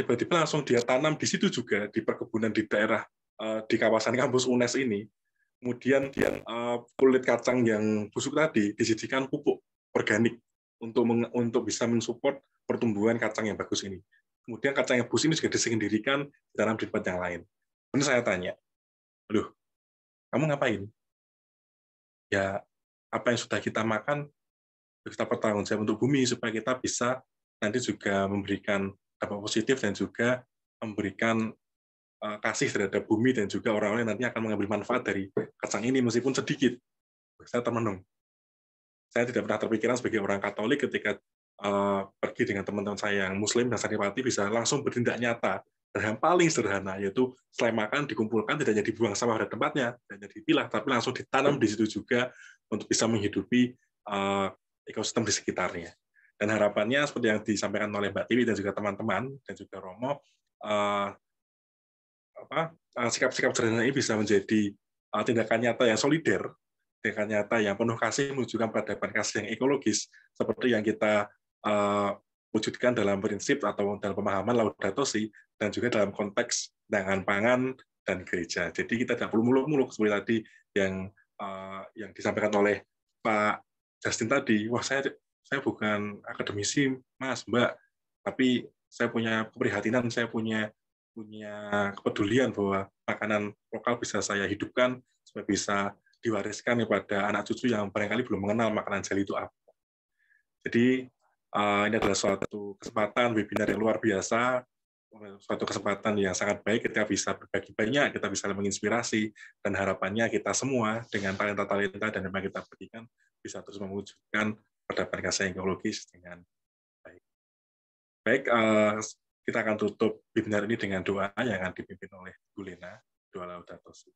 tiba-tiba langsung dia tanam di situ juga di perkebunan di daerah eh, di kawasan kampus UNES ini. Kemudian dia eh, kulit kacang yang busuk tadi dijadikan pupuk organik untuk untuk bisa mensupport pertumbuhan kacang yang bagus ini. Kemudian kacang yang busuk ini juga disendirikan tanam di tempat yang lain. Ini saya tanya, aduh, kamu ngapain? Ya, apa yang sudah kita makan kita bertanggung jawab untuk bumi supaya kita bisa nanti juga memberikan dampak positif dan juga memberikan eh, kasih terhadap bumi dan juga orang-orang yang nanti akan mengambil manfaat dari kacang ini meskipun sedikit. Saya termenung. Saya tidak pernah terpikiran sebagai orang Katolik ketika eh, pergi dengan teman-teman saya yang Muslim dan Sanipati bisa langsung bertindak nyata dan yang paling sederhana yaitu selain makan dikumpulkan tidak jadi buang sampah pada tempatnya tidak jadi pilah tapi langsung ditanam di situ juga untuk bisa menghidupi eh, ekosistem di sekitarnya. Dan harapannya seperti yang disampaikan oleh Mbak Tiwi dan juga teman-teman dan juga Romo, uh, sikap-sikap sederhana ini bisa menjadi uh, tindakan nyata yang solider, tindakan nyata yang penuh kasih menunjukkan peradaban kasih yang ekologis seperti yang kita uh, wujudkan dalam prinsip atau dalam pemahaman laut Si dan juga dalam konteks dengan pangan dan gereja. Jadi kita tidak perlu muluk-muluk seperti tadi yang uh, yang disampaikan oleh Pak Justin tadi, wah saya saya bukan akademisi, Mas, Mbak, tapi saya punya keprihatinan, saya punya punya kepedulian bahwa makanan lokal bisa saya hidupkan supaya bisa diwariskan kepada anak cucu yang barangkali belum mengenal makanan jeli itu apa. Jadi eh, ini adalah suatu kesempatan webinar yang luar biasa suatu kesempatan yang sangat baik kita bisa berbagi banyak kita bisa menginspirasi dan harapannya kita semua dengan talenta talenta dan yang kita berikan bisa terus mewujudkan peradaban kasih ekologis dengan baik baik eh, kita akan tutup webinar ini dengan doa yang akan dipimpin oleh Gulena doa laudato si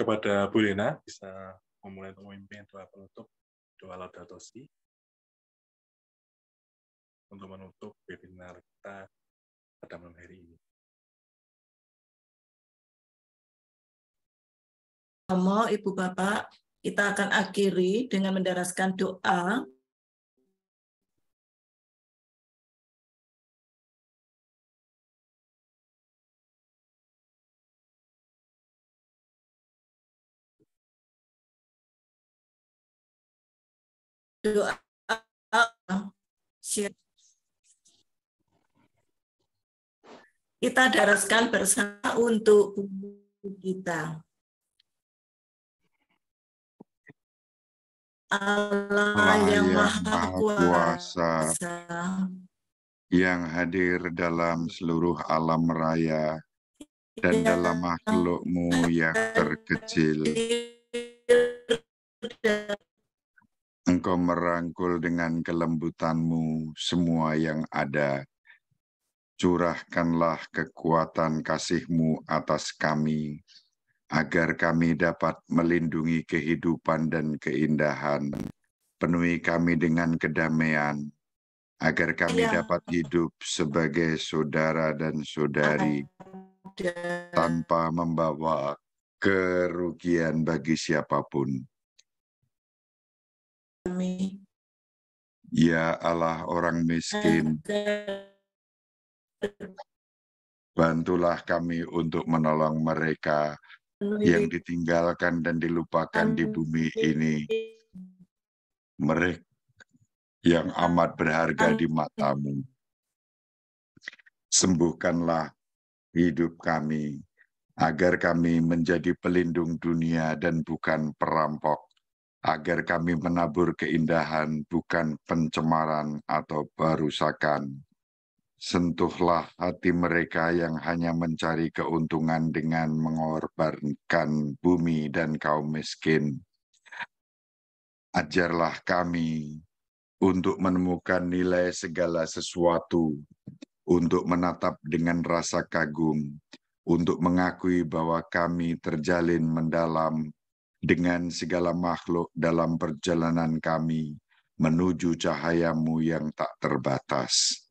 kepada Bu Lena bisa memulai untuk memimpin doa penutup doa Laudato Si untuk menutup webinar kita pada malam hari ini. Ibu Bapak, kita akan akhiri dengan mendaraskan doa doa kita daraskan bersama untuk buku kita. Allah yang Maha Kuasa yang hadir dalam seluruh alam raya dan dalam makhlukmu yang terkecil Engkau merangkul dengan kelembutanmu semua yang ada. Curahkanlah kekuatan kasihmu atas kami, agar kami dapat melindungi kehidupan dan keindahan. Penuhi kami dengan kedamaian, agar kami ya. dapat hidup sebagai saudara dan saudari tanpa membawa kerugian bagi siapapun. Ya Allah orang miskin, bantulah kami untuk menolong mereka yang ditinggalkan dan dilupakan di bumi ini. Mereka yang amat berharga di matamu. Sembuhkanlah hidup kami, agar kami menjadi pelindung dunia dan bukan perampok agar kami menabur keindahan bukan pencemaran atau perusakan. Sentuhlah hati mereka yang hanya mencari keuntungan dengan mengorbankan bumi dan kaum miskin. Ajarlah kami untuk menemukan nilai segala sesuatu, untuk menatap dengan rasa kagum, untuk mengakui bahwa kami terjalin mendalam dengan segala makhluk dalam perjalanan kami menuju cahayamu yang tak terbatas.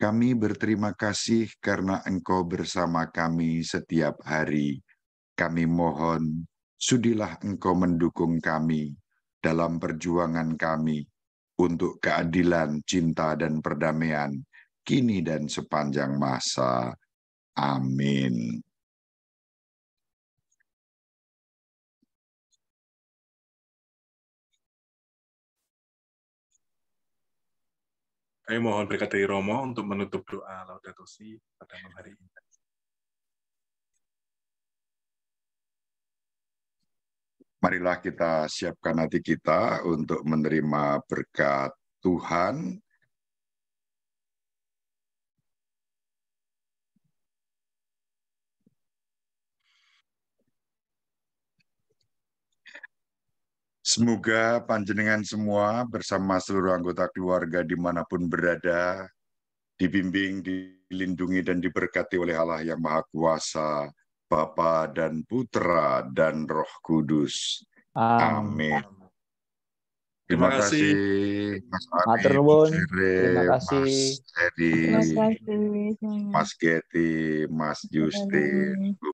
Kami berterima kasih karena Engkau bersama kami setiap hari. Kami mohon, sudilah Engkau mendukung kami dalam perjuangan kami untuk keadilan, cinta, dan perdamaian, kini dan sepanjang masa. Amin. Kami mohon berkat dari Romo untuk menutup doa Laudato Si pada malam hari ini. Marilah kita siapkan hati kita untuk menerima berkat Tuhan Semoga panjenengan semua bersama seluruh anggota keluarga dimanapun berada, dibimbing, dilindungi, dan diberkati oleh Allah yang Maha Kuasa, Bapa dan Putra dan Roh Kudus. Amin. Terima, Terima kasih. kasih Mas Ari, Terima kasih, Mas Edi, Mas, Mas Geti, Mas Justin,